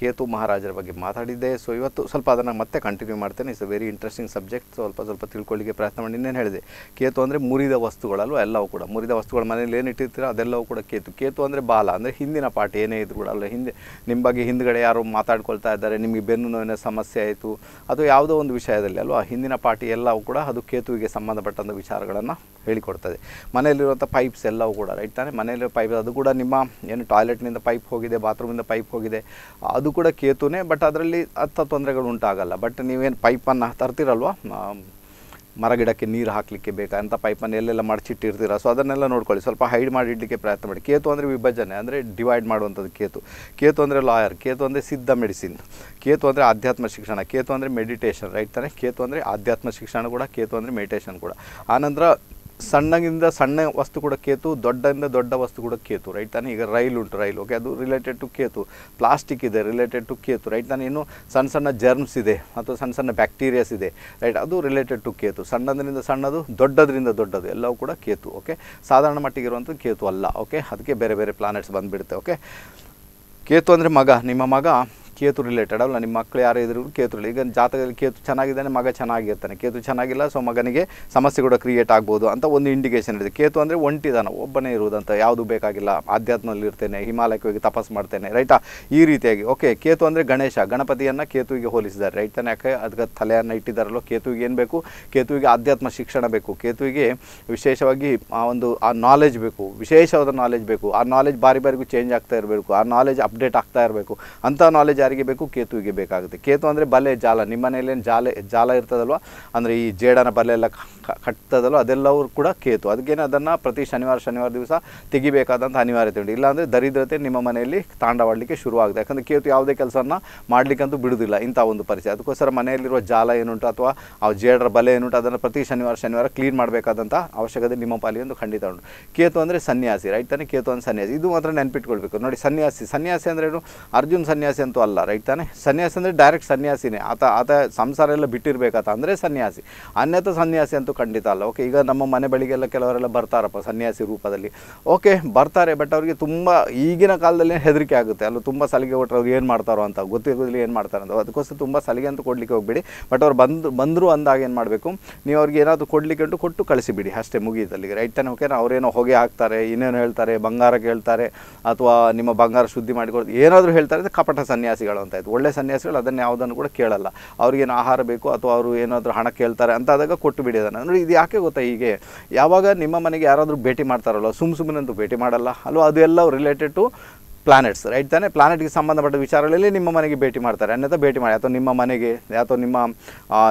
ಕೇತು ಮಹಾರಾಜರ ಬಗ್ಗೆ ಮಾತಾಡಿದ್ದೆ ಸೊ ಇವತ್ತು ಸ್ವಲ್ಪ ಅದನ್ನು ಮತ್ತೆ ಕಂಟಿನ್ಯೂ ಮಾಡ್ತೇನೆ it's a very interesting subject ಸ್ವಲ್ಪ ಸ್ವಲ್ಪ ತಿಳ್ಕೊಳ್ಳಿಕ್ಕೆ ಪ್ರಯತ್ನ ಮಾಡಿ ನಾನು ಹೇಳಿದೆ ಕೇತು ಅಂದರೆ ಮುರಿದ ವಸ್ತುಗಳಲ್ಲೂ ಎಲ್ಲವೂ ಕೂಡ ಮುರಿದ ವಸ್ತುಗಳ ಮನೇಲಿ ಏನು ಇಟ್ಟಿರ್ತೀರೋ ಅದೆಲ್ಲವೂ ಕೂಡ ಕೇತು ಕೇತು ಅಂದರೆ ಬಾಲ ಅಂದರೆ ಹಿಂದಿನ ಪಾಠ ಏನೇ ಇದ್ರು ಕೂಡ ಅಲ್ಲ ಹಿಂದೆ ನಿಮ್ಮ ಬಗ್ಗೆ ಹಿಂದ್ಗಡೆ ಯಾರು ಮಾತಾಡ್ಕೊಳ್ತಾ ಇದ್ದಾರೆ ನಿಮಗೆ ಬೆನ್ನು ನೋವಿನ ಸಮಸ್ಯೆ ಆಯಿತು ಅದು ಯಾವುದೋ ಒಂದು ವಿಷಯದಲ್ಲಿ ಅಲ್ವಾ ಹಿಂದಿನ ಪಾರ್ಟಿ ಎಲ್ಲವೂ ಕೂಡ ಅದು ಕೇತುವಿಗೆ ಸಂಬಂಧಪಟ್ಟಂಥ ವಿಚಾರಗಳನ್ನು ಹೇಳಿಕೊಡ್ತದೆ ಮನೆಯಲ್ಲಿರುವಂಥ ಪೈಪ್ಸ್ ಎಲ್ಲವೂ ಕೂಡ ರೈಟ್ ತಾನೆ ಮನೆಯಲ್ಲಿ ಪೈಪ್ ಅದು ಕೂಡ ನಿಮ್ಮ ಏನು ಟಾಯ್ಲೆಟ್ನಿಂದ ಪೈಪ್ ಹೋಗಿದೆ ಬಾತ್ರೂಮಿಂದ ಪೈಪ್ ಹೋಗಿದೆ ಅದು ಅದು ಕೂಡ ಕೇತುನೇ ಬಟ್ ಅದರಲ್ಲಿ ಅತ್ತ ತೊಂದರೆಗಳು ಉಂಟಾಗಲ್ಲ ಬಟ್ ನೀವೇನು ಪೈಪನ್ನು ತರ್ತಿರಲ್ವ ಮರಗಿಡಕ್ಕೆ ನೀರು ಹಾಕಲಿಕ್ಕೆ ಬೇಕಾ ಅಂತ ಪೈಪನ್ನು ಎಲ್ಲೆಲ್ಲ ಮಡಚಿಟ್ಟಿರ್ತೀರ ಸೊ ಅದನ್ನೆಲ್ಲ ನೋಡ್ಕೊಳ್ಳಿ ಸ್ವಲ್ಪ ಹೈಡ್ ಮಾಡಿಡಲಿಕ್ಕೆ ಪ್ರಯತ್ನ ಮಾಡಿ ಕೇತು ಅಂದರೆ ವಿಭಜನೆ ಅಂದರೆ ಡಿವೈಡ್ ಮಾಡುವಂಥದ್ದು ಕೇತು ಕೇತು ಅಂದರೆ ಲಾಯರ್ ಕೇತು ಅಂದರೆ ಸಿದ್ಧ ಮೆಡಿಸಿನ್ ಕೇತು ಅಂದರೆ ಆಧ್ಯಾತ್ಮ ಶಿಕ್ಷಣ ಕೇತು ಅಂದರೆ ಮೆಡಿಟೇಷನ್ ರೈಟ್ ತಾನೆ ಕೇತು ಅಂದರೆ ಆಧ್ಯಾತ್ಮ ಶಿಕ್ಷಣ ಕೂಡ ಕೇತು ಅಂದರೆ ಮೆಡಿಟೇಷನ್ ಕೂಡ ಆನಂತರ ಸಣ್ಣಗಿಂದ ಸಣ್ಣ ವಸ್ತು ಕೂಡ ಕೇತು ದೊಡ್ಡದಿಂದ ದೊಡ್ಡ ವಸ್ತು ಕೂಡ ಕೇತು ರೈಟ್ ತಾನೇ ಈಗ ರೈಲ್ ಉಂಟು ರೈಲ್ ಓಕೆ ಅದು ರಿಲೇಟೆಡ್ ಟು ಕೇತು ಪ್ಲಾಸ್ಟಿಕ್ ಇದೆ ರಿಲೇಟೆಡ್ ಟು ಕೇತು ರೈಟ್ ತಾನೇ ಇನ್ನು ಸಣ್ಣ ಸಣ್ಣ ಜರ್ಮ್ಸ್ ಇದೆ ಅಥವಾ ಸಣ್ಣ ಸಣ್ಣ ಬ್ಯಾಕ್ಟೀರಿಯಾಸ್ ಇದೆ ರೈಟ್ ಅದು ರಿಲೇಟೆಡ್ ಟು ಕೇತು ಸಣ್ಣದರಿಂದ ಸಣ್ಣದು ದೊಡ್ಡದರಿಂದ ದೊಡ್ಡದು ಎಲ್ಲವೂ ಕೂಡ ಕೇತು ಓಕೆ ಸಾಧಾರಣ ಇರುವಂಥ ಕೇತು ಅಲ್ಲ ಓಕೆ ಅದಕ್ಕೆ ಬೇರೆ ಬೇರೆ ಪ್ಲಾನೆಟ್ಸ್ ಬಂದುಬಿಡುತ್ತೆ ಓಕೆ ಕೇತು ಅಂದರೆ ಮಗ ನಿಮ್ಮ ಮಗ ಕೇತು ರಿಲೇಟೆಡ್ ಅಲ್ಲ ನಿಮ್ಮ ಮಕ್ಕಳು ಯಾರೇ ಇದ್ರು ಕೇತು ಈಗ ಜಾತಕದಲ್ಲಿ ಕೇತು ಚೆನ್ನಾಗಿದ್ದಾನೆ ಮಗ ಚೆನ್ನಾಗಿರ್ತಾನೆ ಕೇತು ಚೆನ್ನಾಗಿಲ್ಲ ಸೊ ಮಗನಿಗೆ ಸಮಸ್ಯೆ ಕೂಡ ಕ್ರಿಯೇಟ್ ಆಗ್ಬೋದು ಅಂತ ಒಂದು ಇಂಡಿಕೇಶನ್ ಇದೆ ಕೇತು ಅಂದರೆ ಒಂಟಿದಾನ ಒಬ್ಬನೇ ಇರುವುದಂತ ಯಾವುದು ಬೇಕಾಗಿಲ್ಲ ಆಧ್ಯಾತ್ಮದಲ್ಲಿ ಇರ್ತೇನೆ ಹಿಮಾಲಯಕ್ಕೆ ಹೋಗಿ ತಪಾಸ್ ಮಾಡ್ತೇನೆ ರೈಟಾ ಈ ರೀತಿಯಾಗಿ ಓಕೆ ಕೇತು ಅಂದರೆ ಗಣೇಶ ಗಣಪತಿಯನ್ನು ಕೇತುವಿಗೆ ಹೋಲಿಸಿದ್ದಾರೆ ರೈಟ್ ಯಾಕೆ ಅದಕ್ಕೆ ತಲೆಯನ್ನು ಇಟ್ಟಿದ್ದಾರಲ್ಲೋ ಕೇತುವಿಗೆ ಏನು ಬೇಕು ಕೇತುವಿಗೆ ಆಧ್ಯಾತ್ಮ ಶಿಕ್ಷಣ ಬೇಕು ಕೇತುವಿಗೆ ವಿಶೇಷವಾಗಿ ಆ ಒಂದು ಆ ನಾಲೆಜ್ ಬೇಕು ವಿಶೇಷವಾದ ನಾಲೆಜ್ ಬೇಕು ಆ ನಾಲೆಜ್ ಬಾರಿ ಬಾರಿಗೂ ಚೇಂಜ್ ಆಗ್ತಾ ಇರಬೇಕು ಆ ನಾಲೆಜ್ ಅಪ್ಡೇಟ್ ಆಗ್ತಾ ಇರಬೇಕು ಅಂಥ ನಾಲೆಜ್ ಯಾರಿಗೆ ಬೇಕು ಕೇತುವಿಗೆ ಬೇಕಾಗುತ್ತೆ ಕೇತು ಅಂದರೆ ಬಲೆ ಜಾಲ ನಿಮ್ಮ ಮನೆಯಲ್ಲೇನು ಜಾಲ ಜಾಲ ಇರ್ತದಲ್ವ ಅಂದರೆ ಈ ಜೇಡನ ಬಲೆ ಎಲ್ಲ ಕಟ್ತದಲ್ವ ಅದೆಲ್ಲವೂ ಕೂಡ ಕೇತು ಅದಕ್ಕೇನು ಅದನ್ನು ಪ್ರತಿ ಶನಿವಾರ ಶನಿವಾರ ದಿವಸ ತೆಗಿಬೇಕಾದಂಥ ಅನಿವಾರ್ಯತೆ ಉಂಟು ಇಲ್ಲಾಂದರೆ ದರಿದ್ರತೆ ನಿಮ್ಮ ಮನೆಯಲ್ಲಿ ತಾಂಡವಾಡಲಿಕ್ಕೆ ಶುರುವಾಗುತ್ತೆ ಯಾಕಂದರೆ ಕೇತು ಯಾವುದೇ ಕೆಲಸನ ಮಾಡಲಿಕ್ಕಂತೂ ಬಿಡುವುದಿಲ್ಲ ಇಂಥ ಒಂದು ಪರಿಚಯ ಅದಕ್ಕೋಸ್ಕರ ಮನೆಯಲ್ಲಿರುವ ಜಾಲ ಏನುಂಟು ಅಥವಾ ಆ ಜೇಡರ ಬಲೆ ಏನುಂಟು ಅದನ್ನು ಪ್ರತಿ ಶನಿವಾರ ಶನಿವಾರ ಕ್ಲೀನ್ ಮಾಡಬೇಕಾದಂಥ ಅವಶ್ಯಕತೆ ನಿಮ್ಮ ಪಾಲಿ ಒಂದು ಖಂಡಿತ ಉಂಟು ಕೇತು ಅಂದರೆ ಸನ್ಯಾಸಿ ರೈಟ್ ತಾನೆ ಕೇತು ಅಂದರೆ ಸನ್ಯಾಸಿ ಇದು ಮಾತ್ರ ನೆನಪಿಟ್ಕೊಳ್ಬೇಕು ನೋಡಿ ಸನ್ಯಾಸಿ ಸನ್ಯಾಸಿ ಏನು ಅರ್ಜುನ್ ಸನ್ಯಾಸಿ ಅಂತೂ ಅಲ್ಲ ಅಲ್ಲ ರೈಟ್ ತಾನೆ ಸನ್ಯಾಸಿ ಅಂದರೆ ಡೈರೆಕ್ಟ್ ಸನ್ಯಾಸಿನೇ ಆತ ಆತ ಸಂಸಾರ ಎಲ್ಲ ಬಿಟ್ಟಿರಬೇಕಾತ ಅಂದರೆ ಸನ್ಯಾಸಿ ಅನ್ಯತ ಸನ್ಯಾಸಿ ಅಂತೂ ಖಂಡಿತ ಅಲ್ಲ ಓಕೆ ಈಗ ನಮ್ಮ ಮನೆ ಬಳಿಗೆಲ್ಲ ಕೆಲವರೆಲ್ಲ ಬರ್ತಾರಪ್ಪ ಸನ್ಯಾಸಿ ರೂಪದಲ್ಲಿ ಓಕೆ ಬರ್ತಾರೆ ಬಟ್ ಅವರಿಗೆ ತುಂಬ ಈಗಿನ ಕಾಲದಲ್ಲಿ ಹೆದರಿಕೆ ಆಗುತ್ತೆ ಅಲ್ಲ ತುಂಬ ಸಲಿಗೆ ಕೊಟ್ಟರೆ ಅವ್ರು ಏನು ಮಾಡ್ತಾರೋ ಅಂತ ಗೊತ್ತಿರೋದಿಲ್ಲ ಏನು ಮಾಡ್ತಾರೆ ಅಂತ ಅದಕ್ಕೋಸ್ಕರ ತುಂಬ ಸಲಿಗೆ ಅಂತ ಕೊಡಲಿಕ್ಕೆ ಹೋಗ್ಬೇಡಿ ಬಟ್ ಅವ್ರು ಬಂದು ಬಂದರೂ ಅಂದಾಗ ಏನು ಮಾಡಬೇಕು ನೀವು ಅವ್ರಿಗೆ ಏನಾದರೂ ಕೊಡಲಿಕ್ಕೆ ಉಂಟು ಕೊಟ್ಟು ಕಳಿಸಿಬಿಡಿ ಅಷ್ಟೇ ಅಲ್ಲಿಗೆ ರೈಟ್ ತಾನೆ ಓಕೆ ಅವರೇನೋ ಹೊಗೆ ಹಾಕ್ತಾರೆ ಇನ್ನೇನು ಹೇಳ್ತಾರೆ ಬಂಗಾರ ಹೇಳ್ತಾರೆ ಅಥವಾ ನಿಮ್ಮ ಬಂಗಾರ ಶುದ್ಧಿ ಮಾಡಿಕೊಡ್ತಾರೆ ಏನಾದರೂ ಹೇಳ್ತಾರೆ ಕಪಟ ಸನ್ಯಾಸಿ ಸನ್ಯಾಸಿಗಳು ಅಂತ ಇತ್ತು ಒಳ್ಳೆ ಸನ್ಯಾಸಿಗಳು ಅದನ್ನು ಯಾವುದನ್ನು ಕೂಡ ಕೇಳಲ್ಲ ಅವ್ರಿಗೇನು ಆಹಾರ ಬೇಕು ಅಥವಾ ಅವರು ಏನಾದರೂ ಹಣ ಕೇಳ್ತಾರೆ ಅಂತ ಆದಾಗ ಕೊಟ್ಟು ಬಿಡೋದನ್ನು ನೋಡಿ ಇದು ಯಾಕೆ ಗೊತ್ತಾ ಹೀಗೆ ಯಾವಾಗ ನಿಮ್ಮ ಮನೆಗೆ ಯಾರಾದರೂ ಭೇಟಿ ಮಾಡ್ತಾರಲ್ಲ ಸುಮ್ಮ ಸುಮ್ಮನೆ ಅಂತೂ ಭೇಟಿ ಮಾಡಲ್ಲ ಅಲ್ವಾ ಅದು ಎಲ್ಲ ರಿಲೇಟೆಡ್ ಟು ಪ್ಲಾನೆಟ್ಸ್ ರೈಟ್ ತಾನೇ ಪ್ಲಾನೆಟ್ಗೆ ಸಂಬಂಧಪಟ್ಟ ವಿಚಾರಗಳಲ್ಲಿ ನಿಮ್ಮ ಮನೆಗೆ ಭೇಟಿ ಮಾಡ್ತಾರೆ ಅನ್ಯಥ ಭೇಟಿ ಮಾಡಿ ಅಥವಾ ನಿಮ್ಮ ಮನೆಗೆ ಅಥವಾ ನಿಮ್ಮ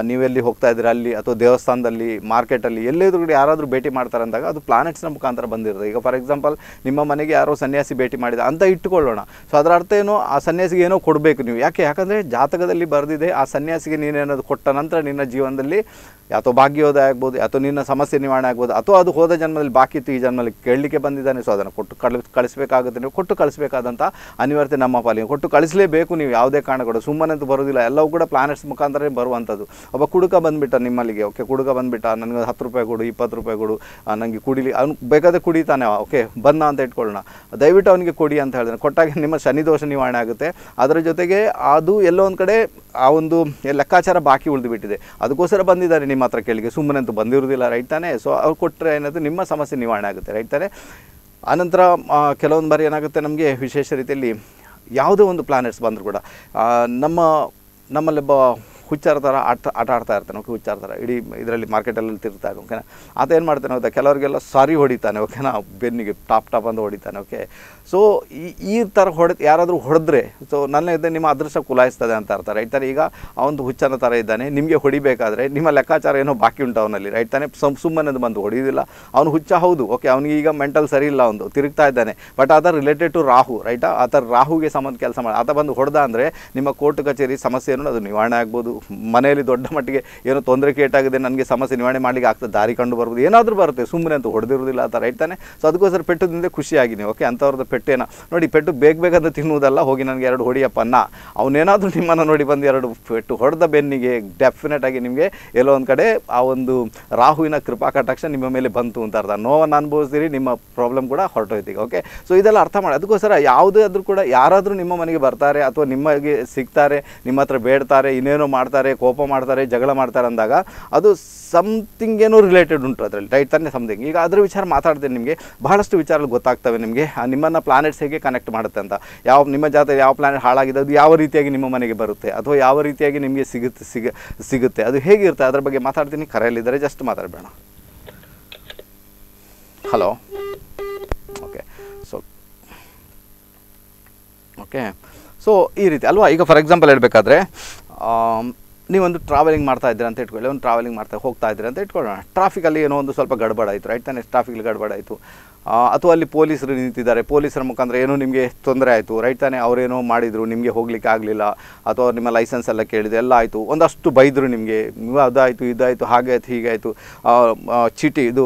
ನೀವೆಲ್ಲಿ ಹೋಗ್ತಾ ಇದ್ದೀರ ಅಲ್ಲಿ ಅಥವಾ ದೇವಸ್ಥಾನದಲ್ಲಿ ಮಾರ್ಕೆಟಲ್ಲಿ ಎಲ್ಲೆದ್ರು ಕೂಡ ಯಾರಾದರೂ ಭೇಟಿ ಮಾಡ್ತಾರೆ ಅಂದಾಗ ಅದು ಪ್ಲಾನೆಟ್ಸ್ನ ಮುಖಾಂತರ ಬಂದಿರುತ್ತೆ ಈಗ ಫಾರ್ ಎಕ್ಸಾಂಪಲ್ ನಿಮ್ಮ ಮನೆಗೆ ಯಾರೋ ಸನ್ಯಾಸಿ ಭೇಟಿ ಮಾಡಿದೆ ಅಂತ ಇಟ್ಟುಕೊಳ್ಳೋಣ ಸೊ ಅದರ ಅರ್ಥ ಏನು ಆ ಸನ್ಯಾಸಿಗೆ ಏನೋ ಕೊಡಬೇಕು ನೀವು ಯಾಕೆ ಯಾಕಂದರೆ ಜಾತಕದಲ್ಲಿ ಬರೆದಿದೆ ಆ ಸನ್ಯಾಸಿಗೆ ನೀನೇನಾದ್ರು ಕೊಟ್ಟ ನಂತರ ನಿನ್ನ ಜೀವನದಲ್ಲಿ ಯಾತೋ ಭಾಗ್ಯೋದಯ ಆಗ್ಬೋದು ಅಥವಾ ನಿನ್ನ ಸಮಸ್ಯೆ ನಿವಾರಣೆ ಆಗ್ಬೋದು ಅಥವಾ ಅದು ಹೋದ ಜನ್ಮದಲ್ಲಿ ಬಾಕಿ ಇತ್ತು ಈ ಜನ್ಮದಲ್ಲಿ ಕೇಳಲಿಕ್ಕೆ ಬಂದಿದ್ದಾನೆ ಸೊ ಅದನ್ನು ಕೊಟ್ಟು ಕಳ್ ಕಳಿಸಬೇಕಾಗುತ್ತೆ ನೀವು ಕೊಟ್ಟು ಕಳಿಸಬೇಕಾದ ಬೇಕಾದಂಥ ಅನಿವಾರ್ಯತೆ ನಮ್ಮ ಪಾಲಿಗೆ ಕೊಟ್ಟು ಕಳಿಸಲೇಬೇಕು ನೀವು ಯಾವುದೇ ಕಾರಣಗಳು ಸುಮ್ಮನೆ ಬರೋದಿಲ್ಲ ಎಲ್ಲವೂ ಕೂಡ ಪ್ಲಾನೆಟ್ಸ್ ಮುಖಾಂತರ ಬರುವಂಥದ್ದು ಒಬ್ಬ ಕುಡುಕ ಬಂದುಬಿಟ್ಟ ನಿಮ್ಮಲ್ಲಿಗೆ ಓಕೆ ಕುಡುಕ ಬಂದುಬಿಟ್ಟ ನನಗೆ ಹತ್ತು ರೂಪಾಯಿ ಕೊಡು ಇಪ್ಪತ್ತು ರೂಪಾಯಿ ಕೊಡು ನನಗೆ ಕುಡಿಲಿ ಅವ್ನು ಬೇಕಾದ್ರೆ ಕುಡಿತಾನೆ ಓಕೆ ಬಂದ ಅಂತ ಇಟ್ಕೊಳ್ಳೋಣ ದಯವಿಟ್ಟು ಅವನಿಗೆ ಕೊಡಿ ಅಂತ ಹೇಳಿದ್ರೆ ಕೊಟ್ಟಾಗ ನಿಮ್ಮ ಶನಿದೋಷ ನಿವಾರಣೆ ಆಗುತ್ತೆ ಅದರ ಜೊತೆಗೆ ಅದು ಎಲ್ಲೋ ಒಂದು ಕಡೆ ಆ ಒಂದು ಲೆಕ್ಕಾಚಾರ ಬಾಕಿ ಉಳಿದು ಅದಕ್ಕೋಸ್ಕರ ಬಂದಿದ್ದಾರೆ ನಿಮ್ಮ ಹತ್ರ ಕೇಳಿಗೆ ಸುಮ್ಮನೆ ಅಂತೂ ಬಂದಿರೋದಿಲ್ಲ ರೈಟ್ ತಾನೆ ಸೊ ಅವ್ರು ಕೊಟ್ಟರೆ ಏನಾದರೂ ನಿಮ್ಮ ಸಮಸ್ಯೆ ನಿವಾರಣೆ ಆಗುತ್ತೆ ರೈಟ್ ತಾನೆ ಆನಂತರ ಕೆಲವೊಂದು ಬಾರಿ ಏನಾಗುತ್ತೆ ನಮಗೆ ವಿಶೇಷ ರೀತಿಯಲ್ಲಿ ಯಾವುದೇ ಒಂದು ಪ್ಲಾನೆಟ್ಸ್ ಬಂದರೂ ಕೂಡ ನಮ್ಮ ನಮ್ಮಲ್ಲೊಬ್ಬ ಹುಚ್ಚಾರ ಥರ ಆಟ ಆಟ ಆಡ್ತಾ ಇರ್ತಾನೆ ಓಕೆ ಹುಚ್ಚಾರ ಥರ ಇಡೀ ಇದರಲ್ಲಿ ಮಾರ್ಕೆಟಲ್ಲಿ ತಿರ್ತಾನೆ ಓಕೆನಾ ಆತ ಏನು ಮಾಡ್ತಾನೆ ಗೊತ್ತಾ ಕೆಲವರಿಗೆಲ್ಲ ಸಾರಿ ಹೊಡಿತಾನೆ ಓಕೆನಾ ಬೆನ್ನಿಗೆ ಟಾಪ್ ಟಾಪ್ ಅಂತ ಹೊಡಿತಾನೆ ಓಕೆ ಸೊ ಈ ಈ ಥರ ಹೊಡೆ ಯಾರಾದರೂ ಹೊಡೆದ್ರೆ ಸೊ ನನ್ನ ಇದ್ದರೆ ನಿಮ್ಮ ಅದೃಷ್ಟ ಕುಲಾಯಿಸ್ತದೆ ಅಂತ ಅರ್ಥ ರೈಟ್ ತಾನೆ ಈಗ ಅವನು ಹುಚ್ಚನ ಥರ ಇದ್ದಾನೆ ನಿಮಗೆ ಹೊಡಿಬೇಕಾದ್ರೆ ನಿಮ್ಮ ಲೆಕ್ಕಾಚಾರ ಏನೋ ಬಾಕಿ ಉಂಟು ಅವನಲ್ಲಿ ರೈಟ್ ತಾನೆ ಸಮ್ ಸುಮ್ಮನೆ ಅದು ಬಂದು ಹೊಡೆಯೋದಿಲ್ಲ ಅವನು ಹುಚ್ಚ ಹೌದು ಓಕೆ ಅವನಿಗೆ ಈಗ ಮೆಂಟಲ್ ಸರಿ ಇಲ್ಲ ಅವನು ತಿರುಗ್ತಾ ಇದ್ದಾನೆ ಬಟ್ ಅದರ ರಿಲೇಟೆಡ್ ಟು ರಾಹು ರೈಟಾ ಆ ಥರ ರಾಹುಗೆ ಸಂಬಂಧ ಕೆಲಸ ಮಾಡಿ ಆತ ಬಂದು ಹೊಡೆದ ಅಂದರೆ ನಿಮ್ಮ ಕೋರ್ಟ್ ಕಚೇರಿ ಸಮಸ್ಯೆಯನ್ನು ಅದು ನಿವಾರಣೆ ಆಗ್ಬೋದು ಮನೆಯಲ್ಲಿ ದೊಡ್ಡ ಮಟ್ಟಿಗೆ ಏನೋ ತೊಂದರೆ ಕೇಟಾಗಿದೆ ನನಗೆ ಸಮಸ್ಯೆ ನಿವಾರಣೆ ಮಾಡಲಿಕ್ಕೆ ಆಗ್ತದೆ ದಾರಿ ಕಂಡು ಬರ್ಬೋದು ಏನಾದರೂ ಬರುತ್ತೆ ಸುಮ್ಮನೆ ಅಂತ ಹೊಡೆದಿರೋದಿಲ್ಲ ಆ ಥರ ರೈಟ್ ತಾನೆ ಸೊ ಅದಕ್ಕೋಸ್ಕರ ಪೆಟ್ಟದಿಂದ ಖುಷಿಯಾಗಿ ಓಕೆ ಅಂಥವ್ರದ್ದು ಪೆಟ್ಟೇನ ನೋಡಿ ಪೆಟ್ಟು ಬೇಗ ಅಂತ ತಿನ್ನುವುದಲ್ಲ ಹೋಗಿ ನನಗೆ ಎರಡು ಹೊಡಿಯಪ್ಪ ಅನ್ನ ಅವನೇನಾದರೂ ನಿಮ್ಮನ್ನು ನೋಡಿ ಬಂದು ಎರಡು ಪೆಟ್ಟು ಹೊಡೆದ ಬೆನ್ನಿಗೆ ಡೆಫಿನೆಟಾಗಿ ನಿಮಗೆ ಎಲ್ಲೋ ಒಂದು ಕಡೆ ಆ ಒಂದು ರಾಹುವಿನ ಕೃಪಾ ಕಟಾಕ್ಷ ನಿಮ್ಮ ಮೇಲೆ ಬಂತು ಅಂತ ಅರ್ಥ ನೋವನ್ನು ಅನುಭವಿಸ್ತೀರಿ ನಿಮ್ಮ ಪ್ರಾಬ್ಲಮ್ ಕೂಡ ಹೊರಟೋಯ್ತೀಗ ಓಕೆ ಸೊ ಇದೆಲ್ಲ ಅರ್ಥ ಮಾಡಿ ಅದಕ್ಕೋಸ್ಕರ ಯಾವುದೇ ಆದರೂ ಕೂಡ ಯಾರಾದರೂ ನಿಮ್ಮ ಮನೆಗೆ ಬರ್ತಾರೆ ಅಥವಾ ನಿಮಗೆ ಸಿಗ್ತಾರೆ ನಿಮ್ಮ ಹತ್ರ ಬೇಡ್ತಾರೆ ಇನ್ನೇನೋ ಮಾಡ್ತಾರೆ ಕೋಪ ಮಾಡ್ತಾರೆ ಜಗಳ ಮಾಡ್ತಾರೆ ಅಂದಾಗ ಅದು ಸಮಥಿಂಗ್ ಏನೋ ರಿಲೇಟೆಡ್ ಉಂಟು ಅದರಲ್ಲಿ ಟೈಟ್ ತಾನೇ ಸಮಥಿಂಗ್ ಈಗ ಅದರ ವಿಚಾರ ಮಾತಾಡ್ತೇನೆ ನಿಮಗೆ ಬಹಳಷ್ಟು ವಿಚಾರಗಳು ಗೊತ್ತಾಗ್ತವೆ ನಿಮಗೆ ನಿಮ್ಮನ್ನು ಪ್ಲಾನೆಟ್ಸ್ ಹೇಗೆ ಕನೆಕ್ಟ್ ಮಾಡುತ್ತೆ ಅಂತ ಯಾವ ನಿಮ್ಮ ಜಾತ ಯಾವ ಪ್ಲಾನೆಟ್ ಹಾಳಾಗಿದೆ ಅದು ಯಾವ ರೀತಿಯಾಗಿ ನಿಮ್ಮ ಮನೆಗೆ ಬರುತ್ತೆ ಅಥವಾ ಯಾವ ರೀತಿಯಾಗಿ ನಿಮಗೆ ಸಿಗುತ್ತೆ ಸಿಗ ಸಿಗುತ್ತೆ ಅದು ಹೇಗಿರುತ್ತೆ ಅದ್ರ ಬಗ್ಗೆ ಮಾತಾಡ್ತೀನಿ ಕರೆಯಲ್ಲಿದ್ದರೆ ಜಸ್ಟ್ ಮಾತಾಡಬೇಡ hello okay so okay so ಈ ರೀತಿ ಅಲ್ವಾ ಈಗ ಫಾರ್ ಎಕ್ಸಾಂಪಲ್ ಹೇಳಬೇಕಾದ್ರೆ ನೀವೊಂದು ಟ್ರಾವೆಲಿಂಗ್ ಮಾಡ್ತಾ ಇದ್ದೀರಾ ಅಂತ ಇಟ್ಕೊಳ್ಳಿ ಒಂದು ಟ್ರಾವೆಲಿಂಗ್ ಮಾಡ್ತಾ ಹೋಗ್ತಾ ಇದ್ದೀರಾ ಅಂತ ಇಟ್ಕೊಳ್ಳೋಣ ಟ್ರಾಫಿಕಲ್ಲಿ ಏನೋ ಒಂದು ಸ್ವಲ್ಪ ಗಡಬಡ ಆಯಿತು ರೈಟ್ ತಾನೆ ಟ್ರಾಫಿಕಲ್ಲಿ ಗಡಬಡ ಆಯಿತು ಅಥವಾ ಅಲ್ಲಿ ಪೊಲೀಸರು ನಿಂತಿದ್ದಾರೆ ಪೊಲೀಸರ ಮುಖಾಂತರ ಏನೋ ನಿಮಗೆ ತೊಂದರೆ ಆಯಿತು ರೈಟ್ ತಾನೇ ಅವರೇನೋ ಮಾಡಿದರು ನಿಮಗೆ ಹೋಗ್ಲಿಕ್ಕೆ ಆಗಲಿಲ್ಲ ಅಥವಾ ನಿಮ್ಮ ಲೈಸೆನ್ಸ್ ಎಲ್ಲ ಕೇಳಿದೆ ಎಲ್ಲ ಆಯಿತು ಒಂದಷ್ಟು ಬೈದರು ನಿಮಗೆ ಅದಾಯಿತು ಇದಾಯಿತು ಹಾಗೆ ಆಯಿತು ಹೀಗಾಯಿತು ಚೀಟಿ ಇದು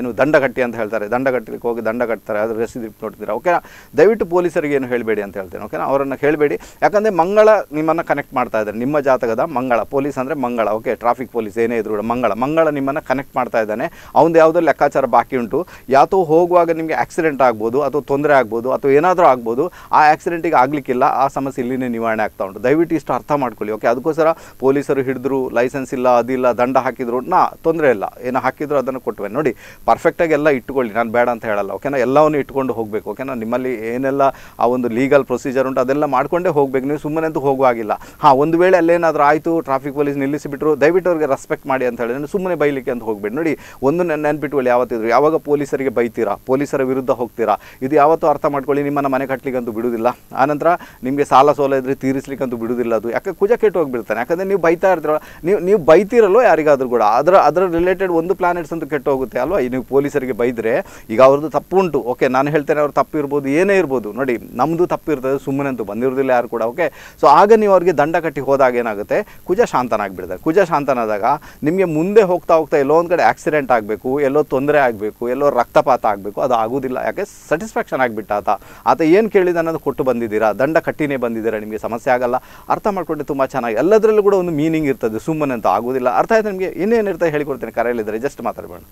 ಏನು ದಂಡ ಕಟ್ಟಿ ಅಂತ ಹೇಳ್ತಾರೆ ದಂಡ ಕಟ್ಟಲಿಕ್ಕೆ ಹೋಗಿ ದಂಡ ಕಟ್ತಾರೆ ಅದರ ರೆಸಿಪ್ಟ್ ನೋಡ್ತೀರಾ ಓಕೆನಾ ದಯವಿಟ್ಟು ಪೊಲೀಸರಿಗೆ ಏನು ಹೇಳಬೇಡಿ ಅಂತ ಹೇಳ್ತೇನೆ ಓಕೆನಾ ಅವರನ್ನು ಹೇಳಬೇಡಿ ಯಾಕಂದರೆ ಮಂಗಳ ನಿಮ್ಮನ್ನು ಕನೆಕ್ಟ್ ಮಾಡ್ತಾ ಇದ್ದಾರೆ ನಿಮ್ಮ ಜಾತಕದ ಮಂಗಳ ಪೊಲೀಸ್ ಅಂದರೆ ಮಂಗಳ ಓಕೆ ಟ್ರಾಫಿಕ್ ಪೊಲೀಸ್ ಏನೇ ಇದ್ರು ಮಂಗಳ ಮಂಗಳ ನಿಮ್ಮನ್ನು ಕನೆಕ್ಟ್ ಮಾಡ್ತಾ ಇದ್ದಾನೆ ಅವನು ಯಾವುದೋ ಲೆಕ್ಕಾಚಾರ ಬಾಕಿ ಉಂಟು ಯಾತೋ ಹೋಗಿ ಹೋಗುವಾಗ ನಿಮಗೆ ಆಕ್ಸಿಡೆಂಟ್ ಆಗ್ಬೋದು ಅಥವಾ ತೊಂದರೆ ಆಗ್ಬೋದು ಅಥವಾ ಏನಾದರೂ ಆಗ್ಬೋದು ಆ ಆಕ್ಸಿಡೆಂಟಿಗೆ ಆಗಲಿಕ್ಕಿಲ್ಲ ಆ ಸಮಸ್ಯೆ ಇಲ್ಲಿನೇ ನಿವಾರಣೆ ಆಗ್ತಾ ಉಂಟು ದಯವಿಟ್ಟು ಇಷ್ಟು ಅರ್ಥ ಮಾಡ್ಕೊಳ್ಳಿ ಓಕೆ ಅದಕ್ಕೋಸ್ಕರ ಪೊಲೀಸರು ಹಿಡಿದ್ರು ಲೈಸೆನ್ಸ್ ಇಲ್ಲ ಅದಿಲ್ಲ ದಂಡ ಹಾಕಿದ್ರು ನಾ ತೊಂದರೆ ಇಲ್ಲ ಏನು ಹಾಕಿದ್ರು ಅದನ್ನು ಕೊಟ್ಟುವೆ ನೋಡಿ ಪರ್ಫೆಕ್ಟಾಗಿ ಎಲ್ಲ ಇಟ್ಕೊಳ್ಳಿ ನಾನು ಬೇಡ ಅಂತ ಹೇಳಲ್ಲ ಓಕೆನಾ ಎಲ್ಲವನ್ನು ಇಟ್ಕೊಂಡು ಹೋಗಬೇಕು ಓಕೆನಾ ನಿಮ್ಮಲ್ಲಿ ಏನೆಲ್ಲ ಆ ಒಂದು ಲೀಗಲ್ ಪ್ರೊಸೀಜರ್ ಉಂಟು ಅದೆಲ್ಲ ಮಾಡಿಕೊಂಡೇ ಹೋಗಬೇಕು ನೀವು ಸುಮ್ಮನೆ ಅಂತೂ ಹೋಗುವಾಗಿಲ್ಲ ಹಾಂ ಒಂದು ವೇಳೆ ಅಲ್ಲೇನಾದರೂ ಆಯಿತು ಟ್ರಾಫಿಕ್ ಪೊಲೀಸ್ ನಿಲ್ಲಿಸಿಬಿಟ್ರು ದಯವಿಟ್ಟು ಅವ್ರಿಗೆ ರೆಸ್ಪೆಕ್ಟ್ ಮಾಡಿ ಅಂತ ಹೇಳಿದ್ರೆ ಸುಮ್ಮನೆ ಬೈಲಿಕ್ಕೆ ಅಂತ ಹೋಗಬೇಡಿ ನೋಡಿ ಒಂದು ನೆನಪಿಟ್ಕೊಳ್ಳಿ ಯಾವತ್ತಿದ್ರು ಯಾವಾಗ ಪೊಲೀಸರಿಗೆ ಬೈತೀರಾ ಪೊಲೀಸರ ವಿರುದ್ಧ ಹೋಗ್ತೀರಾ ಇದು ಯಾವತ್ತೂ ಅರ್ಥ ಮಾಡ್ಕೊಳ್ಳಿ ನಿಮ್ಮನ್ನು ಮನೆ ಕಟ್ಟಲಿಕ್ಕಂತೂ ಬಿಡುವುದಿಲ್ಲ ಆನಂತರ ನಿಮಗೆ ಸಾಲ ಸೋಲ ಇದ್ರೆ ತೀರಿಸ್ಲಿಕ್ಕಂತೂ ಬಿಡುವುದಿಲ್ಲ ಅದು ಯಾಕೆ ಕುಜ ಕೆಟ್ಟು ಹೋಗಿಬಿಡ್ತಾನೆ ಯಾಕಂದರೆ ನೀವು ಬೈತಾ ಇರ್ತೀರಲ್ಲ ನೀವು ನೀವು ಬೈತೀರಲ್ಲೋ ಯಾರಿಗಾದರೂ ಕೂಡ ಅದರ ಅದರ ರಿಲೇಟೆಡ್ ಒಂದು ಪ್ಲಾನೆಟ್ಸ್ ಅಂತೂ ಕೆಟ್ಟು ಹೋಗುತ್ತೆ ಅಲ್ವಾ ನೀವು ಪೊಲೀಸರಿಗೆ ಬೈದರೆ ಈಗ ಅವ್ರದ್ದು ತಪ್ಪು ಉಂಟು ಓಕೆ ನಾನು ಹೇಳ್ತೇನೆ ಅವ್ರು ತಪ್ಪು ಇರ್ಬೋದು ಏನೇ ಇರ್ಬೋದು ನೋಡಿ ನಮ್ಮದು ತಪ್ಪು ಇರ್ತದೆ ಸುಮ್ಮನೆ ಅಂತೂ ಬಂದಿರೋದಿಲ್ಲ ಯಾರು ಕೂಡ ಓಕೆ ಸೊ ಆಗ ನೀವು ಅವ್ರಿಗೆ ದಂಡ ಕಟ್ಟಿ ಹೋದಾಗ ಏನಾಗುತ್ತೆ ಕುಜ ಶಾಂತನಾಗಿಬಿಡ್ತಾರೆ ಕುಜ ಶಾಂತನಾದಾಗ ನಿಮಗೆ ಮುಂದೆ ಹೋಗ್ತಾ ಹೋಗ್ತಾ ಎಲ್ಲೋ ಒಂದು ಕಡೆ ಆಕ್ಸಿಡೆಂಟ್ ಆಗಬೇಕು ಎಲ್ಲೋ ತೊಂದರೆ ಆಗಬೇಕು ಎಲ್ಲೋ ರಕ್ತಪಾತ ಆಗಬೇಕು ಮಾಡಬೇಕು ಅದು ಆಗೋದಿಲ್ಲ ಯಾಕೆ ಸ್ಯಾಟಿಸ್ಫ್ಯಾಕ್ಷನ್ ಆಗಿಬಿಟ್ಟ ಆತ ಆತ ಏನು ಕೇಳಿದ ಅನ್ನೋದು ಕೊಟ್ಟು ಬಂದಿದ್ದೀರಾ ದಂಡ ಕಟ್ಟಿನೇ ಬಂದಿದ್ದೀರಾ ನಿಮಗೆ ಸಮಸ್ಯೆ ಆಗಲ್ಲ ಅರ್ಥ ಮಾಡ್ಕೊಂಡ್ರೆ ತುಂಬ ಚೆನ್ನಾಗಿ ಎಲ್ಲದರಲ್ಲೂ ಕೂಡ ಒಂದು ಮೀನಿಂಗ್ ಇರ್ತದೆ ಸುಮ್ಮನೆ ಅಂತ ಆಗೋದಿಲ್ಲ ಅರ್ಥ ಆಯ್ತು ನಿಮಗೆ ಇನ್ನೇನು ಇರ್ತದೆ ಹೇಳಿಕೊಡ್ತೀನಿ ಕರೆಯಲ್ಲಿದ್ದರೆ ಜಸ್ಟ್ ಮಾತಾಡಬೇಡ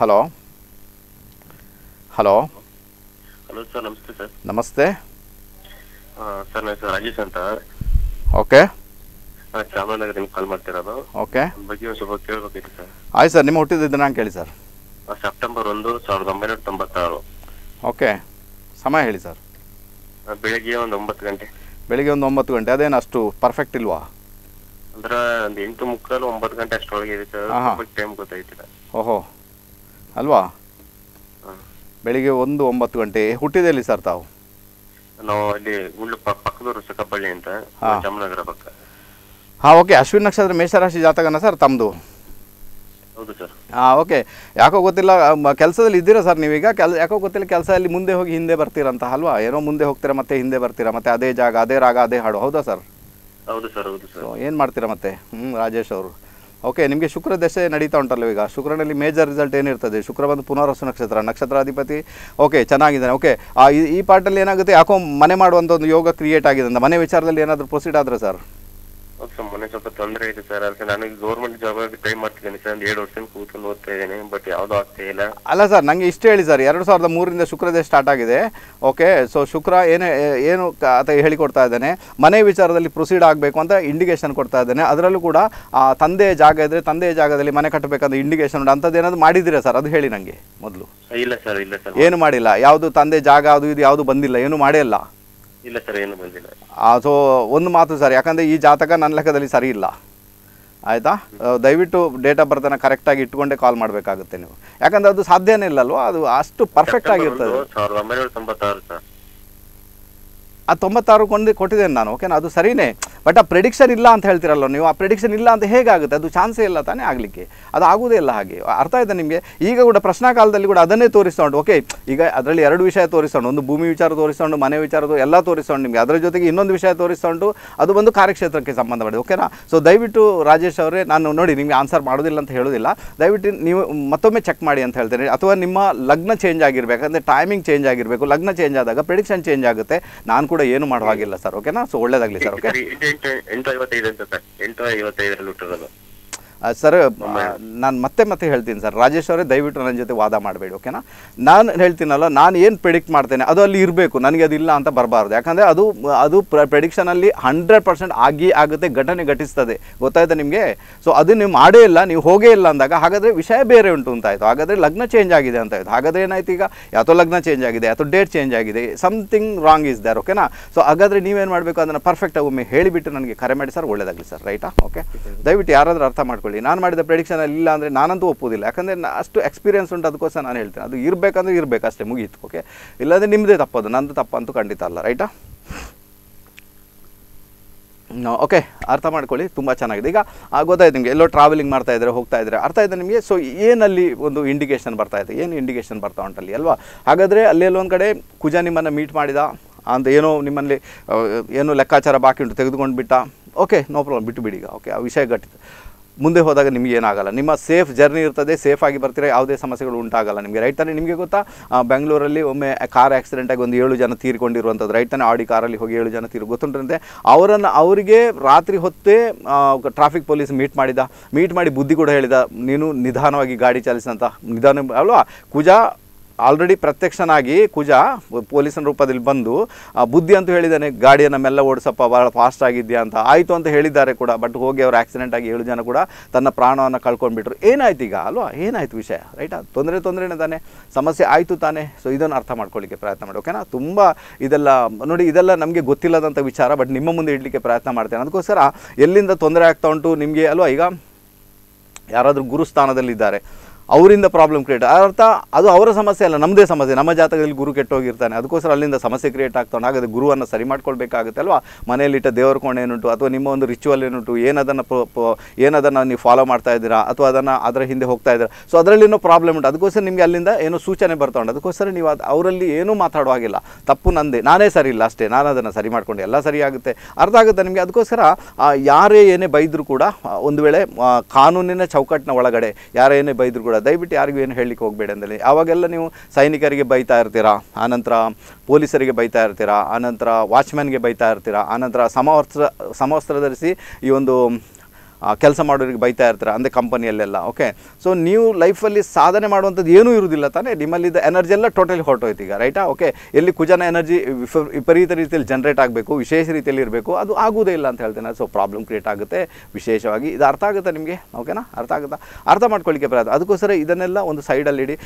ಹಲೋ ಹಲೋ ಹಲೋ ಸರ್ ನಮಸ್ತೆ ಸರ್ ನಮಸ್ತೆ ಸರ್ ನಾನು ರಾಜೇಶ್ ಅಂತ ಓಕೆ ಚಾಮರಾಜನಗರ ಕಾಲ್ ಮಾಡ್ತಿರೋದು ಓಕೆ ಬಗ್ಗೆ ಸ್ವಲ್ಪ ಕೇಳಬೇಕಿತ್ತು ಸರ್ ಆಯ್ತು ಸರ್ ನಿಮ್ಮ ಹುಟ್ಟಿದ ದಿನಾಂಕ ಹೇಳಿ ಸರ್ ಸೆಪ್ಟೆಂಬರ್ ಒಂದು ಸಾವಿರದ ಒಂಬೈನೂರ ತೊಂಬತ್ತಾರು ಓಕೆ ಸಮಯ ಹೇಳಿ ಸರ್ ಬೆಳಿಗ್ಗೆ ಒಂದು ಒಂಬತ್ತು ಗಂಟೆ ಬೆಳಿಗ್ಗೆ ಒಂದು ಒಂಬತ್ತು ಗಂಟೆ ಅದೇನು ಅಷ್ಟು ಪರ್ಫೆಕ್ಟ್ ಇಲ್ವಾ ಅಂದ್ರೆ ಒಂದು ಎಂಟು ಮುಕ್ಕಾಲು ಒಂಬತ್ತು ಗಂಟೆ ಅಷ್ಟೊಳಗೆ ಇದೆ ಸರ್ ಟೈಮ್ ಗೊತ್ತಾಯ್ತಿಲ್ಲ ಓಹೋ ಅಲ್ವಾ ಬೆಳಿಗ್ಗೆ ಒಂದು ಒಂಬತ್ತು ಗಂಟೆ ಹುಟ್ಟಿದೆಲ್ಲಿ ಸರ್ ತಾವು ನಾವು ಅಲ್ಲಿ ಉಳ್ಳು ಪಕ್ಕದೂರು ಸಕಪಳ್ಳಿ ಅಂತ ಚಾಮನಗರ ಪಕ್ಕ ಹಾಂ ಓಕೆ ಅಶ್ವಿನ್ ನಕ್ಷತ್ರ ಮೇಷರಾಶಿ ಜಾತಕನ ಸರ್ ತಮ್ಮದು ಓಕೆ ಯಾಕೋ ಗೊತ್ತಿಲ್ಲ ಕೆಲಸದಲ್ಲಿ ಇದ್ದೀರಾ ಸರ್ ನೀವೀಗ ಕೆಲಸ ಯಾಕೋ ಗೊತ್ತಿಲ್ಲ ಕೆಲಸದಲ್ಲಿ ಮುಂದೆ ಹೋಗಿ ಹಿಂದೆ ಅಂತ ಅಲ್ವಾ ಏನೋ ಮುಂದೆ ಹೋಗ್ತೀರಾ ಮತ್ತೆ ಹಿಂದೆ ಬರ್ತೀರಾ ಮತ್ತೆ ಅದೇ ಜಾಗ ಅದೇ ರಾಗ ಅದೇ ಹಾಡು ಹೌದಾ ಸರ್ ಹೌದು ಸರ್ ಹೌದು ಸರ್ ಏನು ಮಾಡ್ತೀರಾ ಮತ್ತೆ ಹ್ಮ್ ರಾಜೇಶ್ ಅವರು ಓಕೆ ನಿಮಗೆ ಶುಕ್ರ ದಶೆ ನಡೀತಾ ಉಂಟಲ್ಲ ಈಗ ಶುಕ್ರನಲ್ಲಿ ಮೇಜರ್ ರಿಸಲ್ಟ್ ಏನಿರ್ತದೆ ಶುಕ್ರ ಬಂದು ಪುನರ್ವಸು ನಕ್ಷತ್ರ ನಕ್ಷತ್ರಾಧಿಪತಿ ಓಕೆ ಚೆನ್ನಾಗಿದ್ದಾನೆ ಓಕೆ ಈ ಪಾರ್ಟಲ್ಲಿ ಏನಾಗುತ್ತೆ ಯಾಕೋ ಮನೆ ಮಾಡುವಂಥ ಒಂದು ಯೋಗ ಕ್ರಿಯೇಟ್ ಆಗಿದೆ ಅಂತ ಮನೆ ವಿಚಾರದಲ್ಲಿ ಏನಾದರೂ ಪ್ರೊಸೀಡ್ ಆದರೆ ಸರ್ ಸರ್ ಮೊನ್ನೆ ಸ್ವಲ್ಪ ತೊಂದರೆ ಇದೆ ಸರ್ ಅದಕ್ಕೆ ನಾನು ಗೌರ್ಮೆಂಟ್ ಜಾಬ್ ಟ್ರೈ ಮಾಡ್ತಿದ್ದೇನೆ ಸರ್ ಒಂದು ಎರಡು ವರ್ಷದಿಂದ ಕೂತ್ಕೊಂಡು ಓದ್ತಾ ಇದ್ದೇನೆ ಬಟ್ ಯಾವುದೂ ಆಗ್ತಾ ಇಲ್ಲ ಅಲ್ಲ ಸರ್ ನನಗೆ ಇಷ್ಟು ಹೇಳಿ ಸರ್ ಎರಡು ಸಾವಿರದ ಮೂರರಿಂದ ಶುಕ್ರದೇ ಸ್ಟಾರ್ಟ್ ಆಗಿದೆ ಓಕೆ ಸೊ ಶುಕ್ರ ಏನು ಏನು ಆತ ಹೇಳಿಕೊಡ್ತಾ ಇದ್ದಾನೆ ಮನೆ ವಿಚಾರದಲ್ಲಿ ಪ್ರೊಸೀಡ್ ಆಗಬೇಕು ಅಂತ ಇಂಡಿಕೇಶನ್ ಕೊಡ್ತಾ ಇದ್ದಾನೆ ಅದರಲ್ಲೂ ಕೂಡ ತಂದೆ ಜಾಗ ಇದ್ರೆ ತಂದೆಯ ಜಾಗದಲ್ಲಿ ಮನೆ ಕಟ್ಟಬೇಕಂತ ಇಂಡಿಕೇಶನ್ ಅಂಥದ್ದು ಏನಾದ್ರು ಮಾಡಿದ್ದೀರಾ ಸರ್ ಅದು ಹೇಳಿ ನನಗೆ ಮೊದಲು ಇಲ್ಲ ಸರ್ ಇಲ್ಲ ಸರ್ ಏನು ಮಾಡಿಲ್ಲ ಯಾವುದು ತಂದೆ ಜಾಗ ಅದು ಇದು ಯಾವುದು ಬಂದಿಲ್ಲ ಏನು ಮಾಡೇ ಇಲ್ಲ ಇಲ್ಲ ಸರ್ ಏನು ಬಂದಿಲ್ಲ ಸೊ ಒಂದು ಮಾತು ಸರ್ ಯಾಕಂದ್ರೆ ಈ ಜಾತಕ ನನ್ನ ಲೆಕ್ಕದಲ್ಲಿ ಸರಿ ಇಲ್ಲ ಆಯ್ತಾ ದಯವಿಟ್ಟು ಡೇಟ್ ಆಫ್ ಬರ್ತನ ಕರೆಕ್ಟಾಗಿ ಇಟ್ಕೊಂಡೇ ಕಾಲ್ ಮಾಡಬೇಕಾಗುತ್ತೆ ನೀವು ಯಾಕಂದ್ರೆ ಅದು ಸಾಧ್ಯನೇ ಇಲ್ಲಲ್ವಾ ಅದು ಅಷ್ಟು ಪರ್ಫೆಕ್ಟ್ ಆಗಿರ್ತದೆ ಆ ತೊಂಬತ್ತಾರು ಕೊಂಡು ಕೊಟ್ಟಿದ್ದೇನೆ ನಾನು ಓಕೆನಾ ಅದು ಸರಿಯೇ ಬಟ್ ಆ ಪ್ರೆಡಿಕ್ಷನ್ ಇಲ್ಲ ಅಂತ ಹೇಳ್ತಿರಲ್ಲ ನೀವು ಆ ಪ್ರೆಡಿಕ್ಷನ್ ಇಲ್ಲ ಅಂತ ಹೇಗಾಗುತ್ತೆ ಅದು ಚಾನ್ಸೇ ಇಲ್ಲ ತಾನೇ ಆಗಲಿಕ್ಕೆ ಅದು ಆಗೋದೇ ಇಲ್ಲ ಹಾಗೆ ಅರ್ಥ ಆಯ್ತಾ ನಿಮಗೆ ಈಗ ಕೂಡ ಪ್ರಶ್ನಾ ಕಾಲದಲ್ಲಿ ಕೂಡ ಅದನ್ನೇ ತೋರಿಸ್ಕೊಂಡು ಓಕೆ ಈಗ ಅದರಲ್ಲಿ ಎರಡು ವಿಷಯ ತೋರಿಸ್ಕೊಂಡು ಒಂದು ಭೂಮಿ ವಿಚಾರ ತೋರಿಸ್ಕೊಂಡು ಮನೆ ವಿಚಾರದ್ದು ಎಲ್ಲ ತೋರಿಸ್ಕೊಂಡು ನಿಮಗೆ ಅದರ ಜೊತೆಗೆ ಇನ್ನೊಂದು ವಿಷಯ ತೋರಿಸ್ಕೊಂಡು ಅದು ಒಂದು ಕಾರ್ಯಕ್ಷೇತ್ರಕ್ಕೆ ಸಂಬಂಧಪಟ್ಟಿದೆ ಓಕೆನಾ ಸೊ ದಯವಿಟ್ಟು ರಾಜೇಶ್ ಅವರೇ ನಾನು ನೋಡಿ ನಿಮಗೆ ಆನ್ಸರ್ ಮಾಡೋದಿಲ್ಲ ಅಂತ ಹೇಳೋದಿಲ್ಲ ದಯವಿಟ್ಟು ನೀವು ಮತ್ತೊಮ್ಮೆ ಚೆಕ್ ಮಾಡಿ ಅಂತ ಹೇಳ್ತೇನೆ ಅಥವಾ ನಿಮ್ಮ ಲಗ್ನ ಚೇಂಜ್ ಆಗಿರಬೇಕಂದ್ರೆ ಟೈಮಿಂಗ್ ಚೇಂಜ್ ಆಗಿರಬೇಕು ಲಗ್ನ ಚೇಂಜ್ ಆದಾಗ ಪ್ರೆಡಿಕ್ಷನ್ ಚೇಂಜ್ ಆಗುತ್ತೆ ನಾನು ಕೂಡ ಏನು ಮಾಡೋ ಹಾಗಿಲ್ಲ ಸರ್ ಓಕೆನಾ ಸೊ ಒಳ್ಳೇದಾಗ್ಲಿ ಸರ್ ಓಕೆ ಎಂಟು ಐವತ್ತೈದು ಅಂತ ಸರ್ ಎಂಟು ಐವತ್ತೈದರಲ್ಲಿ ಹುಟ್ಟಿರೋದು ಸರ್ ನಾನು ಮತ್ತೆ ಮತ್ತೆ ಹೇಳ್ತೀನಿ ಸರ್ ರಾಜೇಶ್ ಅವರೇ ದಯವಿಟ್ಟು ನನ್ನ ಜೊತೆ ವಾದ ಮಾಡಬೇಡಿ ಓಕೆನಾ ನಾನು ಹೇಳ್ತೀನಲ್ಲ ನಾನು ಏನು ಪ್ರಿಡಿಕ್ಟ್ ಮಾಡ್ತೇನೆ ಅದು ಅಲ್ಲಿ ಇರಬೇಕು ನನಗೆ ಅದಿಲ್ಲ ಅಂತ ಬರಬಾರ್ದು ಯಾಕಂದರೆ ಅದು ಅದು ಪ್ರೆಡಿಕ್ಷನಲ್ಲಿ ಹಂಡ್ರೆಡ್ ಪರ್ಸೆಂಟ್ ಆಗಿ ಆಗುತ್ತೆ ಘಟನೆ ಘಟಿಸ್ತದೆ ಗೊತ್ತಾಯ್ತಾ ನಿಮಗೆ ಸೊ ಅದು ನೀವು ಮಾಡೇ ಇಲ್ಲ ನೀವು ಹೋಗೇ ಇಲ್ಲ ಅಂದಾಗ ಹಾಗಾದರೆ ವಿಷಯ ಬೇರೆ ಉಂಟು ಅಂತ ಆಯಿತು ಹಾಗಾದರೆ ಲಗ್ನ ಚೇಂಜ್ ಆಗಿದೆ ಅಂತ ಆಯಿತು ಹಾಗಾದರೆ ಏನಾಯ್ತು ಈಗ ಯಾತೋ ಲಗ್ನ ಚೇಂಜ್ ಆಗಿದೆ ಯಾತೋ ಡೇಟ್ ಚೇಂಜ್ ಆಗಿದೆ ಸಮಥಿಂಗ್ ರಾಂಗ್ ಇಸ್ ದರ್ ಓಕೆನಾ ಸೊ ಹಾಗಾದರೆ ನೀವೇನು ಮಾಡಬೇಕು ಅದನ್ನು ಪರ್ಫೆಕ್ಟಾಗಿ ಒಮ್ಮೆ ಹೇಳಿಬಿಟ್ಟು ನನಗೆ ಕರೆ ಮಾಡಿ ಸರ್ ಒಳ್ಳೇದಾಗಲಿ ಸರ್ ರೈಟಾ ಓಕೆ ದಯವಿಟ್ಟು ಯಾರಾದರೂ ಅರ್ಥ ಮಾಡ್ಕೊಳ್ಳಿ ನಾನು ಮಾಡಿದ ಪ್ರೆಡಿಕ್ಷನಲ್ಲಿ ಇಲ್ಲ ಅಂದರೆ ನಾನಂತೂ ಒಪ್ಪೋದಿಲ್ಲ ಯಾಕಂದರೆ ಅಷ್ಟು ಎಕ್ಸ್ಪೀರಿಯನ್ಸ್ ಉಂಟು ಅದಕ್ಕೋಸ್ಕರ ನಾನು ಹೇಳ್ತೇನೆ ಅದು ಇರಬೇಕಂದ್ರೆ ಇರಬೇಕು ಅಷ್ಟೇ ಮುಗೀತು ಓಕೆ ಇಲ್ಲಾಂದರೆ ನಿಮ್ಮದೇ ತಪ್ಪದು ನಂದು ತಪ್ಪಂತೂ ಖಂಡಿತ ಅಲ್ಲ ರೈಟಾ ಓಕೆ ಅರ್ಥ ಮಾಡ್ಕೊಳ್ಳಿ ತುಂಬ ಚೆನ್ನಾಗಿದೆ ಈಗ ಗೊತ್ತಾಯ್ತು ನಿಮಗೆ ಎಲ್ಲೋ ಟ್ರಾವೆಲಿಂಗ್ ಮಾಡ್ತಾ ಇದ್ದಾರೆ ಹೋಗ್ತಾ ಇದ್ದಾರೆ ಅರ್ಥ ಇದೆ ನಿಮಗೆ ಸೊ ಏನಲ್ಲಿ ಒಂದು ಇಂಡಿಕೇಷನ್ ಬರ್ತಾ ಇದೆ ಏನು ಇಂಡಿಕೇಷನ್ ಬರ್ತಾ ಉಂಟಲ್ಲಿ ಅಲ್ವಾ ಹಾಗಾದರೆ ಅಲ್ಲೆಲ್ಲೊಂದು ಕಡೆ ಕುಜ ನಿಮ್ಮನ್ನು ಮೀಟ್ ಮಾಡಿದ ಅಂತ ಏನೋ ನಿಮ್ಮಲ್ಲಿ ಏನೋ ಲೆಕ್ಕಾಚಾರ ಬಾಕಿ ಉಂಟು ತೆಗೆದುಕೊಂಡು ಬಿಟ್ಟ ಓಕೆ ನೋ ಪ್ರಾಬ್ಲಮ್ ಬಿಟ್ಟು ಬಿಡಿ ಈಗ ಓಕೆ ಆ ವಿಷಯ ಘಟಿತ ಮುಂದೆ ಹೋದಾಗ ನಿಮಗೆ ಏನಾಗಲ್ಲ ನಿಮ್ಮ ಸೇಫ್ ಜರ್ನಿ ಇರ್ತದೆ ಸೇಫಾಗಿ ಬರ್ತೀರ ಯಾವುದೇ ಸಮಸ್ಯೆಗಳು ಉಂಟಾಗಲ್ಲ ನಿಮಗೆ ರೈಟ್ ತಾನೇ ನಿಮಗೆ ಗೊತ್ತಾ ಬೆಂಗಳೂರಲ್ಲಿ ಒಮ್ಮೆ ಕಾರ್ ಆಗಿ ಒಂದು ಏಳು ಜನ ತೀರ್ಕೊಂಡಿರುವಂಥದ್ದು ರೈಟ್ ತಾನೇ ಆಡಿ ಕಾರಲ್ಲಿ ಹೋಗಿ ಏಳು ಜನ ತೀರ್ ಗೊತ್ತುಂಟ್ರಂತೆ ಅವರನ್ನು ಅವರಿಗೆ ರಾತ್ರಿ ಹೊತ್ತೇ ಟ್ರಾಫಿಕ್ ಪೊಲೀಸ್ ಮೀಟ್ ಮಾಡಿದ ಮೀಟ್ ಮಾಡಿ ಬುದ್ಧಿ ಕೂಡ ಹೇಳಿದ ನೀನು ನಿಧಾನವಾಗಿ ಗಾಡಿ ಚಾಲಿಸಿದಂಥ ನಿಧಾನ ಅಲ್ವಾ ಕುಜಾ ಆಲ್ರೆಡಿ ಪ್ರತ್ಯಕ್ಷನಾಗಿ ಕುಜ ಪೊಲೀಸನ ರೂಪದಲ್ಲಿ ಬಂದು ಬುದ್ಧಿ ಅಂತ ಹೇಳಿದ್ದಾನೆ ಗಾಡಿಯ ನಮ್ಮೆಲ್ಲ ಓಡಿಸಪ್ಪ ಭಾಳ ಫಾಸ್ಟ್ ಆಗಿದೆಯಾ ಅಂತ ಆಯಿತು ಅಂತ ಹೇಳಿದ್ದಾರೆ ಕೂಡ ಬಟ್ ಹೋಗಿ ಅವರು ಆಕ್ಸಿಡೆಂಟ್ ಆಗಿ ಏಳು ಜನ ಕೂಡ ತನ್ನ ಪ್ರಾಣವನ್ನು ಕಳ್ಕೊಂಡ್ಬಿಟ್ರು ಏನಾಯ್ತು ಈಗ ಅಲ್ವಾ ಏನಾಯ್ತು ವಿಷಯ ರೈಟಾ ತೊಂದರೆ ತೊಂದರೆನೇ ತಾನೆ ಸಮಸ್ಯೆ ಆಯಿತು ತಾನೆ ಸೊ ಇದನ್ನು ಅರ್ಥ ಮಾಡ್ಕೊಳ್ಳಿಕ್ಕೆ ಪ್ರಯತ್ನ ಮಾಡಿ ಓಕೆನಾ ತುಂಬ ಇದೆಲ್ಲ ನೋಡಿ ಇದೆಲ್ಲ ನಮಗೆ ಗೊತ್ತಿಲ್ಲದಂಥ ವಿಚಾರ ಬಟ್ ನಿಮ್ಮ ಮುಂದೆ ಇಡಲಿಕ್ಕೆ ಪ್ರಯತ್ನ ಮಾಡ್ತೇನೆ ಅದಕ್ಕೋಸ್ಕರ ಎಲ್ಲಿಂದ ತೊಂದರೆ ಆಗ್ತಾ ಉಂಟು ನಿಮಗೆ ಅಲ್ವಾ ಈಗ ಯಾರಾದರೂ ಗುರುಸ್ಥಾನದಲ್ಲಿದ್ದಾರೆ ಅವರಿಂದ ಪ್ರಾಬ್ಲಮ್ ಕ್ರಿಯೇಟ್ ಅರ್ಥ ಅದು ಅವರ ಸಮಸ್ಯೆ ಅಲ್ಲ ನಮ್ಮದೇ ಸಮಸ್ಯೆ ನಮ್ಮ ಜಾತಕದಲ್ಲಿ ಗುರು ಕೆಟ್ಟೋಗಿರ್ತಾನೆ ಅದಕ್ಕೋಸ್ಕರ ಅಲ್ಲಿಂದ ಸಮಸ್ಯೆ ಕ್ರಿಯೇಟ್ ಆಗ್ತಾನೆ ಹಾಗಾದರೆ ಗುರುವನ್ನು ಸರಿ ಮಾಡ್ಕೊಳ್ಬೇಕಾಗುತ್ತೆ ಅಲ್ವಾ ಮನೆಯಲ್ಲಿಟ್ಟ ದೇವರ ಕೋಣೆ ಏನುಂಟು ಅಥವಾ ನಿಮ್ಮ ಒಂದು ರಿಚುವಲ್ ಏನುಂಟು ಏನದನ್ನು ಏನದನ್ನು ನೀವು ಫಾಲೋ ಮಾಡ್ತಾ ಇದ್ದೀರಾ ಅಥವಾ ಅದನ್ನು ಅದರ ಹಿಂದೆ ಹೋಗ್ತಾ ಇದ್ದೀರಾ ಸೊ ಏನೋ ಪ್ರಾಬ್ಲಮ್ ಉಂಟು ಅದಕ್ಕೋಸ್ಕರ ನಿಮಗೆ ಅಲ್ಲಿಂದ ಏನೋ ಸೂಚನೆ ಬರ್ತಾ ಅದಕ್ಕೋಸ್ಕರ ನೀವು ಅದು ಅವರಲ್ಲಿ ಏನೂ ಮಾತಾಡೋ ತಪ್ಪು ನಂದೆ ನಾನೇ ಸರಿ ಇಲ್ಲ ಅಷ್ಟೇ ನಾನು ಅದನ್ನು ಸರಿ ಮಾಡಿಕೊಂಡು ಎಲ್ಲ ಸರಿ ಆಗುತ್ತೆ ಅರ್ಥ ಆಗುತ್ತೆ ನಿಮಗೆ ಅದಕ್ಕೋಸ್ಕರ ಯಾರೇ ಏನೇ ಬೈದರೂ ಕೂಡ ಒಂದು ವೇಳೆ ಕಾನೂನಿನ ಚೌಕಟ್ಟಿನ ಒಳಗಡೆ ಯಾರೇ ಏನೇ ಬೈದರೂ ಕೂಡ ಕೂಡ ದಯವಿಟ್ಟು ಯಾರಿಗೂ ಏನು ಹೇಳಲಿಕ್ಕೆ ಹೋಗಬೇಡ ಅಂದರೆ ಆವಾಗೆಲ್ಲ ನೀವು ಸೈನಿಕರಿಗೆ ಬೈತಾ ಇರ್ತೀರಾ ಆನಂತರ ಪೊಲೀಸರಿಗೆ ಬೈತಾ ಇರ್ತೀರಾ ಆನಂತರ ವಾಚ್ಮ್ಯಾನ್ಗೆ ಬೈತಾ ಇರ್ತೀರಾ ಆನಂತರ ಸಮವಸ್ತ್ರ ಸಮವಸ್ತ್ರ ಧರಿಸಿ ಈ ಒಂದು ಕೆಲಸ ಮಾಡೋರಿಗೆ ಬೈತಾ ಇರ್ತಾರೆ ಅಂದರೆ ಕಂಪನಿಯಲ್ಲೆಲ್ಲ ಓಕೆ ಸೊ ನೀವು ಲೈಫಲ್ಲಿ ಸಾಧನೆ ಮಾಡುವಂಥದ್ದು ಏನೂ ಇರುವುದಿಲ್ಲ ತಾನೇ ನಿಮ್ಮಲ್ಲಿದ್ದ ಎನರ್ಜಿ ಎಲ್ಲ ಟೋಟಲಿ ಹೊರಟೋಯ್ತು ಈಗ ರೈಟಾ ಓಕೆ ಎಲ್ಲಿ ಕುಜನ ಎನರ್ಜಿ ವಿಪರೀತ ರೀತಿಯಲ್ಲಿ ಜನ್ರೇಟ್ ಆಗಬೇಕು ವಿಶೇಷ ರೀತಿಯಲ್ಲಿ ಇರಬೇಕು ಅದು ಆಗುವುದೇ ಇಲ್ಲ ಅಂತ ಹೇಳ್ತೇನೆ ಸೊ ಪ್ರಾಬ್ಲಮ್ ಕ್ರಿಯೇಟ್ ಆಗುತ್ತೆ ವಿಶೇಷವಾಗಿ ಇದು ಅರ್ಥ ಆಗುತ್ತಾ ನಿಮಗೆ ಓಕೆನಾ ಅರ್ಥ ಆಗುತ್ತಾ ಅರ್ಥ ಮಾಡ್ಕೊಳ್ಳಿಕ್ಕೆ ಬರೋದು ಅದಕ್ಕೋಸ್ಕರ ಇದನ್ನೆಲ್ಲ ಒಂದು ಸೈಡಲ್ಲಿ ಇಡಿ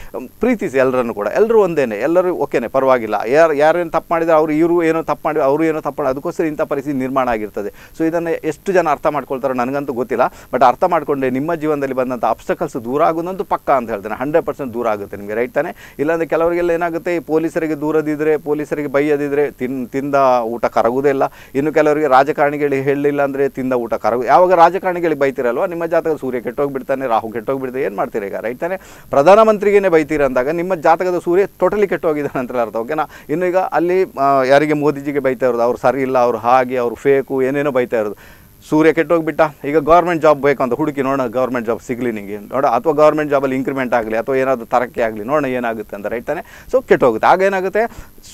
ಪ್ರೀತಿಸಿ ಎಲ್ಲರನ್ನು ಕೂಡ ಎಲ್ಲರೂ ಒಂದೇನೆ ಎಲ್ಲರೂ ಓಕೆನೆ ಪರವಾಗಿಲ್ಲ ಯಾರು ಯಾರೇನು ತಪ್ಪು ಮಾಡಿದರೆ ಅವರು ಇವರು ಏನೋ ತಪ್ಪು ಮಾಡಿದ್ರು ಅವರು ಏನೋ ತಪ್ಪು ಮಾಡಿ ಅದಕ್ಕೋಸ್ಕರ ಇಂಥ ಪರಿಸ್ಥಿತಿ ನಿರ್ಮಾಣ ಆಗಿರ್ತದೆ ಸೊ ಇದನ್ನು ಎಷ್ಟು ಜನ ಅರ್ಥ ಮಾಡ್ಕೊಳ್ತಾರೋ ನನಗಂತೂ ಗೊತ್ತಿಲ್ಲ ಬಟ್ ಅರ್ಥ ಮಾಡಿಕೊಂಡೆ ನಿಮ್ಮ ಜೀವನದಲ್ಲಿ ಬಂದಂಥ ಅಬ್ಸ್ಟಕಲ್ಸ್ ದೂರ ಆಗೋದಂತ ಪಕ್ಕ ಅಂತ ಹೇಳ್ತೇನೆ ಹಂಡ್ರೆಡ್ ಪರ್ಸೆಂಟ್ ದೂರ ಆಗುತ್ತೆ ನಿಮಗೆ ರೈಟ್ ತಾನೆ ಇಲ್ಲಾಂದರೆ ಕೆಲವರಿಗೆಲ್ಲ ಏನಾಗುತ್ತೆ ಈ ಪೊಲೀಸರಿಗೆ ದೂರದಿದ್ದರೆ ಪೊಲೀಸರಿಗೆ ಬೈಯದಿದ್ದರೆ ತಿನ್ ತಿಂದ ಊಟ ಕರಗುವುದೇ ಇಲ್ಲ ಇನ್ನು ಕೆಲವರಿಗೆ ರಾಜಕಾರಣಿಗಳಿಗೆ ಹೇಳಿಲ್ಲ ಅಂದರೆ ತಿಂದ ಊಟ ಕರಗು ಯಾವಾಗ ರಾಜಕಾರಣಿಗಳಿಗೆ ಬೈತಿರಲ್ವ ನಿಮ್ಮ ಜಾತಕ ಸೂರ್ಯ ಕೆಟ್ಟೋಗಿಬಿಡ್ತಾನೆ ರಾಹು ಕೆಟ್ಟೋಗಿಬಿಡ್ತಾನೆ ಏನು ಮಾಡ್ತೀರಿ ಈಗ ರೈಟ್ ತಾನೆ ಪ್ರಧಾನಮಂತ್ರಿಗೇನೆ ಬೈತೀರ ಅಂದಾಗ ನಿಮ್ಮ ಜಾತಕದ ಸೂರ್ಯ ಟೋಟಲಿ ಕೆಟ್ಟೋಗಿದ್ದಾನೆ ಅಂತ ಅರ್ಥ ಓಕೆನಾ ಇನ್ನು ಈಗ ಅಲ್ಲಿ ಯಾರಿಗೆ ಮೋದಿಜಿಗೆ ಬೈತಾ ಇರೋದು ಅವ್ರು ಸರಿ ಇಲ್ಲ ಅವ್ರು ಹಾಗೆ ಅವ್ರು ಫೇಕು ಏನೇನೋ ಬೈತಾ ಇರೋದು ಸೂರ್ಯ ಕೆಟ್ಟೋಗ್ಬಿಟ್ಟ ಈಗ ಗೌರ್ಮೆಂಟ್ ಜಾಬ್ ಬೇಕು ಅಂತ ಹುಡುಕಿ ನೋಡೋಣ ಗೌರ್ಮೆಂಟ್ ಜಾಬ್ ಸಿಗಲಿ ನಿಮಗೆ ನೋಡ ಅಥವಾ ಗೌರ್ಮೆಂಟ್ ಜಾಬಲ್ಲಿ ಇಂಕ್ರಿಮೆಂಟ್ ಆಗಲಿ ಅಥವಾ ಏನಾದರೂ ತರಕ್ಕೆ ಆಗಲಿ ನೋಡೋಣ ಏನಾಗುತ್ತೆ ಅಂತ ರೈತಾನೆ ಸೊ ಕೆಟ್ಟೋಗುತ್ತೆ ಆಗ ಏನಾಗುತ್ತೆ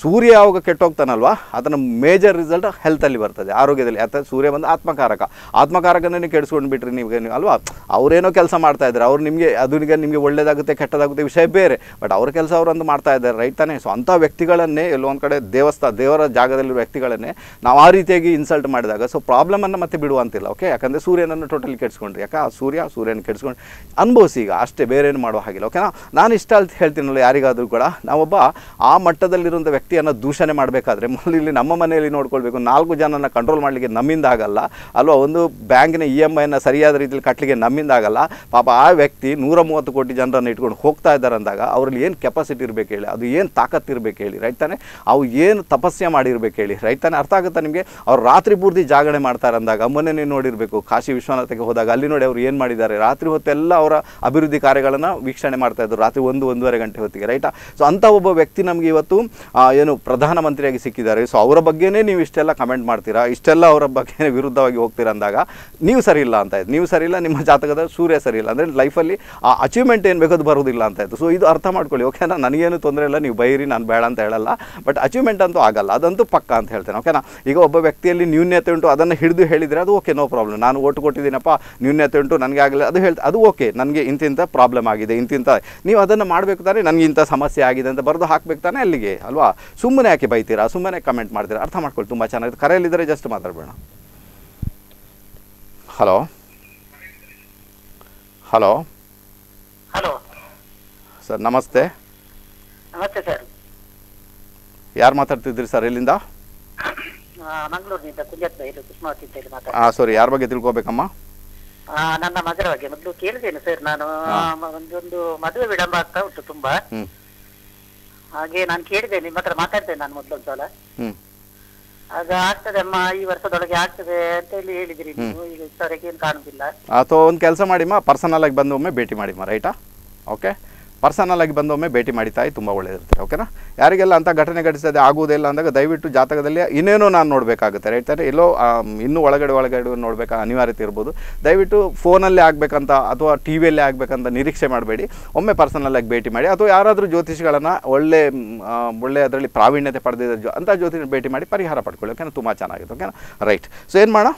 ಸೂರ್ಯ ಯಾವಾಗ ಕೆಟ್ಟೋಗ್ತಾನಲ್ವಾ ಅದನ್ನು ಮೇಜರ್ ರಿಸಲ್ಟ್ ಹೆಲ್ತಲ್ಲಿ ಬರ್ತದೆ ಆರೋಗ್ಯದಲ್ಲಿ ಅಥವಾ ಸೂರ್ಯ ಬಂದು ಆತ್ಮಕಾರಕ ಆತ್ಮಕಾರಕನೇ ಕೆಡಿಸ್ಕೊಂಡು ಬಿಟ್ರಿ ನಿಮಗೆ ಅಲ್ವಾ ಅವರೇನೋ ಕೆಲಸ ಮಾಡ್ತಾ ಇದ್ದಾರೆ ಅವ್ರು ನಿಮಗೆ ಅದನಿಗೆ ನಿಮಗೆ ಒಳ್ಳೇದಾಗುತ್ತೆ ಕೆಟ್ಟದಾಗುತ್ತೆ ವಿಷಯ ಬೇರೆ ಬಟ್ ಅವ್ರ ಕೆಲಸ ಅವರಂದು ಮಾಡ್ತಾ ಇದ್ದಾರೆ ರೈತಾನೆ ಸೊ ಅಂಥ ವ್ಯಕ್ತಿಗಳನ್ನೇ ಎಲ್ಲೊಂದು ಕಡೆ ದೇವಸ್ಥಾನ ದೇವರ ಜಾಗದಲ್ಲಿರುವ ವ್ಯಕ್ತಿಗಳನ್ನೇ ನಾವು ಆ ರೀತಿಯಾಗಿ ಇನ್ಸಲ್ಟ್ ಮಾಡಿದಾಗ ಸೊ ಪ್ರಾಬ್ಲಮನ್ನು ಮತ್ತೆ ಬಿಡುವ ಅಂತಿಲ್ಲ ಓಕೆ ಯಾಕಂದರೆ ಸೂರ್ಯನನ್ನು ಟೋಟಲಿ ಕೆಡ್ಸ್ಕೊಂಡ್ರಿ ಯಾಕೆ ಆ ಸೂರ್ಯ ಸೂರ್ಯನ ಕೆಡಿಸ್ಕೊಂಡು ಅನುಭವಿಸಿ ಈಗ ಅಷ್ಟೇ ಬೇರೆ ಏನು ಮಾಡೋ ಹಾಗಿಲ್ಲ ಓಕೆನಾ ನಾನು ಇಷ್ಟ ಅಂತ ಹೇಳ್ತೀನಲ್ಲ ಯಾರಿಗಾದರೂ ಕೂಡ ನಾವೊಬ್ಬ ಆ ಮಟ್ಟದಲ್ಲಿರುವಂಥ ವ್ಯಕ್ತಿಯನ್ನು ದೂಷಣೆ ಮಾಡಬೇಕಾದ್ರೆ ಇಲ್ಲಿ ನಮ್ಮ ಮನೆಯಲ್ಲಿ ನೋಡ್ಕೊಳ್ಬೇಕು ನಾಲ್ಕು ಜನನ ಕಂಟ್ರೋಲ್ ಮಾಡಲಿಕ್ಕೆ ನಮ್ಮಿಂದ ಆಗಲ್ಲ ಅಲ್ವಾ ಒಂದು ಬ್ಯಾಂಕಿನ ಇ ಎಮ್ ಐನ ಸರಿಯಾದ ರೀತಿಯಲ್ಲಿ ಕಟ್ಟಲಿಕ್ಕೆ ನಮ್ಮಿಂದ ಆಗಲ್ಲ ಪಾಪ ಆ ವ್ಯಕ್ತಿ ನೂರ ಮೂವತ್ತು ಕೋಟಿ ಜನರನ್ನು ಇಟ್ಕೊಂಡು ಹೋಗ್ತಾ ಇದ್ದಾರೆ ಅಂದಾಗ ಅವರಲ್ಲಿ ಏನು ಕೆಪಾಸಿಟಿ ಇರಬೇಕು ಹೇಳಿ ಅದು ಏನು ತಾಕತ್ತು ಇರಬೇಕು ಹೇಳಿ ರೈಟ್ ಅವು ಏನು ತಪಸ್ಸೆ ಮಾಡಿರಬೇಕು ಹೇಳಿ ರೈಟ್ ಅರ್ಥ ಆಗುತ್ತಾ ನಿಮಗೆ ಅವ್ರು ರಾತ್ರಿ ಪೂರ್ತಿ ಜಾಗರಣೆ ಮಾಡ್ತಾರೆ ಅಂದಾಗ ನೀವು ನೋಡಿರಬೇಕು ಕಾಶಿ ವಿಶ್ವನಾಥಕ್ಕೆ ಹೋದಾಗ ಅಲ್ಲಿ ನೋಡಿ ಅವರು ಏನು ಮಾಡಿದ್ದಾರೆ ರಾತ್ರಿ ಹೊತ್ತೆಲ್ಲ ಅವರ ಅಭಿವೃದ್ಧಿ ಕಾರ್ಯಗಳನ್ನು ವೀಕ್ಷಣೆ ಮಾಡ್ತಾ ಇದ್ರು ರಾತ್ರಿ ಒಂದು ಒಂದೂವರೆ ಗಂಟೆ ಹೊತ್ತಿಗೆ ರೈಟಾ ಸೊ ಅಂಥ ಒಬ್ಬ ವ್ಯಕ್ತಿ ನಮಗೆ ಇವತ್ತು ಏನು ಪ್ರಧಾನಮಂತ್ರಿಯಾಗಿ ಸಿಕ್ಕಿದ್ದಾರೆ ಸೊ ಅವರ ಬಗ್ಗೆನೇ ನೀವು ಇಷ್ಟೆಲ್ಲ ಕಮೆಂಟ್ ಮಾಡ್ತೀರಾ ಇಷ್ಟೆಲ್ಲ ಅವರ ಬಗ್ಗೆ ವಿರುದ್ಧವಾಗಿ ಹೋಗ್ತೀರಾ ಅಂದಾಗ ನೀವು ಸರಿ ಇಲ್ಲ ಅಂತ ಇದ್ದು ನೀವು ಸರಿ ಇಲ್ಲ ನಿಮ್ಮ ಜಾತಕದ ಸೂರ್ಯ ಸರಿ ಇಲ್ಲ ಅಂದರೆ ಲೈಫಲ್ಲಿ ಆ ಅಚೀವ್ಮೆಂಟ್ ಏನು ಬೇಕಾದ್ರು ಬರೋದಿಲ್ಲ ಅಂತ ಇತ್ತು ಸೊ ಇದು ಅರ್ಥ ಮಾಡ್ಕೊಳ್ಳಿ ಓಕೆನಾ ನನಗೇನು ತೊಂದರೆ ಇಲ್ಲ ನೀವು ಬೈರಿ ನಾನು ಬೇಡ ಅಂತ ಹೇಳಲ್ಲ ಬಟ್ ಅಚೀವ್ಮೆಂಟ್ ಅಂತೂ ಆಗಲ್ಲ ಅದಂತೂ ಪಕ್ಕ ಅಂತ ಹೇಳ್ತೇನೆ ಓಕೆನಾ ಈಗ ಒಬ್ಬ ವ್ಯಕ್ತಿಯಲ್ಲಿ ನ್ಯೂನ್ಯತೆ ಉಂಟು ಅದನ್ನು ಹಿಡಿದು ಹೇಳಿದರೆ ಅದು ಓಕೆ ನೋ ಪ್ರಾಬ್ಲಮ್ ನಾನು ಓಟ್ ಕೊಟ್ಟಿದ್ದೀನಪ್ಪ ನ್ಯೂನ್ಯತೆ ಉಂಟು ನನಗೆ ಆಗಲ್ಲ ಅದು ಹೇಳ್ತಾ ಅದು ಓಕೆ ನನಗೆ ಇಂತಿಂಥ ಪ್ರಾಬ್ಲಮ್ ಆಗಿದೆ ಇಂತಿಂಥ ನೀವು ಅದನ್ನು ಮಾಡಬೇಕು ತಾನೇ ನನಗೆ ಇಂಥ ಸಮಸ್ಯೆ ಆಗಿದೆ ಅಂತ ಬರೆದು ಹಾಕಬೇಕು ತಾನೆ ಅಲ್ಲಿಗೆ ಅಲ್ವಾ ಸುಮ್ಮನೆ ಯಾಕೆ ಬೈತೀರಾ ಸುಮ್ಮನೆ ಕಮೆಂಟ್ ಮಾಡ್ತೀರಾ ಅರ್ಥ ಮಾಡ್ಕೊಳ್ಳಿ ತುಂಬ ಚೆನ್ನಾಗಿದೆ ಕರೆಯಲ್ಲಿದ್ದರೆ ಜಸ್ಟ್ ಮಾತಾಡಬೇಡ ಹಲೋ ಹಲೋ ಹಲೋ ಸರ್ ನಮಸ್ತೆ ನಮಸ್ತೆ ಸರ್ ಯಾರು ಮಾತಾಡ್ತಿದ್ರಿ ಸರ್ ಎಲ್ಲಿಂದ ಮಂಗಳೂರಿನಿಂದ ಕುಲ್ಯತ್ ಇದು ಕುಸುಮಾವತಿ ಅಂತ ಹೇಳಿ ಮಾತಾಡ್ತೀನಿ ಆ ಸರಿ ಯಾರ ಬಗ್ಗೆ ತಿಳ್ಕೊಬೇಕಮ್ಮ ಆ, ನನ್ನ ಮಗರ ಬಗ್ಗೆ ಮೊದಲು ಕೇಳಿದ್ದೇನೆ ಸರ್ ನಾನು ಒಂದೊಂದು ಮದುವೆ ವಿಳಂಬ ಆಗ್ತಾ ಉಂಟು ತುಂಬಾ ಹಾಗೆ ನಾನು ಕೇಳಿದೆ ನಿಮ್ಮ ಹತ್ರ ಮಾತಾಡ್ತೇನೆ ನಾನು ಮೊದಲೊಂದು ಸಲ ಹ್ಮ್ ಆಗ ಆಗ್ತದೆ ಅಮ್ಮ ಈ ವರ್ಷದೊಳಗೆ ಆಗ್ತದೆ ಅಂತ ಹೇಳಿ ಹೇಳಿದ್ರಿ ನೀವು ಈಗ ಇಷ್ಟವರೆಗೆ ಏನು ಕಾಣುದಿಲ್ಲ ಅಥವಾ ಒಂದು ಕೆಲಸ ಮಾಡಿಮ್ಮ ಪರ್ಸನಲ್ ಆಗಿ ಬಂದು ಒಮ್ಮೆ ಭೇಟಿ ಮಾಡಿಮ್ಮ ರೈಟಾ ಓಕೆ ಪರ್ಸನಲ್ಲಾಗಿ ಆಗಿ ಬಂದೊಮ್ಮೆ ಭೇಟಿ ಮಾಡಿ ತಾಯಿ ತುಂಬ ಒಳ್ಳೆಯದಿರ್ತಾರೆ ಓಕೆನಾ ಯಾರಿಗೆಲ್ಲ ಅಂಥ ಘಟನೆ ಘಟಿಸದೆ ಆಗುವುದಿಲ್ಲ ಅಂದಾಗ ದಯವಿಟ್ಟು ಜಾತಕದಲ್ಲಿ ಇನ್ನೇನೋ ನಾನು ನೋಡಬೇಕಾಗುತ್ತೆ ರೈಟ್ ಎಲ್ಲೋ ಇನ್ನೂ ಒಳಗಡೆ ಒಳಗಡೆ ನೋಡಬೇಕಾ ಅನಿವಾರ್ಯತೆ ಇರ್ಬೋದು ದಯವಿಟ್ಟು ಫೋನಲ್ಲೇ ಆಗಬೇಕಂತ ಅಥವಾ ಟಿ ವಿಯಲ್ಲೇ ಆಗಬೇಕಂತ ನಿರೀಕ್ಷೆ ಮಾಡಬೇಡಿ ಒಮ್ಮೆ ಪರ್ಸನಲ್ಲಾಗಿ ಆಗಿ ಭೇಟಿ ಮಾಡಿ ಅಥವಾ ಯಾರಾದರೂ ಜ್ಯೋತಿಷಿಗಳನ್ನು ಒಳ್ಳೆ ಒಳ್ಳೆ ಅದರಲ್ಲಿ ಪ್ರಾವೀಣ್ಯತೆ ಪಡೆದಿದ್ದ ಜೊ ಅಂಥ ಜ್ಯೋತಿಷ ಭೇಟಿ ಮಾಡಿ ಪರಿಹಾರ ಪಡ್ಕೊಳ್ಳಿ ಓಕೆನಾ ತುಂಬ ಚೆನ್ನಾಗಿದೆ ಓಕೆನಾ ರೈಟ್ ಸೊ ಏನು ಮಾಡೋಣ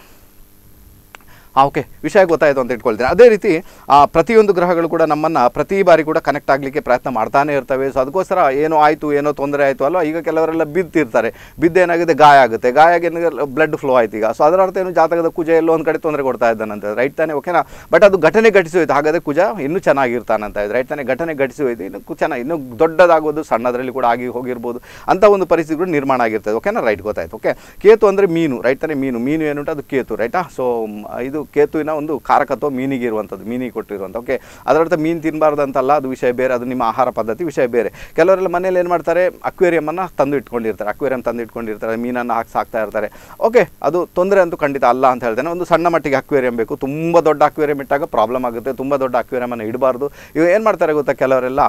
ಓಕೆ ವಿಷಯ ಗೊತ್ತಾಯಿತು ಅಂತ ಇಟ್ಕೊಳ್ತೀನಿ ಅದೇ ರೀತಿ ಆ ಪ್ರತಿಯೊಂದು ಗ್ರಹಗಳು ಕೂಡ ನಮ್ಮನ್ನು ಪ್ರತಿ ಬಾರಿ ಕೂಡ ಕನೆಕ್ಟ್ ಆಗಲಿಕ್ಕೆ ಪ್ರಯತ್ನ ಮಾಡ್ತಾನೆ ಇರ್ತವೆ ಸೊ ಅದಕ್ಕೋಸ್ಕರ ಏನೋ ಆಯಿತು ಏನೋ ತೊಂದರೆ ಆಯಿತು ಅಲ್ವಾ ಈಗ ಕೆಲವರೆಲ್ಲ ಬಿದ್ದಿರ್ತಾರೆ ಬಿದ್ದೇನಾಗಿದೆ ಗಾಯ ಆಗುತ್ತೆ ಗಾಯ ಗಾಯಾಗಿ ಬ್ಲಡ್ ಫ್ಲೋ ಆಯ್ತು ಈಗ ಸೊ ಅದರ ಅರ್ಥ ಏನು ಜಾತಕದ ಕುಜ ಎಲ್ಲೋ ಒಂದು ಕಡೆ ತೊಂದರೆ ಕೊಡ್ತಾ ಇದ್ದಾನಂತ ರೈಟ್ ತಾನೇ ಓಕೆನಾ ಬಟ್ ಅದು ಘಟನೆ ಘಟಿಸೋಯ್ತು ಹಾಗಾದರೆ ಕುಜ ಇನ್ನೂ ಚೆನ್ನಾಗಿರ್ತಾನಂತ ಇದು ರೈಟ್ ತಾನೆ ಘಟನೆ ಘಟಿಸೋಯ್ತು ಇನ್ನು ಚೆನ್ನಾಗಿ ಇನ್ನೂ ದೊಡ್ಡದಾಗೋದು ಸಣ್ಣದರಲ್ಲಿ ಕೂಡ ಆಗಿ ಹೋಗಿರ್ಬೋದು ಅಂತ ಒಂದು ಪರಿಸ್ಥಿತಿ ಕೂಡ ನಿರ್ಮಾಣ ಆಗಿರ್ತದೆ ಓಕೆನಾ ರೈಟ್ ಗೊತ್ತಾಯ್ತು ಓಕೆ ಕೇತು ಅಂದರೆ ಮೀನು ರೈಟ್ ತಾನೇ ಮೀನು ಮೀನು ಏನುಂಟು ಅದು ಕೇತು ರೈಟಾ ಸೊ ಇದು ಕೇತುವಿನ ಒಂದು ಕಾರಕತ್ವ ಮೀನಿಗೆ ಇರುವಂಥದ್ದು ಮೀನಿಗೆ ಕೊಟ್ಟಿರುವಂಥ ಓಕೆ ಅದರರ್ಥ ಮೀನು ತಿನ್ನಬಾರ್ದಂತಲ್ಲ ಅದು ವಿಷಯ ಬೇರೆ ಅದು ನಿಮ್ಮ ಆಹಾರ ಪದ್ಧತಿ ವಿಷಯ ಬೇರೆ ಕೆಲವರೆಲ್ಲ ಮನೇಲಿ ಏನು ಮಾಡ್ತಾರೆ ಅಕ್ವೇರಿಯಮನ್ನು ತಂದು ಇಟ್ಕೊಂಡಿರ್ತಾರೆ ಅಕ್ವೇರಿಯಂ ತಂದು ಇಟ್ಕೊಂಡಿರ್ತಾರೆ ಮೀನನ್ನು ಹಾಕಿ ಸಾಕ್ತಾ ಇರ್ತಾರೆ ಓಕೆ ಅದು ತೊಂದರೆ ಅಂತೂ ಖಂಡಿತ ಅಲ್ಲ ಅಂತ ಹೇಳ್ತೇನೆ ಒಂದು ಸಣ್ಣ ಮಟ್ಟಿಗೆ ಅಕ್ವೇರಿಯಂ ಬೇಕು ತುಂಬ ದೊಡ್ಡ ಅಕ್ವೇರಿಯಂ ಇಟ್ಟಾಗ ಪ್ರಾಬ್ಲಮ್ ಆಗುತ್ತೆ ತುಂಬ ದೊಡ್ಡ ಅಕ್ವೇರಿಯಮನ್ನು ಇಡಬಾರ್ದು ಇವು ಏನು ಮಾಡ್ತಾರೆ ಗೊತ್ತಾ ಕೆಲವರೆಲ್ಲ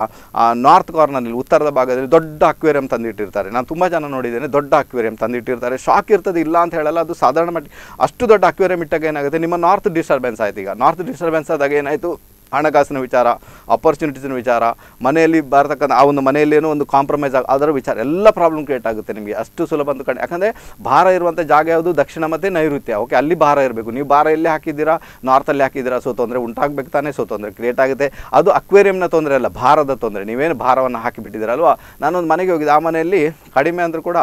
ನಾರ್ತ್ ಕಾರ್ನರ್ನಲ್ಲಿ ಉತ್ತರದ ಭಾಗದಲ್ಲಿ ದೊಡ್ಡ ಅಕ್ವೇರಿಯಂ ತಂದಿಟ್ಟಿರ್ತಾರೆ ನಾನು ತುಂಬ ಜನ ನೋಡಿದ್ದೇನೆ ದೊಡ್ಡ ಅಕ್ವೇರಿಯಂ ತಂದಿಟ್ಟಿರ್ತಾರೆ ಶಾಕ್ ಇರ್ತದೆ ಇಲ್ಲ ಅಂತ ಹೇಳಲ್ಲ ಅದು ಸಾಧಾರಣ ಮಟ್ಟಿಗೆ ಅಷ್ಟು ದೊಡ್ಡ ಅಕ್ವೇರಿಯಂ ಇಟ್ಟಾಗ ಏನಾಗುತ್ತೆ ನಿಮ್ಮನ್ನು ನಾರ್ತ್ ಡಿಸ್ಟರ್ಬೆನ್ಸ್ ಆಯಿತು ಈಗ ನಾರ್ತ್ ಡಿಸ್ಟರ್ಬೆನ್ಸ್ ಆದಾಗ ಏನಾಯಿತು ಹಣಕಾಸಿನ ವಿಚಾರ ಅಪರ್ಚುನಿಟೀಸಿನ ವಿಚಾರ ಮನೆಯಲ್ಲಿ ಬರ್ತಕ್ಕಂಥ ಆ ಒಂದು ಮನೆಯಲ್ಲೇನೋ ಒಂದು ಕಾಂಪ್ರಮೈಸ್ ಆಗ ಅದರ ವಿಚಾರ ಎಲ್ಲ ಪ್ರಾಬ್ಲಮ್ ಕ್ರಿಯೇಟ್ ಆಗುತ್ತೆ ನಿಮಗೆ ಅಷ್ಟು ಸುಲಭ ಅಂತ ಕಂಡು ಯಾಕಂದರೆ ಭಾರ ಇರುವಂಥ ಜಾಗ ಯಾವುದು ದಕ್ಷಿಣ ಮತ್ತು ನೈಋತ್ಯ ಓಕೆ ಅಲ್ಲಿ ಭಾರ ಇರಬೇಕು ನೀವು ಭಾರ ಎಲ್ಲಿ ಹಾಕಿದ್ದೀರಾ ನಾರ್ತಲ್ಲಿ ಹಾಕಿದ್ದೀರಾ ಸೊ ತೊಂದರೆ ಉಂಟಾಗಬೇಕು ತಾನೇ ಸೊ ತೊಂದರೆ ಕ್ರಿಯೇಟ್ ಆಗುತ್ತೆ ಅದು ಅಕ್ವೇರಿಯಂನ ತೊಂದರೆ ಅಲ್ಲ ಭಾರದ ತೊಂದರೆ ನೀವೇನು ಭಾರವನ್ನು ಹಾಕಿಬಿಟ್ಟಿದ್ದೀರಲ್ವ ನಾನೊಂದು ಮನೆಗೆ ಹೋಗಿದ್ದೆ ಆ ಮನೆಯಲ್ಲಿ ಕಡಿಮೆ ಅಂದರೂ ಕೂಡ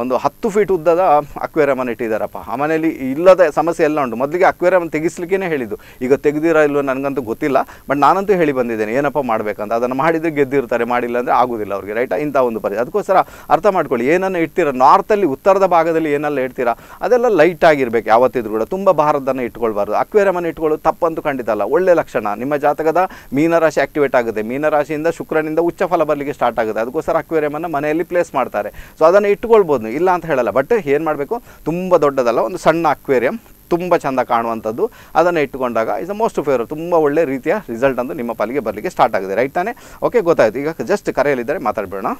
ಒಂದು ಹತ್ತು ಫೀಟ್ ಉದ್ದದ ಅಕ್ವೇರಮನ್ ಇಟ್ಟಿದ್ದಾರಪ್ಪ ಆ ಮನೆಯಲ್ಲಿ ಇಲ್ಲದ ಸಮಸ್ಯೆ ಎಲ್ಲ ಉಂಟು ಮೊದಲಿಗೆ ಅಕ್ವೇರಿಯಮನ್ನು ತೆಗಿಸ್ಲಿಕ್ಕೇ ಹೇಳಿದ್ದು ಈಗ ತೆಗೆದಿರೋ ಇಲ್ಲೋ ನನಗಂತೂ ಗೊತ್ತಿಲ್ಲ ಬಟ್ ನಾನಂತೂ ಹೇಳಿ ಬಂದಿದ್ದೇನೆ ಏನಪ್ಪ ಮಾಡಬೇಕಂತ ಅದನ್ನು ಮಾಡಿದರೆ ಗೆದ್ದಿರ್ತಾರೆ ಮಾಡಿಲ್ಲ ಅಂದರೆ ಆಗೋದಿಲ್ಲ ಅವರಿಗೆ ರೈಟ್ ಇಂಥ ಒಂದು ಪರಿ ಅದಕ್ಕೋಸ್ಕರ ಅರ್ಥ ಮಾಡ್ಕೊಳ್ಳಿ ಏನನ್ನು ಇಡ್ತೀರಾ ನಾರ್ತಲ್ಲಿ ಉತ್ತರದ ಭಾಗದಲ್ಲಿ ಏನೆಲ್ಲ ಇಡ್ತೀರಾ ಅದೆಲ್ಲ ಲೈಟ್ ಆಗಿರಬೇಕು ಯಾವತ್ತಿದ್ರು ಕೂಡ ತುಂಬ ಭಾರದನ್ನು ಇಟ್ಕೊಳ್ಬಾರ್ದು ಅಕ್ವೇರಿಯಮನ್ನು ಇಟ್ಕೊಳ್ಳೋದು ತಪ್ಪಂತೂ ಖಂಡಿತ ಅಲ್ಲ ಒಳ್ಳೆ ಲಕ್ಷಣ ನಿಮ್ಮ ಜಾತಕದ ಮೀನರಾಶಿ ಆಕ್ಟಿವೇಟ್ ಆಗುತ್ತೆ ಮೀನರಾಶಿಯಿಂದ ಶುಕ್ರನಿಂದ ಉಚ್ಚ ಫಲ ಬರಲಿಕ್ಕೆ ಸ್ಟಾರ್ಟ್ ಆಗುತ್ತೆ ಅದಕ್ಕೋಸ್ಕರ ಅಕ್ವೇರಿಯಮನ್ನು ಮನೆಯಲ್ಲಿ ಪ್ಲೇಸ್ ಮಾಡ್ತಾರೆ ಸೊ ಅದನ್ನು ಇಟ್ಕೊಳ್ಬೋದು ಮಾಡ್ಬೋದು ಇಲ್ಲ ಅಂತ ಹೇಳಲ್ಲ ಬಟ್ ಏನು ಮಾಡಬೇಕು ತುಂಬ ದೊಡ್ಡದಲ್ಲ ಒಂದು ಸಣ್ಣ ಅಕ್ವೇರಿಯಂ ತುಂಬ ಚೆಂದ ಕಾಣುವಂಥದ್ದು ಅದನ್ನು ಇಟ್ಟುಕೊಂಡಾಗ ಇಸ್ ಅ ಮೋಸ್ಟ್ ಫೇವರ್ ತುಂಬ ಒಳ್ಳೆ ರೀತಿಯ ರಿಸಲ್ಟ್ ಅಂತ ನಿಮ್ಮ ಪಾಲಿಗೆ ಬರಲಿಕ್ಕೆ ಸ್ಟಾರ್ಟ್ ಆಗಿದೆ ರೈಟ್ ತಾನೇ ಓಕೆ ಗೊತ್ತಾಯ್ತು ಈಗ ಜಸ್ಟ್ ಕರೆಯಲ್ಲಿದ್ದರೆ ಮಾತಾಡಬೇಡ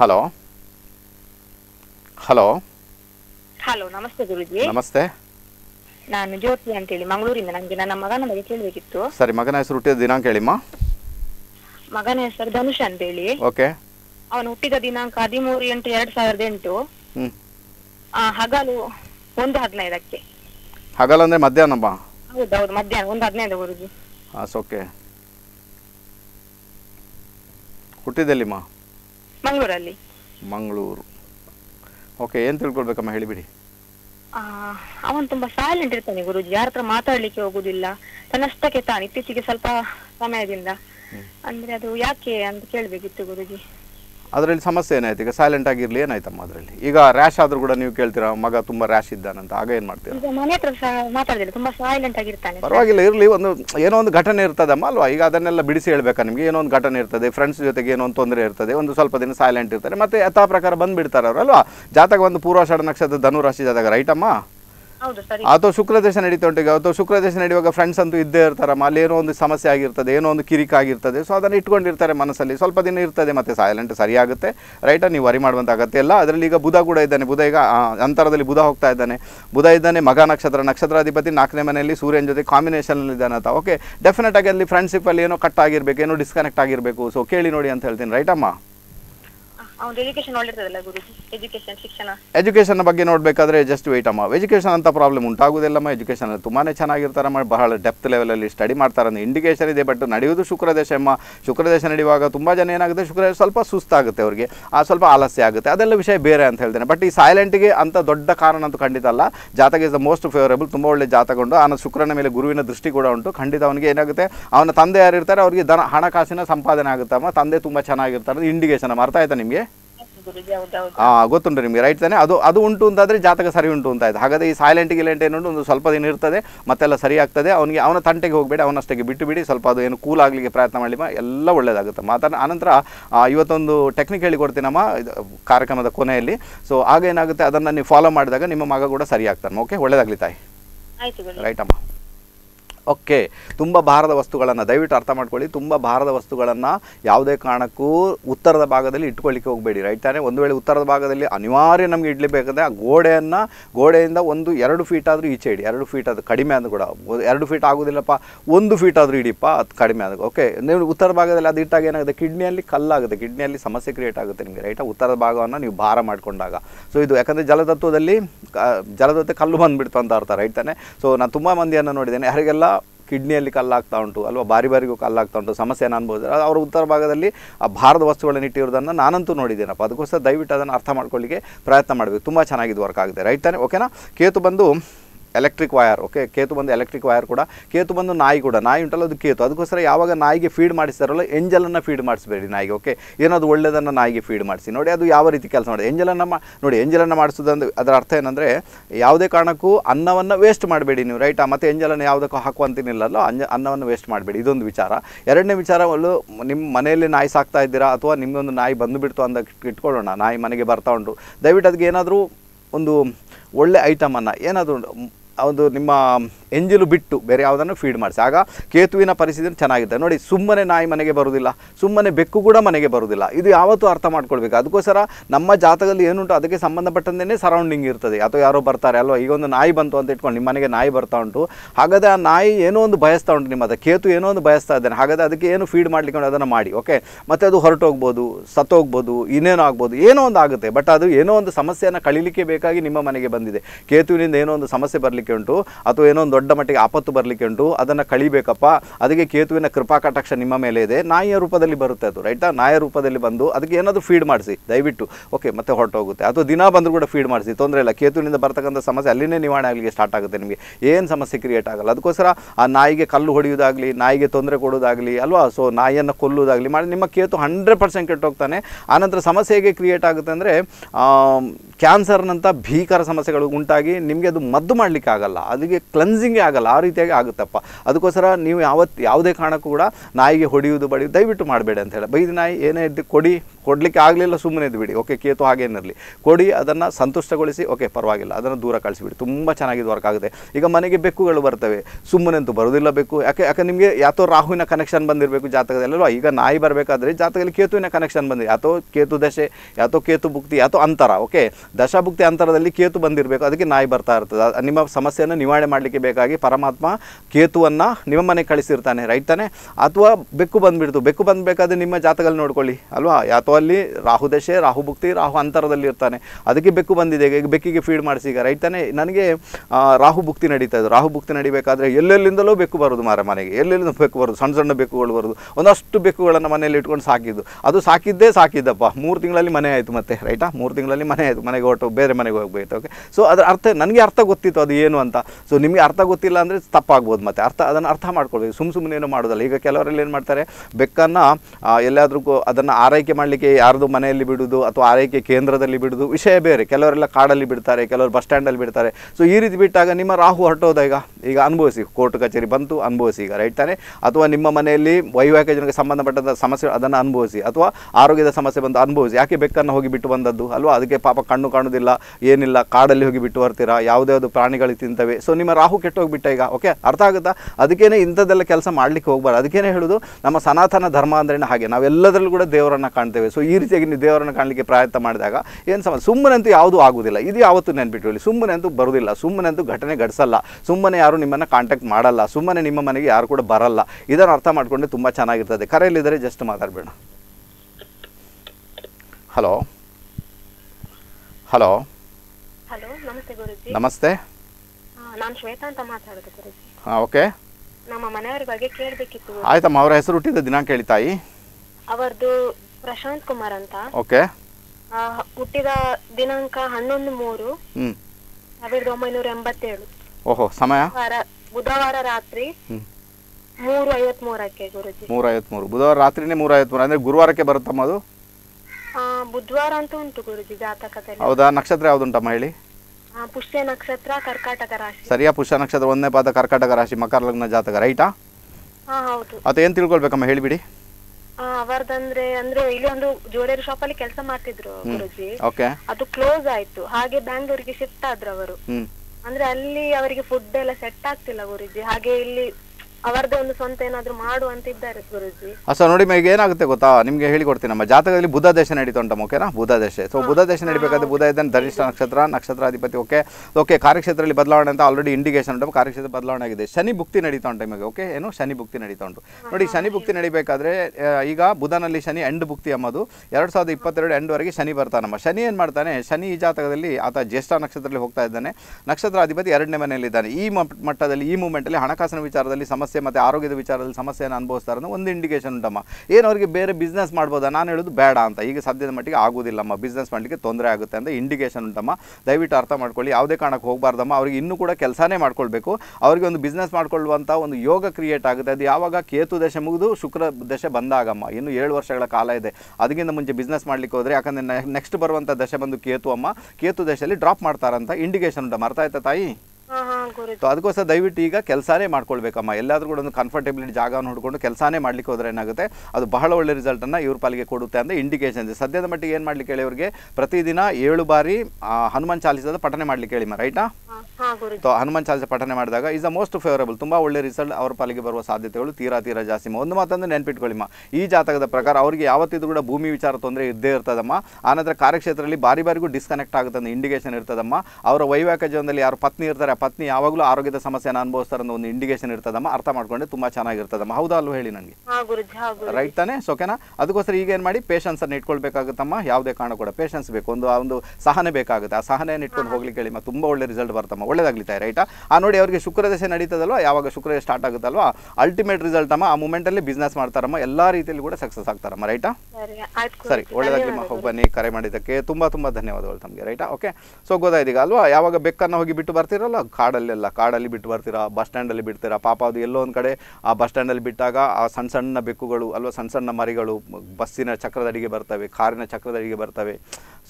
ಹಲೋ ಹಲೋ ಹಲೋ ನಮಸ್ತೆ ಗುರುಜಿ ನಮಸ್ತೆ ನಾನು ಜ್ಯೋತಿ ಅಂತ ಹೇಳಿ ಮಂಗಳೂರಿಂದ ನನಗೆ ನನ್ನ ಮಗನ ಬಗ್ಗೆ ಕೇಳಬೇಕಿತ್ತು ಸರಿ ಮಗನ ಹೆಸರು ಹುಟ್ಟಿದ ದಿನಾಂಕ ಹೇಳಿಮ್ಮ ಮಗನ ಹೆಸರು ಧನುಷ್ ಅಂತ ಹೇಳಿ ಓಕೆ ಅವನು ಹುಟ್ಟಿದ ದಿನಾಂಕ ಹದಿಮೂರು ಎಂಟು ಎರಡ್ ಸಾವಿರದ ಎಂಟು ಹಗಲು ಒಂದು ಹದಿನೈದಕ್ಕೆ ಹಗಲು ಅಂದ್ರೆ ಮಧ್ಯಾಹ್ನ ಹೌದೌದು ಮಧ್ಯಾಹ್ನ ಒಂದು ಹದಿನೈದು ಗುರುಜಿ ಓಕೆ ಹುಟ್ಟಿದಲ್ಲಿಮ್ಮ ಮಂಗಳೂರಲ್ಲಿ ಮಂಗಳೂರು ಓಕೆ ಏನು ತಿಳ್ಕೊಳ್ಬೇಕಮ್ಮ ಹೇಳಿಬಿಡಿ ಅವನು ತುಂಬಾ ಸೈಲೆಂಟ್ ಇರ್ತಾನೆ ಗುರುಜಿ ಯಾರ ಹತ್ರ ಮಾತಾಡ್ಲಿಕ್ಕೆ ಹೋಗುದಿಲ್ಲ ತನ್ನಷ್ಟಕ್ಕೆ ತಾನು ಇತ್ತೀಚೆಗೆ ಸ್ವಲ್ಪ ಸಮಯದಿಂದ ಅಂದ್ರೆ ಅದು ಯಾಕೆ ಅಂತ ಕೇಳ್ಬೇಕಿತ್ತು ಗುರುಜಿ ಅದರಲ್ಲಿ ಸಮಸ್ಯೆ ಏನಾಯ್ತು ಈಗ ಸೈಲೆಂಟ್ ಆಗಿರ್ಲಿ ಏನಾಯ್ತಮ್ಮ ಅದರಲ್ಲಿ ಈಗ ರ್ಯಾಶ್ ಆದರೂ ಕೂಡ ನೀವು ಕೇಳ್ತೀರಾ ಮಗ ತುಂಬ ರ್ಯಾಶ್ ಇದ್ದಾನಂತ ಆಗ ಏನು ಮಾಡ್ತೀರಾ ಸೈಲೆಂಟ್ ಪರವಾಗಿಲ್ಲ ಇರಲಿ ಒಂದು ಏನೋ ಒಂದು ಘಟನೆ ಇರ್ತದಮ್ಮ ಅಲ್ವಾ ಈಗ ಅದನ್ನೆಲ್ಲ ಬಿಡಿಸಿ ಹೇಳ್ಬೇಕಾ ನಿಮಗೆ ಏನೋ ಒಂದು ಘಟನೆ ಇರ್ತದೆ ಫ್ರೆಂಡ್ಸ್ ಜೊತೆಗೆ ಏನೋ ಒಂದು ತೊಂದರೆ ಇರ್ತದೆ ಒಂದು ಸ್ವಲ್ಪ ದಿನ ಸೈಲೆಂಟ್ ಇರ್ತಾರೆ ಮತ್ತೆ ಯಥಾ ಪ್ರಕಾರ ಬಂದುಬಿಡ್ತಾರೆ ಅವರು ಅಲ್ವಾ ಜಾತಕ ಒಂದು ನಕ್ಷತ್ರ ಧನು ಧನುರಾಶಿ ಜಾತಕ ರೈಟಮ್ಮ ಅಥವಾ ಶುಕ್ರ ದೇಶ ನಡೀತಾ ಉಂಟು ಈಗ ಅಥವಾ ಶುಕ್ರ ನಡೆಯುವಾಗ ಫ್ರೆಂಡ್ಸ್ ಅಂತೂ ಇದ್ದೇ ಇರ್ತಾರಮ್ಮ ಅಲ್ಲಿ ಏನೋ ಒಂದು ಸಮಸ್ಯೆ ಆಗಿರ್ತದೆ ಏನೋ ಒಂದು ಕಿರಿಕ ಆಗಿರ್ತದೆ ಸೊ ಅದನ್ನು ಇಟ್ಕೊಂಡಿರ್ತಾರೆ ಮನಸ್ಸಲ್ಲಿ ಸ್ವಲ್ಪ ದಿನ ಇರ್ತದೆ ಮತ್ತೆ ಸೈಲೆಂಟ್ ಸರಿಯಾಗುತ್ತೆ ರೈಟಾ ನೀವು ವರಿ ಮಾಡುವಂತ ಅಗತ್ಯ ಇಲ್ಲ ಅದರಲ್ಲಿ ಈಗ ಬುಧ ಕೂಡ ಇದ್ದಾನೆ ಬುಧ ಈಗ ಅಂತರದಲ್ಲಿ ಬುಧ ಹೋಗ್ತಾ ಇದ್ದಾನೆ ಬುಧ ಇದ್ದಾನೆ ಮಗ ನಕ್ಷತ್ರ ನಕ್ಷತ್ರಾಧಿಪತಿ ನಾಲ್ಕನೇ ಮನೆಯಲ್ಲಿ ಸೂರ್ಯನ ಜೊತೆ ಕಾಂಬಿನೇಷನಲ್ಲಿ ಇದ್ದಾನೆ ಅಂತ ಓಕೆ ಡೆಫಿನೆಟ್ ಆಗಿ ಅಲ್ಲಿ ಫ್ರೆಂಡ್ಶಿಪ್ಪಲ್ಲಿ ಏನೋ ಕಟ್ ಆಗಿರಬೇಕು ಏನೋ ಡಿಸ್ಕನೆಕ್ಟ್ ಆಗಿರಬೇಕು ಸೊ ಕೇಳಿ ನೋಡಿ ಅಂತ ಹೇಳ್ತೀನಿ ರೈಟಮ್ಮ ಎಜುಕೇಶನ್ ಬಗ್ಗೆ ನೋಡಬೇಕಾದ್ರೆ ಜಸ್ಟ್ ವೈಟ್ ಅಮ್ಮ ಎಜುಕೇಶನ್ ಅಂತ ಪ್ರಾಬ್ಲಮ್ ಉಂಟಾಗುದಿಲ್ಲಮ್ಮ ಎಜುಕೇಶನ್ ತುಂಬಾನೇ ಚೆನ್ನಾಗಿರ್ತಾರಮ್ಮ ಬಹಳ ಡೆಪ್ತ್ ಲೆವೆಲಲ್ಲಿ ಸ್ಟಡಿ ಮಾಡ್ತಾರೆ ಅನ್ನೋ ಇಂಡಿಕೇಶನ್ ಇದೆ ಬಟ್ ನಡೆಯುವುದು ಶುಕ್ರದೇಶ ಅಮ್ಮ ಶುಕ್ರದೇಶ ನಡೆಯುವಾಗ ತುಂಬ ಜನ ಏನಾಗುತ್ತೆ ಶುಕ್ರದೇಶ ಸ್ವಲ್ಪ ಸುಸ್ತಾಗುತ್ತೆ ಅವರಿಗೆ ಆ ಸ್ವಲ್ಪ ಆಲಸ್ಯ ಆಗುತ್ತೆ ಅದೆಲ್ಲ ವಿಷಯ ಬೇರೆ ಅಂತ ಹೇಳ್ತೇನೆ ಬಟ್ ಈ ಸೈಲೆಂಟ್ಗೆ ಅಂತ ದೊಡ್ಡ ಕಾರಣ ಅಂತೂ ಖಂಡಿತ ಅಲ್ಲ ಜಾತಕ ಇಸ್ ದ ಮೋಸ್ಟ್ ಫೇವರೇಬಲ್ ತುಂಬ ಒಳ್ಳೆ ಜಾತಕೊಂಡು ಆನ ಶುಕ್ರನ ಮೇಲೆ ಗುರುವಿನ ದೃಷ್ಟಿ ಕೂಡ ಉಂಟು ಖಂಡಿತ ಅವನಿಗೆ ಏನಾಗುತ್ತೆ ಅವನ ತಂದೆ ಯಾರು ಇರ್ತಾರೆ ಅವರಿಗೆ ಧನ ಹಣಕಾಸಿನ ಸಂಪಾದನೆ ಆಗುತ್ತಮ್ಮ ತಂದೆ ತುಂಬ ಚೆನ್ನಾಗಿರ್ತಾರೆ ಇಂಡಿಕೇಶನ್ ಅರ್ಥ ಆಯ್ತಾ ನಿಮಗೆ ಗೊತ್ತುಂಟು ನಿಮಗೆ ರೈಟ್ ತಾನೆ ಅದು ಅದು ಉಂಟು ಅಂತಾದ್ರೆ ಜಾತಕ ಸರಿ ಉಂಟು ಅಂತ ಆಯ್ತು ಹಾಗಾದ್ರೆ ಈ ಸೈಲೆಂಟ್ ಗಿಲೆಂಟ್ ಏನು ಒಂದು ಸ್ವಲ್ಪ ದಿನ ಇರ್ತದೆ ಮತ್ತೆಲ್ಲ ಸರಿ ಆಗ್ತದೆ ಅವನಿಗೆ ಅವನ ತಂಟೆಗೆ ಹೋಗ್ಬೇಡಿ ಅವನಷ್ಟಕ್ಕೆ ಬಿಟ್ಟು ಬಿಡಿ ಸ್ವಲ್ಪ ಅದು ಏನು ಕೂಲ್ ಆಗಲಿಕ್ಕೆ ಪ್ರಯತ್ನ ಮಾಡಲಿ ಎಲ್ಲ ಒಳ್ಳೇದಾಗುತ್ತೆ ಮಾತಾಡ ಆನಂತರ ಇವತ್ತೊಂದು ಟೆಕ್ನಿಕ್ ಹೇಳಿ ಕೊಡ್ತೀನಮ್ಮ ಕಾರ್ಯಕ್ರಮದ ಕೊನೆಯಲ್ಲಿ ಸೊ ಆಗ ಏನಾಗುತ್ತೆ ಅದನ್ನ ನೀವು ಫಾಲೋ ಮಾಡಿದಾಗ ನಿಮ್ಮ ಮಗ ಕೂಡ ಸರಿ ಆಗ್ತಾನೆ ಓಕೆ ಒಳ್ಳೇದಾಗ್ಲಿ ತಾಯಿ ರೈಟ್ ಅಮ್ಮ ಓಕೆ ತುಂಬ ಭಾರದ ವಸ್ತುಗಳನ್ನು ದಯವಿಟ್ಟು ಅರ್ಥ ಮಾಡ್ಕೊಳ್ಳಿ ತುಂಬ ಭಾರದ ವಸ್ತುಗಳನ್ನು ಯಾವುದೇ ಕಾರಣಕ್ಕೂ ಉತ್ತರದ ಭಾಗದಲ್ಲಿ ಇಟ್ಕೊಳ್ಳಿಕ್ಕೆ ಹೋಗಬೇಡಿ ರೈಟ್ ತಾನೇ ಒಂದು ವೇಳೆ ಉತ್ತರದ ಭಾಗದಲ್ಲಿ ಅನಿವಾರ್ಯ ನಮಗೆ ಇಡಲೇಬೇಕಾದ್ರೆ ಆ ಗೋಡೆಯನ್ನು ಗೋಡೆಯಿಂದ ಒಂದು ಎರಡು ಫೀಟ್ ಆದರೂ ಈಚೆ ಇಡಿ ಎರಡು ಫೀಟ್ ಅದು ಕಡಿಮೆ ಅಂದು ಕೂಡ ಎರಡು ಫೀಟ್ ಆಗೋದಿಲ್ಲಪ್ಪ ಒಂದು ಫೀಟ್ ಆದರೂ ಇಡಿಪ್ಪ ಅದು ಕಡಿಮೆ ಆದಾಗ ಓಕೆ ನೀವು ಉತ್ತರ ಭಾಗದಲ್ಲಿ ಅದು ಇಟ್ಟಾಗ ಏನಾಗುತ್ತೆ ಕಿಡ್ನಿಯಲ್ಲಿ ಕಲ್ಲಾಗುತ್ತೆ ಕಿಡ್ನಿಯಲ್ಲಿ ಸಮಸ್ಯೆ ಕ್ರಿಯೇಟ್ ಆಗುತ್ತೆ ನಿಮಗೆ ರೈಟ್ ಉತ್ತರದ ಭಾಗವನ್ನು ನೀವು ಭಾರ ಮಾಡಿಕೊಂಡಾಗ ಸೊ ಇದು ಯಾಕಂದರೆ ಜಲತತ್ವದಲ್ಲಿ ಜಲದತ್ತೆ ಕಲ್ಲು ಬಂದುಬಿಡ್ತು ಅಂತ ಅರ್ಥ ರೈಟ್ ತಾನೆ ಸೊ ನಾನು ತುಂಬ ಮಂದಿಯನ್ನು ನೋಡಿದ್ದೇನೆ ಯಾರಿಗೆಲ್ಲ ಕಿಡ್ನಿಯಲ್ಲಿ ಕಲ್ಲಾಗ್ತಾ ಉಂಟು ಅಲ್ವಾ ಬಾರಿ ಬಾರಿಗೂ ಕಲ್ಲಾಗ್ತಾ ಉಂಟು ಸಮಸ್ಯೆಯನ್ನು ಅನುಭವಿಸಿದ್ರೆ ಅವರ ಉತ್ತರ ಭಾಗದಲ್ಲಿ ಆ ಭಾರದ ವಸ್ತುಗಳನ್ನು ಇಟ್ಟಿರೋದನ್ನು ನಾನಂತೂ ನೋಡಿದ್ದೇನಪ್ಪ ಅದಕ್ಕೋಸ್ಕರ ದಯವಿಟ್ಟು ಅದನ್ನು ಅರ್ಥ ಮಾಡ್ಕೊಳ್ಳಿಕ್ಕೆ ಪ್ರಯತ್ನ ಮಾಡಬೇಕು ತುಂಬ ಚೆನ್ನಾಗಿದೆ ವರ್ಕ್ ಆಗಿದೆ ರೈಟ್ ತಾನೆ ಓಕೆನಾ ಕೇತು ಬಂದು ಎಲೆಕ್ಟ್ರಿಕ್ ವೈರ್ ಓಕೆ ಕೇತು ಬಂದು ಎಲೆಕ್ಟ್ರಿಕ್ ವೈರ್ ಕೂಡ ಕೇತು ಬಂದು ನಾಯಿ ಕೂಡ ನಾಯಿ ಉಂಟಲ್ಲ ಅದು ಕೇತು ಅದಕ್ಕೋಸ್ಕರ ಯಾವಾಗ ನಾಯಿಗೆ ಫೀಡ್ ಮಾಡಿಸ್ತಾರಲ್ಲ ಎಂಜಲನ್ನು ಫೀಡ್ ಮಾಡಿಸ್ಬೇಡಿ ನಾಯಿಗೆ ಓಕೆ ಏನಾದರೂ ಒಳ್ಳೆಯದನ್ನು ನಾಯಿಗೆ ಫೀಡ್ ಮಾಡಿಸಿ ನೋಡಿ ಅದು ಯಾವ ರೀತಿ ಕೆಲಸ ಮಾಡಿ ಎಂಜಲನ್ನು ಮಾ ನೋಡಿ ಎಂಜಲನ್ನು ಮಾಡಿಸೋದಂದು ಅದರ ಅರ್ಥ ಏನಂದರೆ ಯಾವುದೇ ಕಾರಣಕ್ಕೂ ಅನ್ನವನ್ನು ವೇಸ್ಟ್ ಮಾಡಬೇಡಿ ನೀವು ರೈಟಾ ಮತ್ತು ಎಂಜಲನ್ನು ಯಾವುದಕ್ಕೂ ಹಾಕುವಂತಿನಿಲ್ಲಲ್ಲೋ ಅಂಜ ಅನ್ನವನ್ನು ವೇಸ್ಟ್ ಮಾಡಬೇಡಿ ಇದೊಂದು ವಿಚಾರ ಎರಡನೇ ವಿಚಾರ ನಿಮ್ಮ ಮನೆಯಲ್ಲಿ ನಾಯಿ ಸಾಕ್ತಾ ಇದ್ದೀರಾ ಅಥವಾ ನಿಮಗೊಂದು ನಾಯಿ ಬಂದುಬಿಡ್ತು ಅಂತ ಇಟ್ಕೊಳ್ಳೋಣ ನಾಯಿ ಮನೆಗೆ ಬರ್ತಾ ಉಂಟು ದಯವಿಟ್ಟು ಅದಕ್ಕೆ ಏನಾದರೂ ಒಂದು ಒಳ್ಳೆ ಐಟಮನ್ನು ಏನಾದರೂ ಒಂದು ನಿಮ್ಮ ಎಂಜಿಲು ಬಿಟ್ಟು ಬೇರೆ ಯಾವುದನ್ನು ಫೀಡ್ ಮಾಡಿಸಿ ಆಗ ಕೇತುವಿನ ಪರಿಸ್ಥಿತಿ ಚೆನ್ನಾಗಿದೆ ನೋಡಿ ಸುಮ್ಮನೆ ನಾಯಿ ಮನೆಗೆ ಬರುವುದಿಲ್ಲ ಸುಮ್ಮನೆ ಬೆಕ್ಕು ಕೂಡ ಮನೆಗೆ ಬರುವುದಿಲ್ಲ ಇದು ಯಾವತ್ತೂ ಅರ್ಥ ಮಾಡ್ಕೊಳ್ಬೇಕು ಅದಕ್ಕೋಸ್ಕರ ನಮ್ಮ ಜಾತಕದಲ್ಲಿ ಏನುಂಟು ಅದಕ್ಕೆ ಸಂಬಂಧಪಟ್ಟಂತೆಯೇ ಸರೌಂಡಿಂಗ್ ಇರ್ತದೆ ಅಥವಾ ಯಾರೋ ಬರ್ತಾರೆ ಅಲ್ವಾ ಈಗ ಒಂದು ನಾಯಿ ಬಂತು ಅಂತ ಇಟ್ಕೊಂಡು ನಿಮ್ಮ ಮನೆಗೆ ನಾಯಿ ಬರ್ತಾ ಉಂಟು ಹಾಗಾದರೆ ಆ ನಾಯಿ ಏನೋ ಒಂದು ಬಯಸ್ತಾ ಉಂಟು ನಿಮ್ಮದ ಕೇತು ಏನೋ ಒಂದು ಬಯಸ್ತಾ ಇದ್ದಾನೆ ಹಾಗಾದರೆ ಅದಕ್ಕೆ ಏನು ಫೀಡ್ ಮಾಡಲಿಕ್ಕೆ ಅದನ್ನು ಮಾಡಿ ಓಕೆ ಮತ್ತು ಅದು ಹೊರಟೋಗ್ಬೋದು ಸತ್ತೋಗ್ಬೋದು ಇನ್ನೇನೋ ಆಗ್ಬೋದು ಏನೋ ಒಂದು ಆಗುತ್ತೆ ಬಟ್ ಅದು ಏನೋ ಒಂದು ಸಮಸ್ಯೆಯನ್ನು ಕಳೀಲಿಕ್ಕೆ ಬೇಕಾಗಿ ನಿಮ್ಮ ಮನೆಗೆ ಬಂದಿದೆ ಕೇತುವಿನಿಂದ ಏನೋ ಒಂದು ಸಮಸ್ಯೆ ಬರಲಿಕ್ಕೆ ಉಂಟು ಅಥವಾ ಏನೋ ಒಂದು ದೊಡ್ಡ ಮಟ್ಟಿಗೆ ಆಪತ್ತು ಬರಲಿಕ್ಕೆ ಉಂಟು ಅದನ್ನು ಕಳಿಬೇಕಪ್ಪ ಅದಕ್ಕೆ ಕೇತುವಿನ ಕೃಪಾ ಕಟಾಕ್ಷ ನಿಮ್ಮ ಮೇಲೆ ಇದೆ ನಾಯಿಯ ರೂಪದಲ್ಲಿ ಬರುತ್ತೆ ಅದು ರೈಟಾ ನಾಯಿಯ ರೂಪದಲ್ಲಿ ಬಂದು ಅದಕ್ಕೆ ಏನಾದರೂ ಫೀಡ್ ಮಾಡಿಸಿ ದಯವಿಟ್ಟು ಓಕೆ ಮತ್ತೆ ಹೊರಟೋಗುತ್ತೆ ಅಥವಾ ದಿನ ಬಂದರೂ ಕೂಡ ಫೀಡ್ ಮಾಡಿಸಿ ತೊಂದರೆ ಇಲ್ಲ ಕೇತುವಿನಿಂದ ಬರ್ತಕ್ಕಂಥ ಸಮಸ್ಯೆ ಅಲ್ಲಿನೇ ನಿವಾರಣೆ ಆಗಲಿಕ್ಕೆ ಸ್ಟಾರ್ಟ್ ಆಗುತ್ತೆ ನಿಮಗೆ ಏನು ಸಮಸ್ಯೆ ಕ್ರಿಯೇಟ್ ಆಗಲ್ಲ ಅದಕ್ಕೋಸ್ಕರ ಆ ನಾಯಿಗೆ ಕಲ್ಲು ಹೊಡೆಯೋದಾಗಲಿ ನಾಯಿಗೆ ತೊಂದರೆ ಕೊಡೋದಾಗಲಿ ಅಲ್ವಾ ಸೊ ನಾಯಿಯನ್ನು ಕೊಲ್ಲುವುದಾಗಲಿ ಮಾಡಿ ನಿಮ್ಮ ಕೇತು ಹಂಡ್ರೆಡ್ ಪರ್ಸೆಂಟ್ ಕೆಟ್ಟೋಗ್ತಾನೆ ಆನಂತರ ಸಮಸ್ಯೆ ಹೇಗೆ ಕ್ರಿಯೇಟ್ ಆಗುತ್ತೆ ಅಂದರೆ ಕ್ಯಾನ್ಸರ್ನಂಥ ಭೀಕರ ಸಮಸ್ಯೆಗಳು ಉಂಟಾಗಿ ನಿಮಗೆ ಅದು ಮದ್ದು ಮಾಡಲಿಕ್ಕೆ ಆಗಲ್ಲ ಅದಕ್ಕೆ ಕ್ಲನ್ಸಿಂಗ್ ಹಿಂಗೆ ಆಗಲ್ಲ ಆ ರೀತಿಯಾಗಿ ಆಗುತ್ತಪ್ಪ ಅದಕ್ಕೋಸ್ಕರ ನೀವು ಯಾವತ್ತು ಯಾವುದೇ ಕಾರಣಕ್ಕೂ ಕೂಡ ನಾಯಿಗೆ ಹೊಡೆಯುವುದು ಬಡಿಯುವುದು ದಯವಿಟ್ಟು ಮಾಡಬೇಡಿ ಅಂತ ಹೇಳಿ ಬೈದು ನಾಯಿ ಏನೇ ಇದ್ದು ಕೊಡಿ ಕೊಡಲಿಕ್ಕೆ ಆಗಲಿಲ್ಲ ಸುಮ್ಮನೆ ಇದ್ಬಿಡಿ ಓಕೆ ಕೇತು ಹಾಗೇನಿರಲಿ ಕೊಡಿ ಅದನ್ನು ಸಂತುಷ್ಟಗೊಳಿಸಿ ಓಕೆ ಪರವಾಗಿಲ್ಲ ಅದನ್ನು ದೂರ ಕಳಿಸಿಬಿಡಿ ತುಂಬ ಚೆನ್ನಾಗಿದೆ ವರ್ಕ್ ಆಗುತ್ತೆ ಈಗ ಮನೆಗೆ ಬೆಕ್ಕುಗಳು ಬರ್ತವೆ ಅಂತೂ ಬರೋದಿಲ್ಲ ಬೆಕ್ಕು ಯಾಕೆ ಯಾಕೆ ನಿಮಗೆ ಯಾತೋ ರಾಹುವಿನ ಕನೆಕ್ಷನ್ ಬಂದಿರಬೇಕು ಜಾತಕದಲ್ಲಲ್ವ ಈಗ ನಾಯಿ ಬರಬೇಕಾದ್ರೆ ಜಾತಕದಲ್ಲಿ ಕೇತುವಿನ ಕನೆಕ್ಷನ್ ಬಂದಿದೆ ಯಾತೋ ಕೇತು ದಶೆ ಯಾತೋ ಕೇತು ಭುಕ್ತಿ ಯಾತೋ ಅಂತರ ಓಕೆ ದಶಭುಕ್ತಿ ಅಂತರದಲ್ಲಿ ಕೇತು ಬಂದಿರಬೇಕು ಅದಕ್ಕೆ ನಾಯಿ ಬರ್ತಾ ಇರ್ತದೆ ನಿಮ್ಮ ಸಮಸ್ಯೆಯನ್ನು ನಿವಾರಣೆ ಮಾಡಲಿಕ್ಕೆ ಬೇಕಾಗಿ ಪರಮಾತ್ಮ ಕೇತುವನ್ನು ನಿಮ್ಮ ಮನೆಗೆ ಕಳಿಸಿರ್ತಾನೆ ರೈಟ್ ತಾನೆ ಅಥವಾ ಬೆಕ್ಕು ಬಂದುಬಿಡ್ತು ಬೆಕ್ಕು ಬಂದಬೇಕಾದ್ರೆ ನಿಮ್ಮ ಜಾತಕದಲ್ಲಿ ನೋಡ್ಕೊಳ್ಳಿ ಅಲ್ವಾ ಯಾತೋ ಅಲ್ಲಿ ರಾಹು ದಶೆ ರಾಹು ಭುಕ್ತಿ ರಾಹು ಅಂತರದಲ್ಲಿ ಇರ್ತಾನೆ ಅದಕ್ಕೆ ಬೆಕ್ಕು ಬಂದಿದೆ ಈಗ ಬೆಕ್ಕಿಗೆ ಫೀಡ್ ಮಾಡಿಸಿ ಈಗ ರೈತನೇ ನನಗೆ ರಾಹು ಭುಕ್ತಿ ನಡೀತಾ ಇದೆ ರಾಹು ಭುಕ್ತಿ ನಡಿಬೇಕಾದ್ರೆ ಎಲ್ಲೆಲ್ಲಿಂದಲೂ ಬೆಕ್ಕು ಬರೋದು ಮಾರ ಮನೆಗೆ ಎಲ್ಲೆಲ್ಲಿಂದ ಬೆಕ್ಕು ಬರೋದು ಸಣ್ಣ ಸಣ್ಣ ಬೆಕ್ಕುಗಳು ಬರೋದು ಒಂದಷ್ಟು ಬೆಕ್ಕುಗಳನ್ನು ಮನೆಯಲ್ಲಿ ಇಟ್ಕೊಂಡು ಸಾಕಿದ್ದು ಅದು ಸಾಕಿದ್ದೇ ಸಾಕಿದ್ದಪ್ಪ ಮೂರು ತಿಂಗಳಲ್ಲಿ ಮನೆ ಆಯಿತು ಮತ್ತೆ ರೈಟಾ ಮೂರು ತಿಂಗಳಲ್ಲಿ ಮನೆ ಆಯಿತು ಮನೆಗೆ ಹೊಟ್ಟು ಬೇರೆ ಮನೆಗೆ ಹೋಗ್ಬೇಕು ಓಕೆ ಸೊ ಅದರ ಅರ್ಥ ನನಗೆ ಅರ್ಥ ಗೊತ್ತಿತ್ತು ಅದು ಏನು ಅಂತ ಸೊ ನಿಮಗೆ ಅರ್ಥ ಗೊತ್ತಿಲ್ಲ ಅಂದರೆ ತಪ್ಪಾಗ್ಬೋದು ಮತ್ತೆ ಅರ್ಥ ಅದನ್ನು ಅರ್ಥ ಮಾಡ್ಕೊಳ್ಬೇಕು ಸುಮ್ಮ ಸುಮ್ಮನೆ ಏನು ಮಾಡೋದಲ್ಲ ಈಗ ಕೆಲವರಲ್ಲಿ ಏನು ಮಾಡ್ತಾರೆ ಬೆಕ್ಕನ್ನು ಎಲ್ಲಾದ್ರೂ ಅದನ್ನು ಆರೈಕೆ ಮಾಡಲಿಕ್ಕೆ ಆರೈಕೆ ಮನೆಯಲ್ಲಿ ಬಿಡುದು ಅಥವಾ ಆರೈಕೆ ಕೇಂದ್ರದಲ್ಲಿ ಬಿಡುದು ವಿಷಯ ಬೇರೆ ಕೆಲವರೆಲ್ಲ ಕಾಡಲ್ಲಿ ಬಿಡ್ತಾರೆ ಕೆಲವರು ಬಸ್ ಸ್ಟ್ಯಾಂಡಲ್ಲಿ ಬಿಡ್ತಾರೆ ಸೊ ಈ ರೀತಿ ಬಿಟ್ಟಾಗ ನಿಮ್ಮ ರಾಹು ಹೊರಟೋದ ಈಗ ಈಗ ಅನುಭವಿಸಿ ಕೋರ್ಟ್ ಕಚೇರಿ ಬಂತು ಅನುಭವಿಸಿ ಈಗ ರೈಟ್ ತಾನೆ ಅಥವಾ ನಿಮ್ಮ ಮನೆಯಲ್ಲಿ ವೈವಾಹಿಕ ಜನಕ್ಕೆ ಸಂಬಂಧಪಟ್ಟಂಥ ಸಮಸ್ಯೆ ಅದನ್ನು ಅನುಭವಿಸಿ ಅಥವಾ ಆರೋಗ್ಯದ ಸಮಸ್ಯೆ ಬಂದು ಅನುಭವಿಸಿ ಯಾಕೆ ಬೆಕ್ಕನ್ನು ಹೋಗಿ ಬಿಟ್ಟು ಬಂದದ್ದು ಅಲ್ವಾ ಅದಕ್ಕೆ ಪಾಪ ಕಣ್ಣು ಕಾಣೋದಿಲ್ಲ ಏನಿಲ್ಲ ಕಾಡಲ್ಲಿ ಹೋಗಿ ಬಿಟ್ಟು ಬರ್ತೀರಾ ಯಾವುದು ಪ್ರಾಣಿಗಳಿಗೆ ತಿಂತವೆ ಸೊ ನಿಮ್ಮ ರಾಹು ಕೆಟ್ಟೋಗಿಬಿಟ್ಟ ಈಗ ಓಕೆ ಅರ್ಥ ಆಗುತ್ತಾ ಅದಕ್ಕೇನೆ ಇಂಥದ್ದೆಲ್ಲ ಕೆಲಸ ಮಾಡಲಿಕ್ಕೆ ಹೋಗಬಾರ್ದು ಅದಕ್ಕೇನೆ ಹೇಳೋದು ನಮ್ಮ ಸನಾತನ ಧರ್ಮ ಅಂದ್ರೇನೆ ಹಾಗೆ ನಾವೆಲ್ಲದರಲ್ಲೂ ಕೂಡ ದೇವರನ್ನು ಕಾಣ್ತೇವೆ ಮಾಡ್ತೇವೆ ಸೊ ಈ ರೀತಿಯಾಗಿ ನೀವು ದೇವರನ್ನು ಕಾಣಲಿಕ್ಕೆ ಪ್ರಯತ್ನ ಮಾಡಿದಾಗ ಏನು ಸಮ ಅಂತೂ ಯಾವುದೂ ಆಗೋದಿಲ್ಲ ಇದು ಯಾವತ್ತೂ ಅಂತೂ ಬರುವುದಿಲ್ಲ ಸುಮ್ಮನೆ ಅಂತೂ ಘಟನೆ ಘಟಿಸಲ್ಲ ಸುಮ್ಮನೆ ಯಾರು ನಿಮ್ಮನ್ನು ಕಾಂಟ್ಯಾಕ್ಟ್ ಮಾಡಲ್ಲ ಸುಮ್ಮನೆ ನಿಮ್ಮ ಮನೆಗೆ ಯಾರು ಕೂಡ ಬರಲ್ಲ ಇದನ್ನು ಅರ್ಥ ಮಾಡಿಕೊಂಡ್ರೆ ತುಂಬ ಚೆನ್ನಾಗಿರ್ತದೆ ಕರೆಯಲ್ಲಿದ್ದರೆ ಜಸ್ಟ್ ಮಾತಾಡಬೇಡ ಹಲೋ ಹಲೋ ಹಲೋ ನಮಸ್ತೆ ಗುರುಜಿ ನಮಸ್ತೆ ನಾನು ಶ್ವೇತಾ ಅಂತ ಮಾತಾಡೋದು ಗುರುಜಿ ಹಾಂ ಓಕೆ ನಮ್ಮ ಮನೆಯವರ ಬಗ್ಗೆ ಕೇಳಬೇಕಿತ್ತು ಆಯ್ತಮ್ಮ ಅವರ ಹೆಸರು ಹುಟ್ಟಿದ ದಿನಾಂಕ ಹೇಳಿ ತಾಯಿ ಅವರದು ಪ್ರಶಾಂತ್ ಕುಮಾರ್ ಅಂತ ಓಕೆ ಹುಟ್ಟಿದ ದಿನಾಂಕ ಹನ್ನೊಂದು ಮೂರು ಸಾವಿರದ ಒಂಬೈನೂರ ಎಂಬತ್ತೇಳು ಓಹೋ ಸಮಯ ಬುಧವಾರ ರಾತ್ರಿ ಮೂರು ಮೂರಕ್ಕೆ ಗುರುಜಿ ಮೂರು ಐವತ್ಮೂರು ಬುಧವಾರ ರಾತ್ರಿನೇ ಮೂರು ಅಂದ್ರೆ ಗುರುವಾರಕ್ಕೆ ಬರುತ್ತಮ್ಮ ಅದು ಬುಧವಾರ ಅಂತ ಉಂಟು ಗುರುಜಿ ಜಾತಕದಲ್ಲಿ ಹೌದಾ ನಕ್ಷತ್ರ ಯಾವ್ದುಂಟಮ್ಮ ಹೇಳಿ ಪುಷ್ಯ ನಕ್ಷತ್ರ ಕರ್ಕಾಟಕ ರಾಶಿ ಸರಿಯಾ ಪುಷ್ಯ ನಕ್ಷತ್ರ ಒಂದನೇ ಪಾದ ಕರ್ಕಾಟಕ ರಾಶಿ ಮಕರ ಲಗ್ನ ಜಾತಕ ರೈಟಾ ಹೌದು ಅದೇನು ತಿಳ್ಕೊಳ್ಬೇಕಮ್ಮ ಹೇಳಿಬಿಡಿ ಹಾ ಅವರದಂದ್ರೆ ಅಂದ್ರೆ ಇಲ್ಲಿ ಒಂದು jewellery ಶಾಪ್ ಅಲ್ಲಿ ಕೆಲಸ ಮಾಡ್ತಿದ್ರು ಗುರೂಜಿ ಅದು ಕ್ಲೋಸ್ ಆಯ್ತು ಹಾಗೆ Bangalore ಶಿಫ್ಟ್ ಆದ್ರು ಅವರು ಅಂದ್ರೆ ಅಲ್ಲಿ ಅವರಿಗೆ ಫುಡ್ ಎಲ್ಲ ಸೆಟ್ ಆಗ್ತಿಲ್ಲ ಗುರೂಜಿ ಹಾಗೆ ಇಲ್ಲಿ. ಸೊ ಒಂದು ನೋಡಿ ಈಗ ಏನಾಗುತ್ತೆ ಗೊತ್ತಾ ನಿಮಗೆ ಹೇಳಿಕೊಡ್ತೀನಿ ನಮ್ಮ ಜಾತಕದಲ್ಲಿ ಬುಧ ದೇಶ ನಡೀತು ಉಂಟು ಓಕೆನಾ ಬುಧ ದೇಶ ಸೊ ಬುಧ ದೇಶ ನಡಿಬೇಕಾದ್ರೆ ಬುಧ ಇದ್ದಾನೆ ಧನಿಷ್ಠ ನಕ್ಷತ್ರ ನಕ್ಷತ್ರಾಧಿಪತಿ ಓಕೆ ಓಕೆ ಕಾರ್ಯಕ್ಷೇತ್ರದಲ್ಲಿ ಬದಲಾವಣೆ ಅಂತ ಆಲ್ರೆಡಿ ಇಂಡಿಕೇಶನ್ ಉಂಟು ಕಾರ್ಯಕ್ಷೇತ್ರ ಬದಲಾವಣೆ ಆಗಿದೆ ಶನಿ ಭುಕ್ತಿ ನಡೀತಾ ಉಂಟು ನಿಮಗೆ ಓಕೆ ಏನು ಶನಿ ಭುಕ್ತಿ ನಡೀತಾ ಉಂಟು ನೋಡಿ ಶನಿ ಭುಕ್ತಿ ನಡಿಬೇಕಾದ್ರೆ ಈಗ ಬುಧನಲ್ಲಿ ಶನಿ ಎಂಡ್ ಭುಕ್ತಿ ಅಮ್ಮದು ಎರಡು ಸಾವಿರದ ಇಪ್ಪತ್ತೆರಡು ಎಂಡ್ವರೆಗೆ ಶನಿ ಬರ್ತಾನಮ್ಮ ಶನಿ ಏನು ಮಾಡ್ತಾನೆ ಶನಿ ಈ ಜಾತಕದಲ್ಲಿ ಆತ ಜ್ಯೇಷ್ಠ ನಕ್ಷತ್ರದಲ್ಲಿ ಹೋಗ್ತಾ ಇದ್ದಾನೆ ನಕ್ಷತ್ರಾಧಿಪತಿ ಎರಡನೇ ಮನೆಯಲ್ಲಿ ಇದ್ದಾನೆ ಈ ಮಟ್ಟದಲ್ಲಿ ಈ ಮೂಮೆಂಟಲ್ಲಿ ಹಣಕಾಸಿನ ವಿಚಾರದಲ್ಲಿ ಸಮಸ್ಯೆ ಸಮಸ್ಯೆ ಮತ್ತು ಆರೋಗ್ಯದ ವಿಚಾರದಲ್ಲಿ ಸಮಸ್ಯೆಯನ್ನು ಅನುಭವಿಸ್ತಾರೆ ಅನ್ನೋ ಒಂದು ಇಂಡಿಕೇಷನ್ ಉಂಟಮ್ಮ ಏನು ಅವರಿಗೆ ಬೇರೆ ಬಿಸ್ನೆಸ್ ಮಾಡ್ಬೋದಾ ನಾನು ಹೇಳೋದು ಬೇಡ ಅಂತ ಈಗ ಸದ್ಯದ ಮಟ್ಟಿಗೆ ಆಗೋದಿಲ್ಲಮ್ಮ ಬಿಸ್ನೆಸ್ ಮಾಡಲಿಕ್ಕೆ ತೊಂದರೆ ಆಗುತ್ತೆ ಅಂತ ಇಂಡಿಕೇಷನ್ ಉಂಟಮ್ಮ ದಯವಿಟ್ಟು ಅರ್ಥ ಮಾಡ್ಕೊಳ್ಳಿ ಯಾವುದೇ ಕಾರಣಕ್ಕೆ ಹೋಗಬಾರ್ದಮ್ಮ ಅವ್ರಿಗೆ ಇನ್ನೂ ಕೂಡ ಕೆಲಸನೇ ಮಾಡ್ಕೊಳ್ಬೇಕು ಅವರಿಗೆ ಒಂದು ಬಿಸ್ನೆಸ್ ಮಾಡ್ಕೊಳ್ಳುವಂಥ ಒಂದು ಯೋಗ ಕ್ರಿಯೇಟ್ ಆಗುತ್ತೆ ಅದು ಯಾವಾಗ ಕೇತು ದಶ ಮುಗಿದು ಶುಕ್ರ ದಶ ಬಂದಾಗಮ್ಮ ಇನ್ನು ಏಳು ವರ್ಷಗಳ ಕಾಲ ಇದೆ ಅದಕ್ಕಿಂತ ಮುಂಚೆ ಬಿಸ್ನೆಸ್ ಮಾಡಲಿಕ್ಕೆ ಹೋದರೆ ಯಾಕಂದರೆ ನೆಕ್ಸ್ಟ್ ಬರುವಂಥ ದಶೆ ಬಂದು ಕೇತು ಅಮ್ಮ ಕೇತು ದಶೆಯಲ್ಲಿ ಡ್ರಾಪ್ ಮಾಡ್ತಾರಂತ ಇಂಡಿಕೇಷನ್ ಉಂಟಮ್ಮ ಅರ್ಥ ಆಯ್ತಾ ತಾಯಿ ಸೊ ಅದಕ್ಕೋಸ್ಕರ ದಯವಿಟ್ಟು ಈಗ ಕೆಲಸನೇ ಮಾಡ್ಕೊಳ್ಬೇಕಮ್ಮ ಎಲ್ಲಾದ್ರೂ ಕೂಡ ಒಂದು ಕಂಫರ್ಟೇಬಿಲಿಟಿ ಜಾಗವನ್ನು ಹುಡ್ಕೊಂಡು ಕೆಲಸನೇ ಮಾಡ್ಲಿಕ್ಕೆ ಹೋದ್ರೆ ಏನಾಗುತ್ತೆ ಅದು ಬಹಳ ಒಳ್ಳೆ ರಿಸಲ್ಟನ್ನು ಇವ್ರ ಪಾಲಿಗೆ ಕೊಡುತ್ತೆ ಅಂತ ಇಂಡಿಕೇಶನ್ ಇದೆ ಸದ್ಯದ ಮಟ್ಟಿಗೆ ಏನು ಮಾಡ್ಲಿಕ್ಕೆ ಹೇಳಿ ಅವ್ರಿಗೆ ಪ್ರತಿದಿನ ಏಳು ಬಾರಿ ಹನುಮಾನ್ ಚಾಲಿಸದ ಪಠನೆ ಮಾಡ್ಲಿಕ್ಕೆ ಹೇಳಿ ರೈಟಾ ಸೊ ಹನುಮಾನ್ ಚಾಲಿಸ ಪಠನೆ ಮಾಡಿದಾಗ ಇಸ್ ಅ ಮೋಸ್ಟ್ ಫೇವರಬಲ್ ತುಂಬ ಒಳ್ಳೆ ರಿಸಲ್ಟ್ ಅವ್ರ ಪಾಲಿಗೆ ಬರುವ ಸಾಧ್ಯತೆಗಳು ತೀರಾ ತೀರಾ ಜಾಸ್ತಿ ಒಂದು ಮಾತಂದು ನೆನಪಿಟ್ಕೊಳ್ಳಿಮ್ಮ ಈ ಜಾತಕದ ಪ್ರಕಾರ ಅವರಿಗೆ ಯಾವತ್ತಿದ್ರೂ ಕೂಡ ಭೂಮಿ ವಿಚಾರ ತೊಂದರೆ ಇದ್ದೇ ಇರ್ತದಮ್ಮ ಆನಂತರ ಕಾರ್ಯಕ್ಷೇತ್ರದಲ್ಲಿ ಬಾರಿ ಬಾರಿಗೂ ಡಿಸ್ಕನೆಕ್ಟ್ ಆಗುತ್ತೆ ಇಂಡಿಕೇಶನ್ ಇರ್ತದಮ್ಮ ಅವರ ವೈವಾಹಿಕ ಜೀವನದಲ್ಲಿ ಯಾರು ಪತ್ನಿ ಇರ್ತಾರೆ ಪತ್ನಿ ಯಾವಾಗಲೂ ಆರೋಗ್ಯದ ಸಮಸ್ಯೆನ ಅನುಭವಿಸ್ತಾರ ಒಂದು ಇಂಡಿಕೇಶನ್ ಇರ್ತದಮ್ಮ ಅರ್ಥ ಮಾಡ್ಕೊಂಡು ತುಂಬಾ ಚೆನ್ನಾಗಿರ್ತದಮ್ಮ ಹೌದಾ ಅಲ್ವಾ ಹೇಳಿ ನನಗೆ ರೈಟ್ ತಾನೆ ಸೊಕೆನಾ ಅದಕ್ಕೋಸ್ಕರ ಈಗ ಏನು ಮಾಡಿ ಪೇಷನ್ಸ್ ಅನ್ನ ಇಟ್ಕೊಳ್ಬೇಕಾಗುತ್ತಮ್ಮ ಯಾವುದೇ ಕಾರಣ ಕೂಡ ಪೇಷನ್ಸ್ ಬೇಕು ಒಂದು ಆ ಒಂದು ಸಹನೆ ಬೇಕಾಗುತ್ತೆ ಆ ಸಹನೆಯನ್ನು ಇಟ್ಕೊಂಡು ಹೋಗ್ಲಿಕ್ಕೆ ಹೇಳಿ ತುಂಬಾ ಒಳ್ಳೆ ರಿಸಲ್ಟ್ ಬರ್ತಮ್ಮ ಒಳ್ಳೇದಾಗ್ಲಿತಾಯಿ ರೈಟ್ ಆ ನೋಡಿ ಅವರಿಗೆ ಶುಕ್ರ ದಶೆ ನಡೀತದಲ್ವಾ ಯಾವಾಗ ಶುಕ್ರ ಸ್ಟಾರ್ಟ್ ಆಗುತ್ತಲ್ವಾ ಅಲ್ಟಿಮೇಟ್ ರಿಸಲ್ಟ್ ಅಮ್ಮ ಆ ಮೂಮೆಂಟ್ ಅಲ್ಲಿ ಬಿಸ್ನೆಸ್ ಮಾಡ್ತಾರಮ್ಮ ಎಲ್ಲಾ ರೀತಿಯಲ್ಲಿ ಕೂಡ ಸಕ್ಸಸ್ ಆಗ್ತಾರಮ್ಮ ರೈಟಾ ಸರಿ ಒಳ್ಳೇದಾಗ್ಲಿ ಬನ್ನಿ ಕರೆ ಮಾಡಿದ್ದಕ್ಕೆ ತುಂಬಾ ತುಂಬಾ ಧನ್ಯವಾದಗಳು ತಮಗೆ ರೈಟಾ ಓಕೆ ಸೊ ಗೊತ್ತಾಯ್ತೀಗ ಅಲ್ವಾ ಯಾವಾಗ ಬೆಕ್ಕನ್ನು ಹೋಗಿ ಬಿಟ್ಟು ಬರ್ತಿರಲ್ಲ ಕಾಡಲ್ಲೆಲ್ಲ ಕಾಡಲ್ಲಿ ಬಿಟ್ಟು ಬರ್ತೀರಾ ಬಸ್ ಸ್ಟ್ಯಾಂಡಲ್ಲಿ ಬಿಡ್ತೀರಾ ಪಾಪ ಅದು ಎಲ್ಲೋ ಒಂದು ಕಡೆ ಆ ಬಸ್ ಸ್ಟ್ಯಾಂಡಲ್ಲಿ ಬಿಟ್ಟಾಗ ಆ ಸಣ್ಣ ಸಣ್ಣ ಬೆಕ್ಕುಗಳು ಅಲ್ವಾ ಸಣ್ಣ ಸಣ್ಣ ಮರಿಗಳು ಬಸ್ಸಿನ ಚಕ್ರದ ಅಡಿಗೆ ಬರ್ತವೆ ಕಾರಿನ ಚಕ್ರದ ಅಡಿಗೆ ಬರ್ತವೆ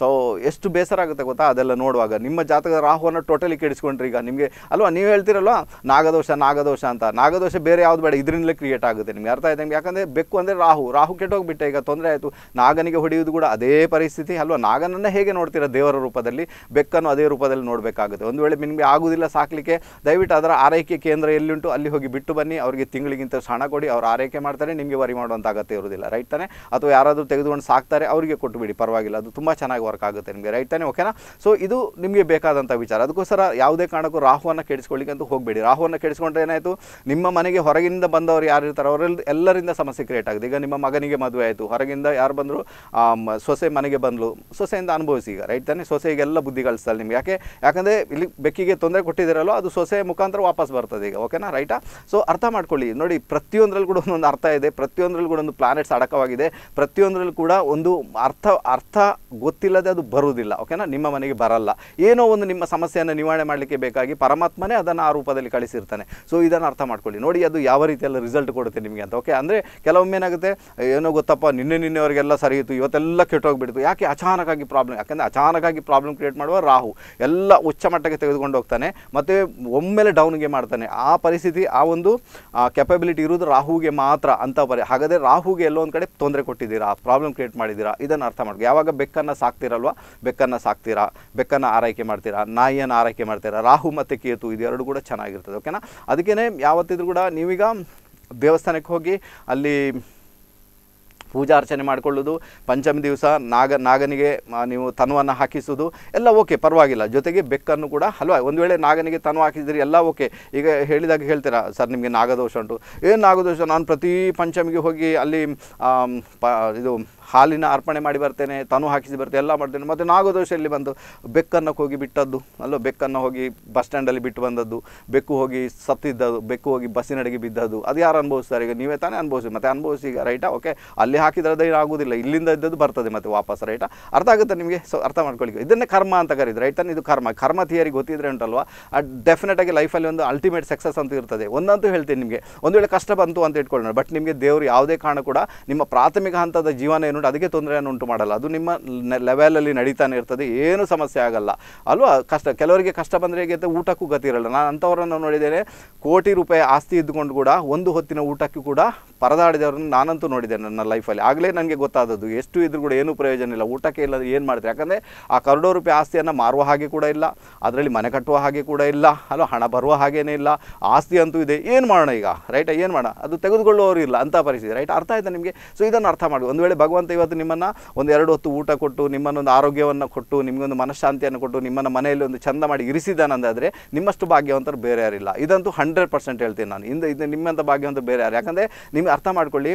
ಸೊ ಎಷ್ಟು ಬೇಸರ ಆಗುತ್ತೆ ಗೊತ್ತಾ ಅದೆಲ್ಲ ನೋಡುವಾಗ ನಿಮ್ಮ ಜಾತಕ ರಾಹುವನ್ನು ಟೋಟಲಿ ಕೆಡಿಸ್ಕೊಂಡ್ರಿ ಈಗ ನಿಮಗೆ ಅಲ್ವಾ ನೀವು ಹೇಳ್ತೀರಲ್ವ ನಾಗದೋಷ ನಾಗದೋಷ ಅಂತ ನಾಗದೋಷ ಬೇರೆ ಯಾವುದು ಬೇಡ ಇದರಿಂದಲೇ ಕ್ರಿಯೇಟ್ ಆಗುತ್ತೆ ನಿಮಗೆ ಅರ್ಥ ಆಯ್ತು ನಿಮ್ಗೆ ಯಾಕಂದರೆ ಬೆಕ್ಕು ಅಂದರೆ ರಾಹು ರಾಹು ಕೆಟ್ಟೋಗ್ಬಿಟ್ಟೆ ಈಗ ತೊಂದರೆ ಆಯಿತು ನಾಗನಿಗೆ ಹೊಡೆಯುವುದು ಕೂಡ ಅದೇ ಪರಿಸ್ಥಿತಿ ಅಲ್ವಾ ನಾಗನನ್ನು ಹೇಗೆ ನೋಡ್ತೀರಾ ದೇವರ ರೂಪದಲ್ಲಿ ಬೆಕ್ಕನ್ನು ಅದೇ ರೂಪದಲ್ಲಿ ನೋಡಬೇಕಾಗುತ್ತೆ ಒಂದು ವೇಳೆ ನಿಮಗೆ ಆಗುವುದಿಲ್ಲ ಸಾಕಲಿಕ್ಕೆ ದಯವಿಟ್ಟು ಅದರ ಆರೈಕೆ ಕೇಂದ್ರ ಎಲ್ಲಿಂಟು ಅಲ್ಲಿ ಹೋಗಿ ಬಿಟ್ಟು ಬನ್ನಿ ಅವರಿಗೆ ತಿಂಗಳಿಗಿಂತ ಹಣ ಕೊಡಿ ಅವ್ರು ಆರೈಕೆ ಮಾಡ್ತಾರೆ ನಿಮಗೆ ವರಿ ಮಾಡುವಂಥ ಅಗತ್ಯ ಇರುವುದಿಲ್ಲ ರೈಟ್ ತಾನೆ ಅಥವಾ ಯಾರಾದರೂ ತೆಗೆದುಕೊಂಡು ಸಾಕ್ತಾರೆ ಅವರಿಗೆ ಬಿಡಿ ಪರವಾಗಿಲ್ಲ ಅದು ತುಂಬ ಚೆನ್ನಾಗಿ ವರ್ಕ್ ಆಗುತ್ತೆ ನಿಮಗೆ ರೈಟ್ ತಾನೆ ಓಕೆನಾ ಸೊ ಇದು ನಿಮಗೆ ಬೇಕಾದಂಥ ವಿಚಾರ ಅದಕ್ಕೋಸ್ಕರ ಯಾವುದೇ ಕಾರಣಕ್ಕೂ ರಾಹುವನ್ನು ಕೆಡಿಸ್ಕೊಳ್ಳಿಕ್ಕೆ ಅಂತೂ ಹೋಗಬೇಡಿ ರಾಹುವನ್ನು ಕೆಡಿಸ್ಕೊಂಡ್ರೆ ಏನಾಯಿತು ನಿಮ್ಮ ಮನೆಗೆ ಹೊರಗಿಂದ ಬಂದವರು ಯಾರು ಇರ್ತಾರೆ ಅವರೆಲ್ಲ ಎಲ್ಲರಿಂದ ಸಮಸ್ಯೆ ಕ್ರಿಯೇಟ್ ಆಗಿದೆ ಈಗ ನಿಮ್ಮ ಮಗನಿಗೆ ಮದುವೆ ಆಯಿತು ಹೊರಗಿಂದ ಯಾರು ಬಂದರು ಸೊಸೆ ಮನೆಗೆ ಬಂದಲು ಸೊಸೆಯಿಂದ ಅನುಭವಿಸಿ ಈಗ ರೈಟ್ ತಾನೆ ಸೊಸೆಗೆಲ್ಲ ಬುದ್ಧಿ ಕಳಿಸ್ತಾರೆ ನಿಮಗೆ ಯಾಕೆ ಯಾಕಂದರೆ ಇಲ್ಲಿ ಬೆಕ್ಕಿಗೆ ತೊಂದರೆ ಕೊಟ್ಟು ಕೊಟ್ಟಿದ್ದೀರಲ್ಲೋ ಅದು ಸೊಸೆ ಮುಖಾಂತರ ವಾಪಸ್ ಬರ್ತದೆ ಈಗ ಓಕೆನಾ ರೈಟಾ ಸೊ ಅರ್ಥ ಮಾಡ್ಕೊಳ್ಳಿ ನೋಡಿ ಪ್ರತಿಯೊಂದರಲ್ಲಿ ಕೂಡ ಒಂದೊಂದು ಅರ್ಥ ಇದೆ ಪ್ರತಿಯೊಂದರಲ್ಲಿ ಕೂಡ ಒಂದು ಪ್ಲಾನೆಟ್ಸ್ ಅಡಕವಾಗಿದೆ ಪ್ರತಿಯೊಂದರಲ್ಲಿ ಕೂಡ ಒಂದು ಅರ್ಥ ಅರ್ಥ ಗೊತ್ತಿಲ್ಲದೆ ಅದು ಬರುವುದಿಲ್ಲ ಓಕೆನಾ ನಿಮ್ಮ ಮನೆಗೆ ಬರಲ್ಲ ಏನೋ ಒಂದು ನಿಮ್ಮ ಸಮಸ್ಯೆಯನ್ನು ನಿವಾರಣೆ ಮಾಡಲಿಕ್ಕೆ ಬೇಕಾಗಿ ಪರಮಾತ್ಮನೇ ಅದನ್ನು ಆ ರೂಪದಲ್ಲಿ ಕಳಿಸಿರ್ತಾನೆ ಸೊ ಇದನ್ನು ಅರ್ಥ ಮಾಡ್ಕೊಳ್ಳಿ ನೋಡಿ ಅದು ಯಾವ ರೀತಿಯಲ್ಲಿ ರಿಸಲ್ಟ್ ಕೊಡುತ್ತೆ ನಿಮಗೆ ಅಂತ ಓಕೆ ಅಂದರೆ ಕೆಲವೊಮ್ಮೆ ಏನಾಗುತ್ತೆ ಏನೋ ಗೊತ್ತಪ್ಪ ನಿನ್ನೆ ನಿನ್ನೆವರೆಗೆಲ್ಲ ಸರಿಯಿತು ಇವತ್ತೆಲ್ಲ ಕೆಟ್ಟೋಗ್ಬಿಡ್ತು ಯಾಕೆ ಅಚಾನಕ್ಕಾಗಿ ಪ್ರಾಬ್ಲಮ್ ಯಾಕೆಂದರೆ ಅಚಾನಕ್ಕಾಗಿ ಪ್ರಾಬ್ಲಮ್ ಕ್ರಿಯೇಟ್ ಮಾಡುವ ರಾಹು ಎಲ್ಲ ಉಚ್ಚ ಮಟ್ಟಕ್ಕೆ ತೆಗೆದುಕೊಂಡು ಹೋಗ್ತಾನೆ ಮತ್ತು ಒಮ್ಮೆಲೆ ಡೌನ್ಗೆ ಮಾಡ್ತಾನೆ ಆ ಪರಿಸ್ಥಿತಿ ಆ ಒಂದು ಕೆಪಬಿಲಿಟಿ ಇರೋದು ರಾಹುಗೆ ಮಾತ್ರ ಅಂತ ಬರೀ ಹಾಗಾದರೆ ರಾಹುಗೆ ಎಲ್ಲೋ ಒಂದು ಕಡೆ ತೊಂದರೆ ಕೊಟ್ಟಿದ್ದೀರಾ ಪ್ರಾಬ್ಲಮ್ ಕ್ರಿಯೇಟ್ ಮಾಡಿದ್ದೀರಾ ಇದನ್ನು ಅರ್ಥ ಮಾಡ್ಕೊ ಯಾವಾಗ ಬೆಕ್ಕನ್ನು ಸಾಕ್ತಿರಲ್ವ ಬೆಕ್ಕನ್ನು ಸಾಕ್ತೀರಾ ಬೆಕ್ಕನ್ನು ಆರೈಕೆ ಮಾಡ್ತೀರಾ ನಾಯಿಯನ್ನು ಆರೈಕೆ ಮಾಡ್ತೀರಾ ರಾಹು ಮತ್ತು ಕೇತು ಇದೆರಡು ಕೂಡ ಚೆನ್ನಾಗಿರ್ತದೆ ಓಕೆನಾ ಅದಕ್ಕೇ ಯಾವತ್ತಿದ್ರೂ ಕೂಡ ನೀವೀಗ ದೇವಸ್ಥಾನಕ್ಕೆ ಹೋಗಿ ಅಲ್ಲಿ ಪೂಜಾ ಅರ್ಚನೆ ಮಾಡಿಕೊಳ್ಳೋದು ಪಂಚಮಿ ದಿವಸ ನಾಗ ನಾಗನಿಗೆ ನೀವು ತನುವನ್ನು ಹಾಕಿಸೋದು ಎಲ್ಲ ಓಕೆ ಪರವಾಗಿಲ್ಲ ಜೊತೆಗೆ ಬೆಕ್ಕನ್ನು ಕೂಡ ಹಲ್ವಾ ಒಂದು ವೇಳೆ ನಾಗನಿಗೆ ತನು ಹಾಕಿದ್ರೆ ಎಲ್ಲ ಓಕೆ ಈಗ ಹೇಳಿದಾಗ ಹೇಳ್ತೀರಾ ಸರ್ ನಿಮಗೆ ನಾಗದೋಷ ಉಂಟು ಏನು ನಾಗದೋಷ ನಾನು ಪ್ರತಿ ಪಂಚಮಿಗೆ ಹೋಗಿ ಅಲ್ಲಿ ಪ ಇದು ಹಾಲಿನ ಅರ್ಪಣೆ ಮಾಡಿ ಬರ್ತೇನೆ ತನು ಹಾಕಿಸಿ ಬರ್ತೇನೆ ಎಲ್ಲ ಮಾಡ್ತೇನೆ ಮತ್ತು ನಾಗದೋಷಲ್ಲಿ ಬಂದು ಬೆಕ್ಕನ್ನು ಹೋಗಿ ಬಿಟ್ಟದ್ದು ಅಲ್ಲೋ ಬೆಕ್ಕನ್ನು ಹೋಗಿ ಬಸ್ ಸ್ಟ್ಯಾಂಡಲ್ಲಿ ಬಿಟ್ಟು ಬಂದದ್ದು ಬೆಕ್ಕು ಹೋಗಿ ಸತ್ತಿದ್ದದ್ದು ಬೆಕ್ಕು ಹೋಗಿ ಬಸ್ಸಿನಡೆಗೆ ಬಿದ್ದದ್ದು ಅದು ಯಾರು ಅನುಭವಿಸ್ತಾರೆ ಈಗ ನೀವೇ ತಾನೇ ಅನುಭವಿಸಿ ಮತ್ತು ಅನುಭವಿಸಿ ರೈಟಾ ಓಕೆ ಅಲ್ಲಿ ಹಾಕಿದ್ರೆ ಅದೇ ಆಗೋದಿಲ್ಲ ಇಲ್ಲಿಂದ ಇದ್ದದ್ದು ಬರ್ತದೆ ಮತ್ತು ವಾಪಸ್ ರೈಟ ಅರ್ಥ ಆಗುತ್ತೆ ನಿಮಗೆ ಸೊ ಅರ್ಥ ಮಾಡ್ಕೊಳ್ಳಿ ಇದನ್ನೇ ಕರ್ಮ ಅಂತ ರೈಟ್ ರೈತನ ಇದು ಕರ್ಮ ಕರ್ಮ ಥಿಯರಿ ಗೊತ್ತಿದ್ರೆ ಉಂಟಲ್ವಾ ಡೆಫಿನೆಟಾಗಿ ಲೈಫಲ್ಲಿ ಒಂದು ಅಲ್ಟಿಮೇಟ್ ಸಕ್ಸಸ್ ಅಂತ ಇರ್ತದೆ ಒಂದಂತೂ ಹೇಳ್ತೀನಿ ನಿಮಗೆ ಒಂದು ವೇಳೆ ಕಷ್ಟ ಬಂತು ಅಂತ ಇಟ್ಕೊಳ್ಳೋಣ ಬಟ್ ನಿಮಗೆ ದೇವರು ಯಾವುದೇ ಕಾರಣ ಕೂಡ ನಿಮ್ಮ ಪ್ರಾಥಮಿಕ ಹಂತದ ಜೀವನ ಏನು ಅದಕ್ಕೆ ತೊಂದರೆಯನ್ನು ಉಂಟು ಮಾಡಲ್ಲ ಅದು ನಿಮ್ಮ ಲೆವೆಲಲ್ಲಿ ನಡೀತಾನೆ ಇರ್ತದೆ ಏನು ಸಮಸ್ಯೆ ಆಗಲ್ಲ ಅಲ್ವಾ ಕಷ್ಟ ಕೆಲವರಿಗೆ ಕಷ್ಟ ಬಂದರೆ ಹೇಗೆ ಊಟಕ್ಕೂ ಗತಿ ಇರಲ್ಲ ನಾನು ಅಂಥವ್ರನ್ನು ನೋಡಿದ್ದೇನೆ ಕೋಟಿ ರೂಪಾಯಿ ಆಸ್ತಿ ಇದ್ದುಕೊಂಡು ಕೂಡ ಒಂದು ಹೊತ್ತಿನ ಊಟಕ್ಕೂ ಕೂಡ ಪರದಾಡಿದವರನ್ನು ನಾನಂತೂ ನೋಡಿದ್ದೇನೆ ನನ್ನ ಲೈಫಲ್ಲಿ ಆಗಲೇ ನನಗೆ ಗೊತ್ತಾದದ್ದು ಎಷ್ಟು ಇದ್ರೂ ಕೂಡ ಏನೂ ಪ್ರಯೋಜನ ಇಲ್ಲ ಊಟಕ್ಕೆ ಇಲ್ಲ ಏನು ಮಾಡ್ತಾರೆ ಯಾಕಂದರೆ ಆ ಕರೋಡೋ ರೂಪಾಯಿ ಆಸ್ತಿಯನ್ನು ಮಾರುವ ಹಾಗೆ ಕೂಡ ಇಲ್ಲ ಅದರಲ್ಲಿ ಮನೆ ಕಟ್ಟುವ ಹಾಗೆ ಕೂಡ ಇಲ್ಲ ಅಲ್ಲ ಹಣ ಬರುವ ಹಾಗೇನೇ ಇಲ್ಲ ಆಸ್ತಿ ಅಂತೂ ಇದೆ ಏನು ಮಾಡೋಣ ಈಗ ರೈಟ್ ಏನು ಮಾಡೋಣ ಅದು ತೆಗೆದುಕೊಳ್ಳೋರು ಇಲ್ಲ ಅಂತ ಪರಿಸ್ಥಿತಿ ರೈಟ್ ಅರ್ಥ ಆಯ್ತಾ ನಿಮಗೆ ಸೊ ಇದನ್ನು ಅರ್ಥ ಮಾಡಿ ಒಂದು ವೇಳೆ ಭಗವಂತ ಅಂತ ಇವತ್ತು ನಿಮ್ಮನ್ನು ಒಂದು ಎರಡು ಹೊತ್ತು ಊಟ ಕೊಟ್ಟು ನಿಮ್ಮನ್ನೊಂದು ಆರೋಗ್ಯವನ್ನು ಕೊಟ್ಟು ನಿಮಗೊಂದು ಮನಃಶಾಂತಿಯನ್ನು ಕೊಟ್ಟು ನಿಮ್ಮನ್ನು ಮನೆಯಲ್ಲಿ ಒಂದು ಚಂದ ಮಾಡಿ ಇರಿಸಿದಾನಂದಾದರೆ ನಿಮ್ಮಷ್ಟು ಭಾಗ್ಯವಂತರು ಬೇರೆ ಯಾರಿಲ್ಲ ಇದಂತೂ ಹಂಡ್ರೆಡ್ ಪರ್ಸೆಂಟ್ ಹೇಳ್ತೀನಿ ನಾನು ಇಂದ ಇದು ನಿಮ್ಮಂಥ ಭಾಗ್ಯವಂತ ಬೇರೆ ಯಾರು ಯಾಕಂದರೆ ನಿಮಗೆ ಅರ್ಥ ಮಾಡ್ಕೊಳ್ಳಿ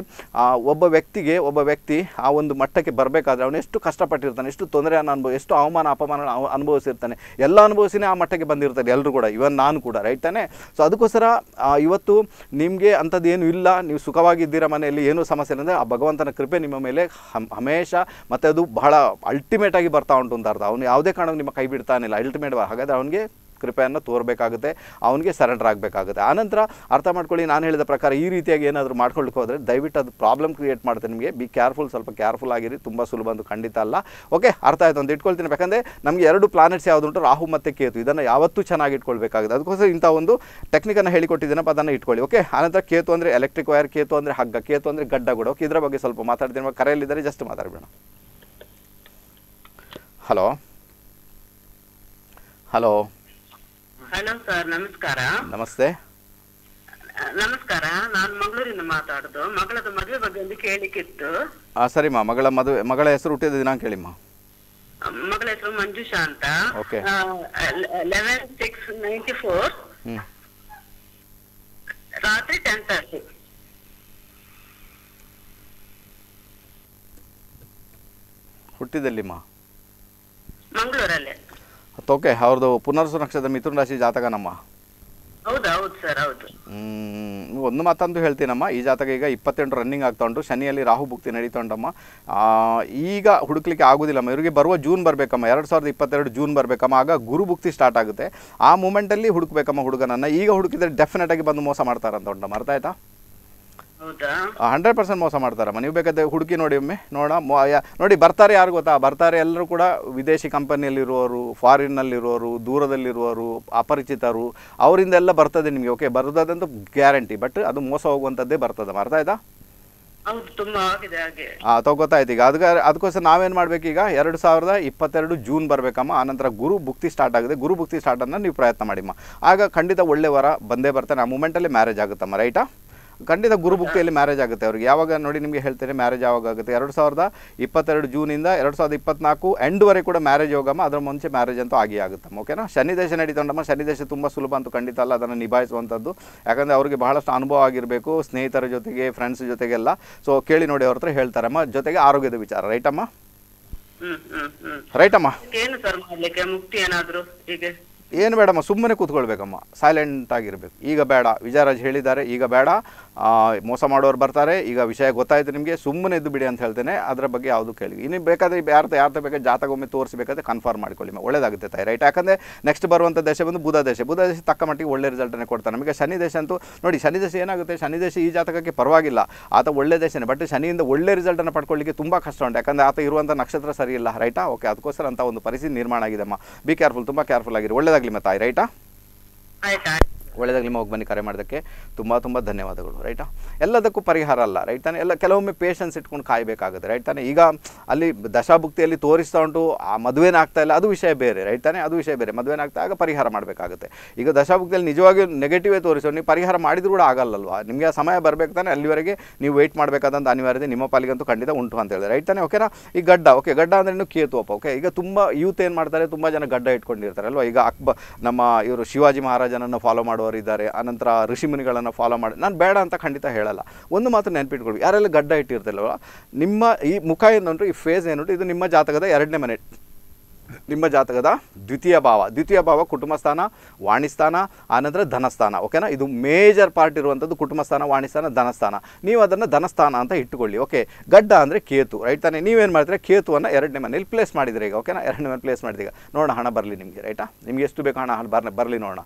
ಒಬ್ಬ ವ್ಯಕ್ತಿಗೆ ಒಬ್ಬ ವ್ಯಕ್ತಿ ಆ ಒಂದು ಮಟ್ಟಕ್ಕೆ ಬರಬೇಕಾದ್ರೆ ಅವನು ಎಷ್ಟು ಕಷ್ಟಪಟ್ಟಿರ್ತಾನೆ ಎಷ್ಟು ತೊಂದರೆಯನ್ನು ಅನುಭವ ಎಷ್ಟು ಅವಮಾನ ಅಪಮಾನ ಅನುಭವಿಸಿರ್ತಾನೆ ಎಲ್ಲ ಅನುಭವಿಸಿನೇ ಆ ಮಟ್ಟಕ್ಕೆ ಬಂದಿರ್ತಾರೆ ಎಲ್ಲರೂ ಕೂಡ ಇವನ್ ನಾನು ಕೂಡ ರೈಟ್ ತಾನೆ ಸೊ ಅದಕ್ಕೋಸ್ಕರ ಇವತ್ತು ನಿಮಗೆ ಅಂಥದ್ದು ಏನೂ ಇಲ್ಲ ನೀವು ಸುಖವಾಗಿದ್ದೀರ ಮನೆಯಲ್ಲಿ ಏನೂ ಸಮಸ್ಯೆ ಅಂದರೆ ಆ ಭಗವಂತನ ಕೃಪೆ ನಿಮ್ಮ ಮೇಲೆ ಹಮ್ ಹಮೇಶ ಮತ್ತು ಅದು ಬಹಳ ಅಲ್ಟಿಮೇಟಾಗಿ ಬರ್ತಾ ಉಂಟು ಅಂತ ಅರ್ಥ ಅವನು ಯಾವುದೇ ಕಾರಣಕ್ಕೆ ನಿಮ್ಮ ಕೈ ಬಿಡ್ತಾನಿಲ್ಲ ಅಲ್ಟಿಮೇಟ್ ಹಾಗಾದರೆ ಅವನಿಗೆ ಕೃಪೆಯನ್ನು ತೋರಬೇಕಾಗುತ್ತೆ ಅವನಿಗೆ ಸರೆಂಡರ್ ಆಗಬೇಕಾಗುತ್ತೆ ಆನಂತರ ಅರ್ಥ ಮಾಡ್ಕೊಳ್ಳಿ ನಾನು ಹೇಳಿದ ಪ್ರಕಾರ ಈ ರೀತಿಯಾಗಿ ಏನಾದರೂ ಮಾಡ್ಕೊಳ್ಳಿಕ್ಕೆ ಹೋದರೆ ದಯವಿಟ್ಟು ಅದು ಪ್ರಾಬ್ಲಮ್ ಕ್ರಿಯೇಟ್ ಮಾಡುತ್ತೆ ನಿಮಗೆ ಬಿ ಕೇರ್ಫುಲ್ ಸ್ವಲ್ಪ ಕೇರ್ಫುಲ್ ಆಗಿರಿ ತುಂಬ ಸುಲಭ ಅಂತ ಖಂಡಿತ ಅಲ್ಲ ಓಕೆ ಅರ್ಥ ಆಯಿತು ಅಂತ ಇಟ್ಕೊಳ್ತೀನಿ ಯಾಕಂದರೆ ನಮಗೆ ಎರಡು ಪ್ಲಾನೆಟ್ಸ್ ಯಾವುದು ಉಂಟು ರಾಹು ಮತ್ತು ಕೇತು ಇದನ್ನು ಯಾವತ್ತೂ ಚೆನ್ನಾಗಿ ಇಟ್ಕೊಳ್ಬೇಕಾಗುತ್ತೆ ಅದಕ್ಕೋಸ್ಕರ ಇಂಥ ಒಂದು ಟೆಕ್ನಿಕನ್ನು ಹೇಳಿಕೊಟ್ಟಿದ್ದೀನಪ್ಪ ಅದನ್ನು ಇಟ್ಕೊಳ್ಳಿ ಓಕೆ ಆನಂತರ ಕೇತು ಅಂದರೆ ಎಲೆಕ್ಟ್ರಿಕ್ ವೈರ್ ಕೇತು ಅಂದರೆ ಹಗ್ಗ ಕೇತು ಅಂದರೆ ಗಡ್ಡ ಕೂಡ ಓಕೆ ಇದರ ಬಗ್ಗೆ ಸ್ವಲ್ಪ ಮಾತಾಡ್ತೀನಿ ಕರೆಯಲ್ಲಿದ್ದಾರೆ ಜಸ್ಟ್ ಮಾತಾಡಬೇಡ ಹಲೋ ಹಲೋ ಹಲೋ ಸರ್ ನಮಸ್ಕಾರ ನಮಸ್ತೆ ನಮಸ್ಕಾರ ನಾನು ಮಂಗಳೂರಿಂದ ಮಾತಾಡುದು ಮಗಳದ ಮದುವೆ ಬಗ್ಗೆ ಒಂದು ಕೇಳಲಿಕ್ಕಿತ್ತು ಆ ಸರಿಮಾ ಮಗಳ ಮದುವೆ ಮಗಳ ಹೆಸರು ಹುಟ್ಟಿದ ದಿನಾಂಕ ಹೇಳಿಮ್ಮ ಮಗಳ ಹೆಸರು ಮಂಜುಷಾ ಅಂತ okay eleven six ninety four ರಾತ್ರಿ ಟೆನ್ ತರ್ಟಿ ಹುಟ್ಟಿದಲ್ಲಿಮ್ಮ ಮಂಗಳೂರಲ್ಲೇ ಓಕೆ ಅವ್ರದ್ದು ಪುನರ್ಸು ನಕ್ಷತ್ರ ಮಿಥುನ ರಾಶಿ ಜಾತಕ ನಮ್ಮ ಹ್ಞೂ ಒಂದು ಮಾತಂದು ಹೇಳ್ತೀನಮ್ಮ ಈ ಜಾತಕ ಈಗ ಇಪ್ಪತ್ತೆಂಟು ರನ್ನಿಂಗ್ ಆಗ್ತಾ ಉಂಟು ಶನಿಯಲ್ಲಿ ರಾಹು ಭುಕ್ತಿ ನಡೀತಾ ಉಂಟಮ್ಮ ಈಗ ಹುಡುಕ್ಲಿಕ್ಕೆ ಆಗೋದಿಲ್ಲಮ್ಮ ಇವರಿಗೆ ಬರುವ ಜೂನ್ ಬರಬೇಕಮ್ಮ ಎರಡು ಸಾವಿರದ ಇಪ್ಪತ್ತೆರಡು ಜೂನ್ ಬರಬೇಕಮ್ಮ ಆಗ ಗುರು ಭುಕ್ತಿ ಸ್ಟಾರ್ಟ್ ಆಗುತ್ತೆ ಆ ಮೂಮೆಂಟಲ್ಲಿ ಹುಡುಕ್ಬೇಕಮ್ಮ ಹುಡುಗನನ್ನ ಈಗ ಹುಡುಕಿದ್ರೆ ಆಗಿ ಬಂದು ಮೋಸ ಮಾಡ್ತಾರಂತ ಉಂಟಮ್ಮ ಅರ್ಥ ಆಯ್ತಾ ಹಂಡ್ರೆಡ್ ಪರ್ಸೆಂಟ್ ಮೋಸ ಮಾಡ್ತಾರಮ್ಮ ನೀವು ಬೇಕಾದ್ರೆ ಹುಡುಕಿ ನೋಡಿ ಒಮ್ಮೆ ನೋಡ ನೋಡಿ ಬರ್ತಾರೆ ಯಾರು ಗೊತ್ತಾ ಬರ್ತಾರೆ ಎಲ್ಲರೂ ಕೂಡ ವಿದೇಶಿ ಕಂಪನಿಯಲ್ಲಿರುವವರು ಫಾರಿನ್ನಲ್ಲಿರುವವರು ದೂರದಲ್ಲಿರುವವರು ಅಪರಿಚಿತರು ಅವರಿಂದ ಎಲ್ಲ ಬರ್ತದೆ ನಿಮಗೆ ಓಕೆ ಅಂತ ಗ್ಯಾರಂಟಿ ಬಟ್ ಅದು ಮೋಸ ಹೋಗುವಂಥದ್ದೇ ಬರ್ತದಮ್ಮ ಅರ್ಥ ಆಯ್ತಾ ಹಾಂ ಈಗ ಅದಕ್ಕೆ ಅದಕ್ಕೋಸ್ಕರ ನಾವೇನು ಮಾಡಬೇಕೀಗ ಎರಡು ಸಾವಿರದ ಇಪ್ಪತ್ತೆರಡು ಜೂನ್ ಬರಬೇಕಮ್ಮ ಆನಂತರ ಗುರು ಭುಕ್ತಿ ಸ್ಟಾರ್ಟ್ ಆಗಿದೆ ಗುರು ಸ್ಟಾರ್ಟ್ ಸ್ಟಾರ್ಟನ್ನು ನೀವು ಪ್ರಯತ್ನ ಮಾಡಿಮ್ಮ ಆಗ ಖಂಡಿತ ಒಳ್ಳೆ ವರ ಬಂದೇ ಬರ್ತಾನೆ ಆ ಮೂಮೆಂಟಲ್ಲಿ ಮ್ಯಾರೇಜ್ ಆಗುತ್ತಮ್ಮ ರೈಟಾ ಖಂಡಿತ ಗುರುಭುಕ್ತಿಯಲ್ಲಿ ಮ್ಯಾರೇಜ್ ಆಗುತ್ತೆ ಅವ್ರಿಗೆ ಯಾವಾಗ ನೋಡಿ ನಿಮಗೆ ಹೇಳ್ತೇನೆ ಮ್ಯಾರೇಜ್ ಯಾವಾಗ ಆಗುತ್ತೆ ಎರಡು ಸಾವಿರದ ಇಪ್ಪತ್ತೆರಡು ಜೂನಿಂದ ಎರಡು ಸಾವಿರದ ಇಪ್ಪತ್ನಾಲ್ಕು ಎಂಡ್ವರೆ ಕೂಡ ಮ್ಯಾರೇಜ್ ಹೋಗಮ್ಮ ಅದರ ಮುಂಚೆ ಮ್ಯಾರೇಜ್ ಅಂತೂ ಆಗಿ ಆಗುತ್ತಮ್ಮ ಓಕೆನಾ ಶನಿದೇಶ ನಡೀತೊಂಡಮ್ಮ ಶನಿದೇಶ ತುಂಬ ಸುಲಭ ಅಂತೂ ಖಂಡಿತ ಅಲ್ಲ ಅದನ್ನು ನಿಭಾಯಿಸುವಂಥದ್ದು ಯಾಕಂದರೆ ಅವರಿಗೆ ಬಹಳಷ್ಟು ಅನುಭವ ಆಗಿರಬೇಕು ಸ್ನೇಹಿತರ ಜೊತೆಗೆ ಫ್ರೆಂಡ್ಸ್ ಜೊತೆಗೆಲ್ಲ ಸೊ ಕೇಳಿ ನೋಡಿ ಅವ್ರ ಹತ್ರ ಹೇಳ್ತಾರಮ್ಮ ಜೊತೆಗೆ ಆರೋಗ್ಯದ ವಿಚಾರ ರೈಟಮ್ಮ ರೈಟಮ್ಮ ಏನು ಸರ್ ಮುಕ್ತಿ ಏನಾದ್ರು ಹೀಗೆ ಏನು ಬೇಡಮ್ಮ ಸುಮ್ಮನೆ ಕೂತ್ಕೊಳ್ಬೇಕಮ್ಮ ಸೈಲೆಂಟ್ ಆಗಿರಬೇಕು ಈಗ ಬೇಡ ವಿಜಯರಾಜ್ ಹೇಳಿದ್ದಾರೆ ಈಗ ಬೇಡ ಮೋಸ ಮಾಡೋರು ಬರ್ತಾರೆ ಈಗ ವಿಷಯ ಗೊತ್ತಾಯಿತು ನಿಮಗೆ ಸುಮ್ಮನೆ ಇದ್ದು ಬಿಡಿ ಅಂತ ಹೇಳ್ತೇನೆ ಅದರ ಬಗ್ಗೆ ಯಾವುದು ಕೇಳಿ ಇನ್ನು ಬೇಕಾದರೆ ಯಾರ್ದು ಯಾರ್ದು ಬೇಕಾದ ಜಾತಕೊಮ್ಮೆ ತೋರಿಸಬೇಕಾದ್ರೆ ಕನ್ಫರ್ಮ್ ಮಾಡ್ಕೊಳ್ಳಿ ಒಳ್ಳೇದಾಗುತ್ತೆ ತಾಯಿ ರೈಟ್ ಯಾಕಂದರೆ ನೆಕ್ಸ್ಟ್ ಬರುವಂಥ ದೇಶ ಬಂದು ಬುಧ ದೇಶ ಬುಧ ದೇಶ ತಕ್ಕ ಮಟ್ಟಿಗೆ ಒಳ್ಳೆ ರಿಸಲ್ಟನ್ನೇ ಕೊಡ್ತಾರೆ ನಮಗೆ ಶನಿ ದೇಶ ಅಂತೂ ನೋಡಿ ಶನಿ ದೇಶ ಏನಾಗುತ್ತೆ ಶನಿ ದೇಶ ಈ ಜಾತಕಕ್ಕೆ ಪರವಾಗಿಲ್ಲ ಆತ ಒಳ್ಳೆ ದೇಶನೇ ಬಟ್ ಶನಿಯಿಂದ ಒಳ್ಳೆ ರಿಸಲ್ಟನ್ನು ಪಡ್ಕೊಳ್ಳಿಕ್ಕೆ ತುಂಬ ಕಷ್ಟ ಉಂಟು ಯಾಕಂದರೆ ಆತ ಇರುವಂಥ ನಕ್ಷತ್ರ ಸರಿ ಇಲ್ಲ ರೈಟಾ ಓಕೆ ಅದಕ್ಕೋಸ್ಕರ ಅಂತ ಒಂದು ಪರಿಸ್ಥಿತಿ ನಿರ್ಮಾಣ ಆಗಿದೆ ಅಮ್ಮ ಬಿ ಕೇರ್ಫುಲ್ ತುಂಬ ಕೇರ್ಫುಲ್ ಆಗಿರಿ ಒಳ್ಳೇದಾಗಲಿ ಮತ್ತೆ ತಾಯಿ ರೈಟಾ ಒಳ್ಳೆಯದಾಗಲಿ ಹೋಗಿ ಬನ್ನಿ ಕರೆ ಮಾಡೋದಕ್ಕೆ ತುಂಬ ತುಂಬ ಧನ್ಯವಾದಗಳು ರೈಟಾ ಎಲ್ಲದಕ್ಕೂ ಪರಿಹಾರ ಅಲ್ಲ ರೈಟ್ ತಾನೆ ಎಲ್ಲ ಕೆಲವೊಮ್ಮೆ ಪೇಷನ್ಸ್ ಇಟ್ಕೊಂಡು ಕಾಯಬೇಕಾಗುತ್ತೆ ರೈಟ್ ತಾನೆ ಈಗ ಅಲ್ಲಿ ದಶಾಭುಕ್ತಿಯಲ್ಲಿ ತೋರಿಸ್ತಾ ಉಂಟು ಆ ಮದುವೆನೇ ಆಗ್ತಾ ಇಲ್ಲ ಅದು ವಿಷಯ ಬೇರೆ ರೈಟ್ ತಾನೆ ಅದು ವಿಷಯ ಬೇರೆ ಮದುವೆನಾಗ್ತಾ ಆಗ ಪರಿಹಾರ ಮಾಡಬೇಕಾಗುತ್ತೆ ಈಗ ದಶಾಭುಕ್ತಿಯಲ್ಲಿ ನಿಜವಾಗಿಯೂ ನೆಗೆಟಿವೇ ತೋರಿಸೋ ನೀವು ಪರಿಹಾರ ಮಾಡಿದ್ರು ಕೂಡ ಆಗಲ್ಲಲ್ವಾ ನಿಮಗೆ ಆ ಸಮಯ ಬರಬೇಕು ತಾನೆ ಅಲ್ಲಿವರೆಗೆ ನೀವು ವೆಯ್ಟ್ ಮಾಡಬೇಕಾದಂಥ ಅನಿವಾರ್ಯತೆ ನಿಮ್ಮ ಪಾಲಿಗಂತೂ ಖಂಡಿತ ಉಂಟು ಅಂತ ಹೇಳಿದ್ರೆ ರೈಟ್ ತಾನೆ ಓಕೆನಾ ಈ ಗಡ್ಡ ಓಕೆ ಗಡ್ಡ ಅಂದರೆ ಇನ್ನು ಕೇತುವಪ್ಪ ಓಕೆ ಈಗ ತುಂಬ ಯೂತ್ ಏನು ಮಾಡ್ತಾರೆ ತುಂಬ ಜನ ಗಡ್ಡ ಇಟ್ಕೊಂಡಿರ್ತಾರೆ ಅಲ್ವಾ ಈಗ ಅಕ್ಬ ನಮ್ಮ ಇವರು ಶಿವಾಜಿ ಮಹಾರಾಜನನ್ನು ಫಾಲೋ ಮಾಡುವ ಮಾಡೋರು ಇದ್ದಾರೆ ಆನಂತರ ಋಷಿಮುನಿಗಳನ್ನು ಫಾಲೋ ಮಾಡಿ ನಾನು ಬೇಡ ಅಂತ ಖಂಡಿತ ಹೇಳಲ್ಲ ಒಂದು ಮಾತ್ರ ನೆನಪಿಟ್ಕೊಳ್ಬಿ ಯಾರೆಲ್ಲ ಗಡ್ಡ ಇಟ್ಟಿರ್ತಿಲ್ವ ನಿಮ್ಮ ಈ ಮುಖ ಏನಂದ್ರು ಈ ಫೇಸ್ ಏನುಂಟು ಇದು ನಿಮ್ಮ ಜಾತಕದ ಎರಡನೇ ಮನೆ ನಿಮ್ಮ ಜಾತಕದ ದ್ವಿತೀಯ ಭಾವ ದ್ವಿತೀಯ ಭಾವ ಕುಟುಂಬ ಸ್ಥಾನ ವಾಣಿಸ್ಥಾನ ಆನಂತರ ಧನಸ್ಥಾನ ಓಕೆನಾ ಇದು ಮೇಜರ್ ಪಾರ್ಟ್ ಇರುವಂಥದ್ದು ಕುಟುಂಬ ಸ್ಥಾನ ವಾಣಿಸ್ಥಾನ ಧನಸ್ಥಾನ ನೀವು ಅದನ್ನು ಧನಸ್ಥಾನ ಅಂತ ಇಟ್ಟುಕೊಳ್ಳಿ ಓಕೆ ಗಡ್ಡ ಅಂದರೆ ಕೇತು ರೈಟ್ ತಾನೇ ನೀವೇನು ಮಾಡ್ತೀರಾ ಕೇತುವನ್ನು ಎರಡನೇ ಮನೆಯಲ್ಲಿ ಪ್ಲೇಸ್ ಮಾಡಿದ್ರೆ ಈಗ ಓಕೆನಾ ಎರಡನೇ ಮನೆ ಪ್ಲೇಸ್ ಮಾಡಿದೀಗ ನೋಡೋಣ ಹಣ ಬರಲಿ ನಿಮಗೆ ರೈಟಾ ನಿಮಗೆ ಎಷ್ಟು ಬೇಕು ಹಣ ಬರ್ ಬರಲಿ ನೋಡೋಣ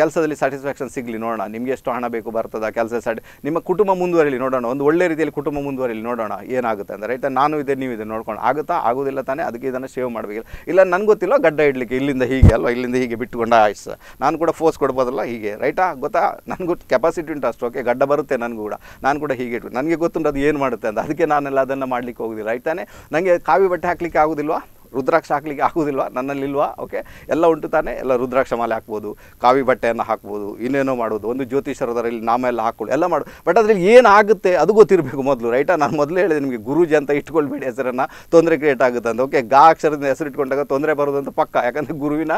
ಕೆಲಸದಲ್ಲಿ ಸ್ಯಾಟಿಸ್ಫ್ಯಾಕ್ಷನ್ ಸಿಗಲಿ ನೋಡೋಣ ನಿಮಗೆ ಎಷ್ಟು ಹಣ ಬೇಕು ಬರ್ತದ ಕೆಲಸ ಸ್ಯಾಟಿ ನಿಮ್ಮ ಕುಟುಂಬ ಮುಂದುವರಿಲಿ ನೋಡೋಣ ಒಂದು ಒಳ್ಳೆ ರೀತಿಯಲ್ಲಿ ಕುಟುಂಬ ಮುಂದುವರಿಲಿ ನೋಡೋಣ ಏನಾಗುತ್ತೆ ಅಂದರೆ ರೈತ ನಾನು ಇದೆ ನೀವು ಇದೆ ನೋಡ್ಕೊಂಡು ಆಗುತ್ತಾ ಆಗೋದಿಲ್ಲ ತಾನೇ ಅದಕ್ಕೆ ಇದನ್ನು ಸೇವ್ ಮಾಡಬೇಕಿಲ್ಲ ಇಲ್ಲ ನನಗೆ ಗೊತ್ತಿಲ್ಲ ಗಡ್ಡ ಇಡಲಿಕ್ಕೆ ಇಲ್ಲಿಂದ ಹೀಗೆ ಅಲ್ವಾ ಇಲ್ಲಿಂದ ಹೀಗೆ ಬಿಟ್ಟುಕೊಂಡ ಆಯ್ಸ್ ನಾನು ಕೂಡ ಫೋರ್ಸ್ ಕೊಡ್ಬೋದಲ್ಲ ಹೀಗೆ ರೈಟಾ ಗೊತ್ತಾ ನನಗೂ ಕೆಪಾಸಿಟಿ ಉಂಟು ಅಷ್ಟು ಓಕೆ ಗಡ್ಡ ಬರುತ್ತೆ ನನಗೂ ಕೂಡ ನಾನು ಕೂಡ ಹೀಗೆ ಇಟ್ಟು ನನಗೆ ಗೊತ್ತುಂಟು ಅದು ಏನು ಮಾಡುತ್ತೆ ಅಂತ ಅದಕ್ಕೆ ನಾನೆಲ್ಲ ಅದನ್ನು ಮಾಡಲಿಕ್ಕೆ ಹೋಗೋದಿಲ್ಲ ರೈತಾನೇ ನನಗೆ ಕಾವಿ ಬಟ್ಟೆ ಹಾಕಲಿಕ್ಕೆ ಆಗೋದಿಲ್ವಾ ರುದ್ರಾಕ್ಷ ಹಾಕ್ಲಿಕ್ಕೆ ಆಗೋದಿಲ್ವಾ ನನ್ನಲ್ಲಿಲ್ವಾ ಓಕೆ ಎಲ್ಲ ಉಂಟು ತಾನೇ ಎಲ್ಲ ರುದ್ರಾಕ್ಷ ಮಾಲೆ ಹಾಕ್ಬೋದು ಕಾವಿ ಬಟ್ಟೆಯನ್ನು ಹಾಕ್ಬೋದು ಇನ್ನೇನೋ ಮಾಡೋದು ಒಂದು ಜ್ಯೋತಿಷರದರಲ್ಲಿ ನಾಮ ಎಲ್ಲ ಹಾಕ್ಕೊಳ್ಳಿ ಎಲ್ಲ ಮಾಡು ಬಟ್ ಅದರಲ್ಲಿ ಏನಾಗುತ್ತೆ ಅದು ಗೊತ್ತಿರಬೇಕು ಮೊದಲು ರೈಟಾ ನಾನು ಮೊದಲೇ ಹೇಳಿದೆ ನಿಮಗೆ ಗುರುಜಿ ಅಂತ ಇಟ್ಕೊಳ್ಬೇಡಿ ಹೆಸರನ್ನು ತೊಂದರೆ ಕ್ರಿಯೇಟ್ ಆಗುತ್ತೆ ಅಂತ ಓಕೆ ಗಾ ಅಕ್ಷರದಿಂದ ಹೆಸರು ಇಟ್ಕೊಂಡಾಗ ತೊಂದರೆ ಬರೋದು ಅಂತ ಪಕ್ಕ ಯಾಕಂದರೆ ಗುರುವಿನ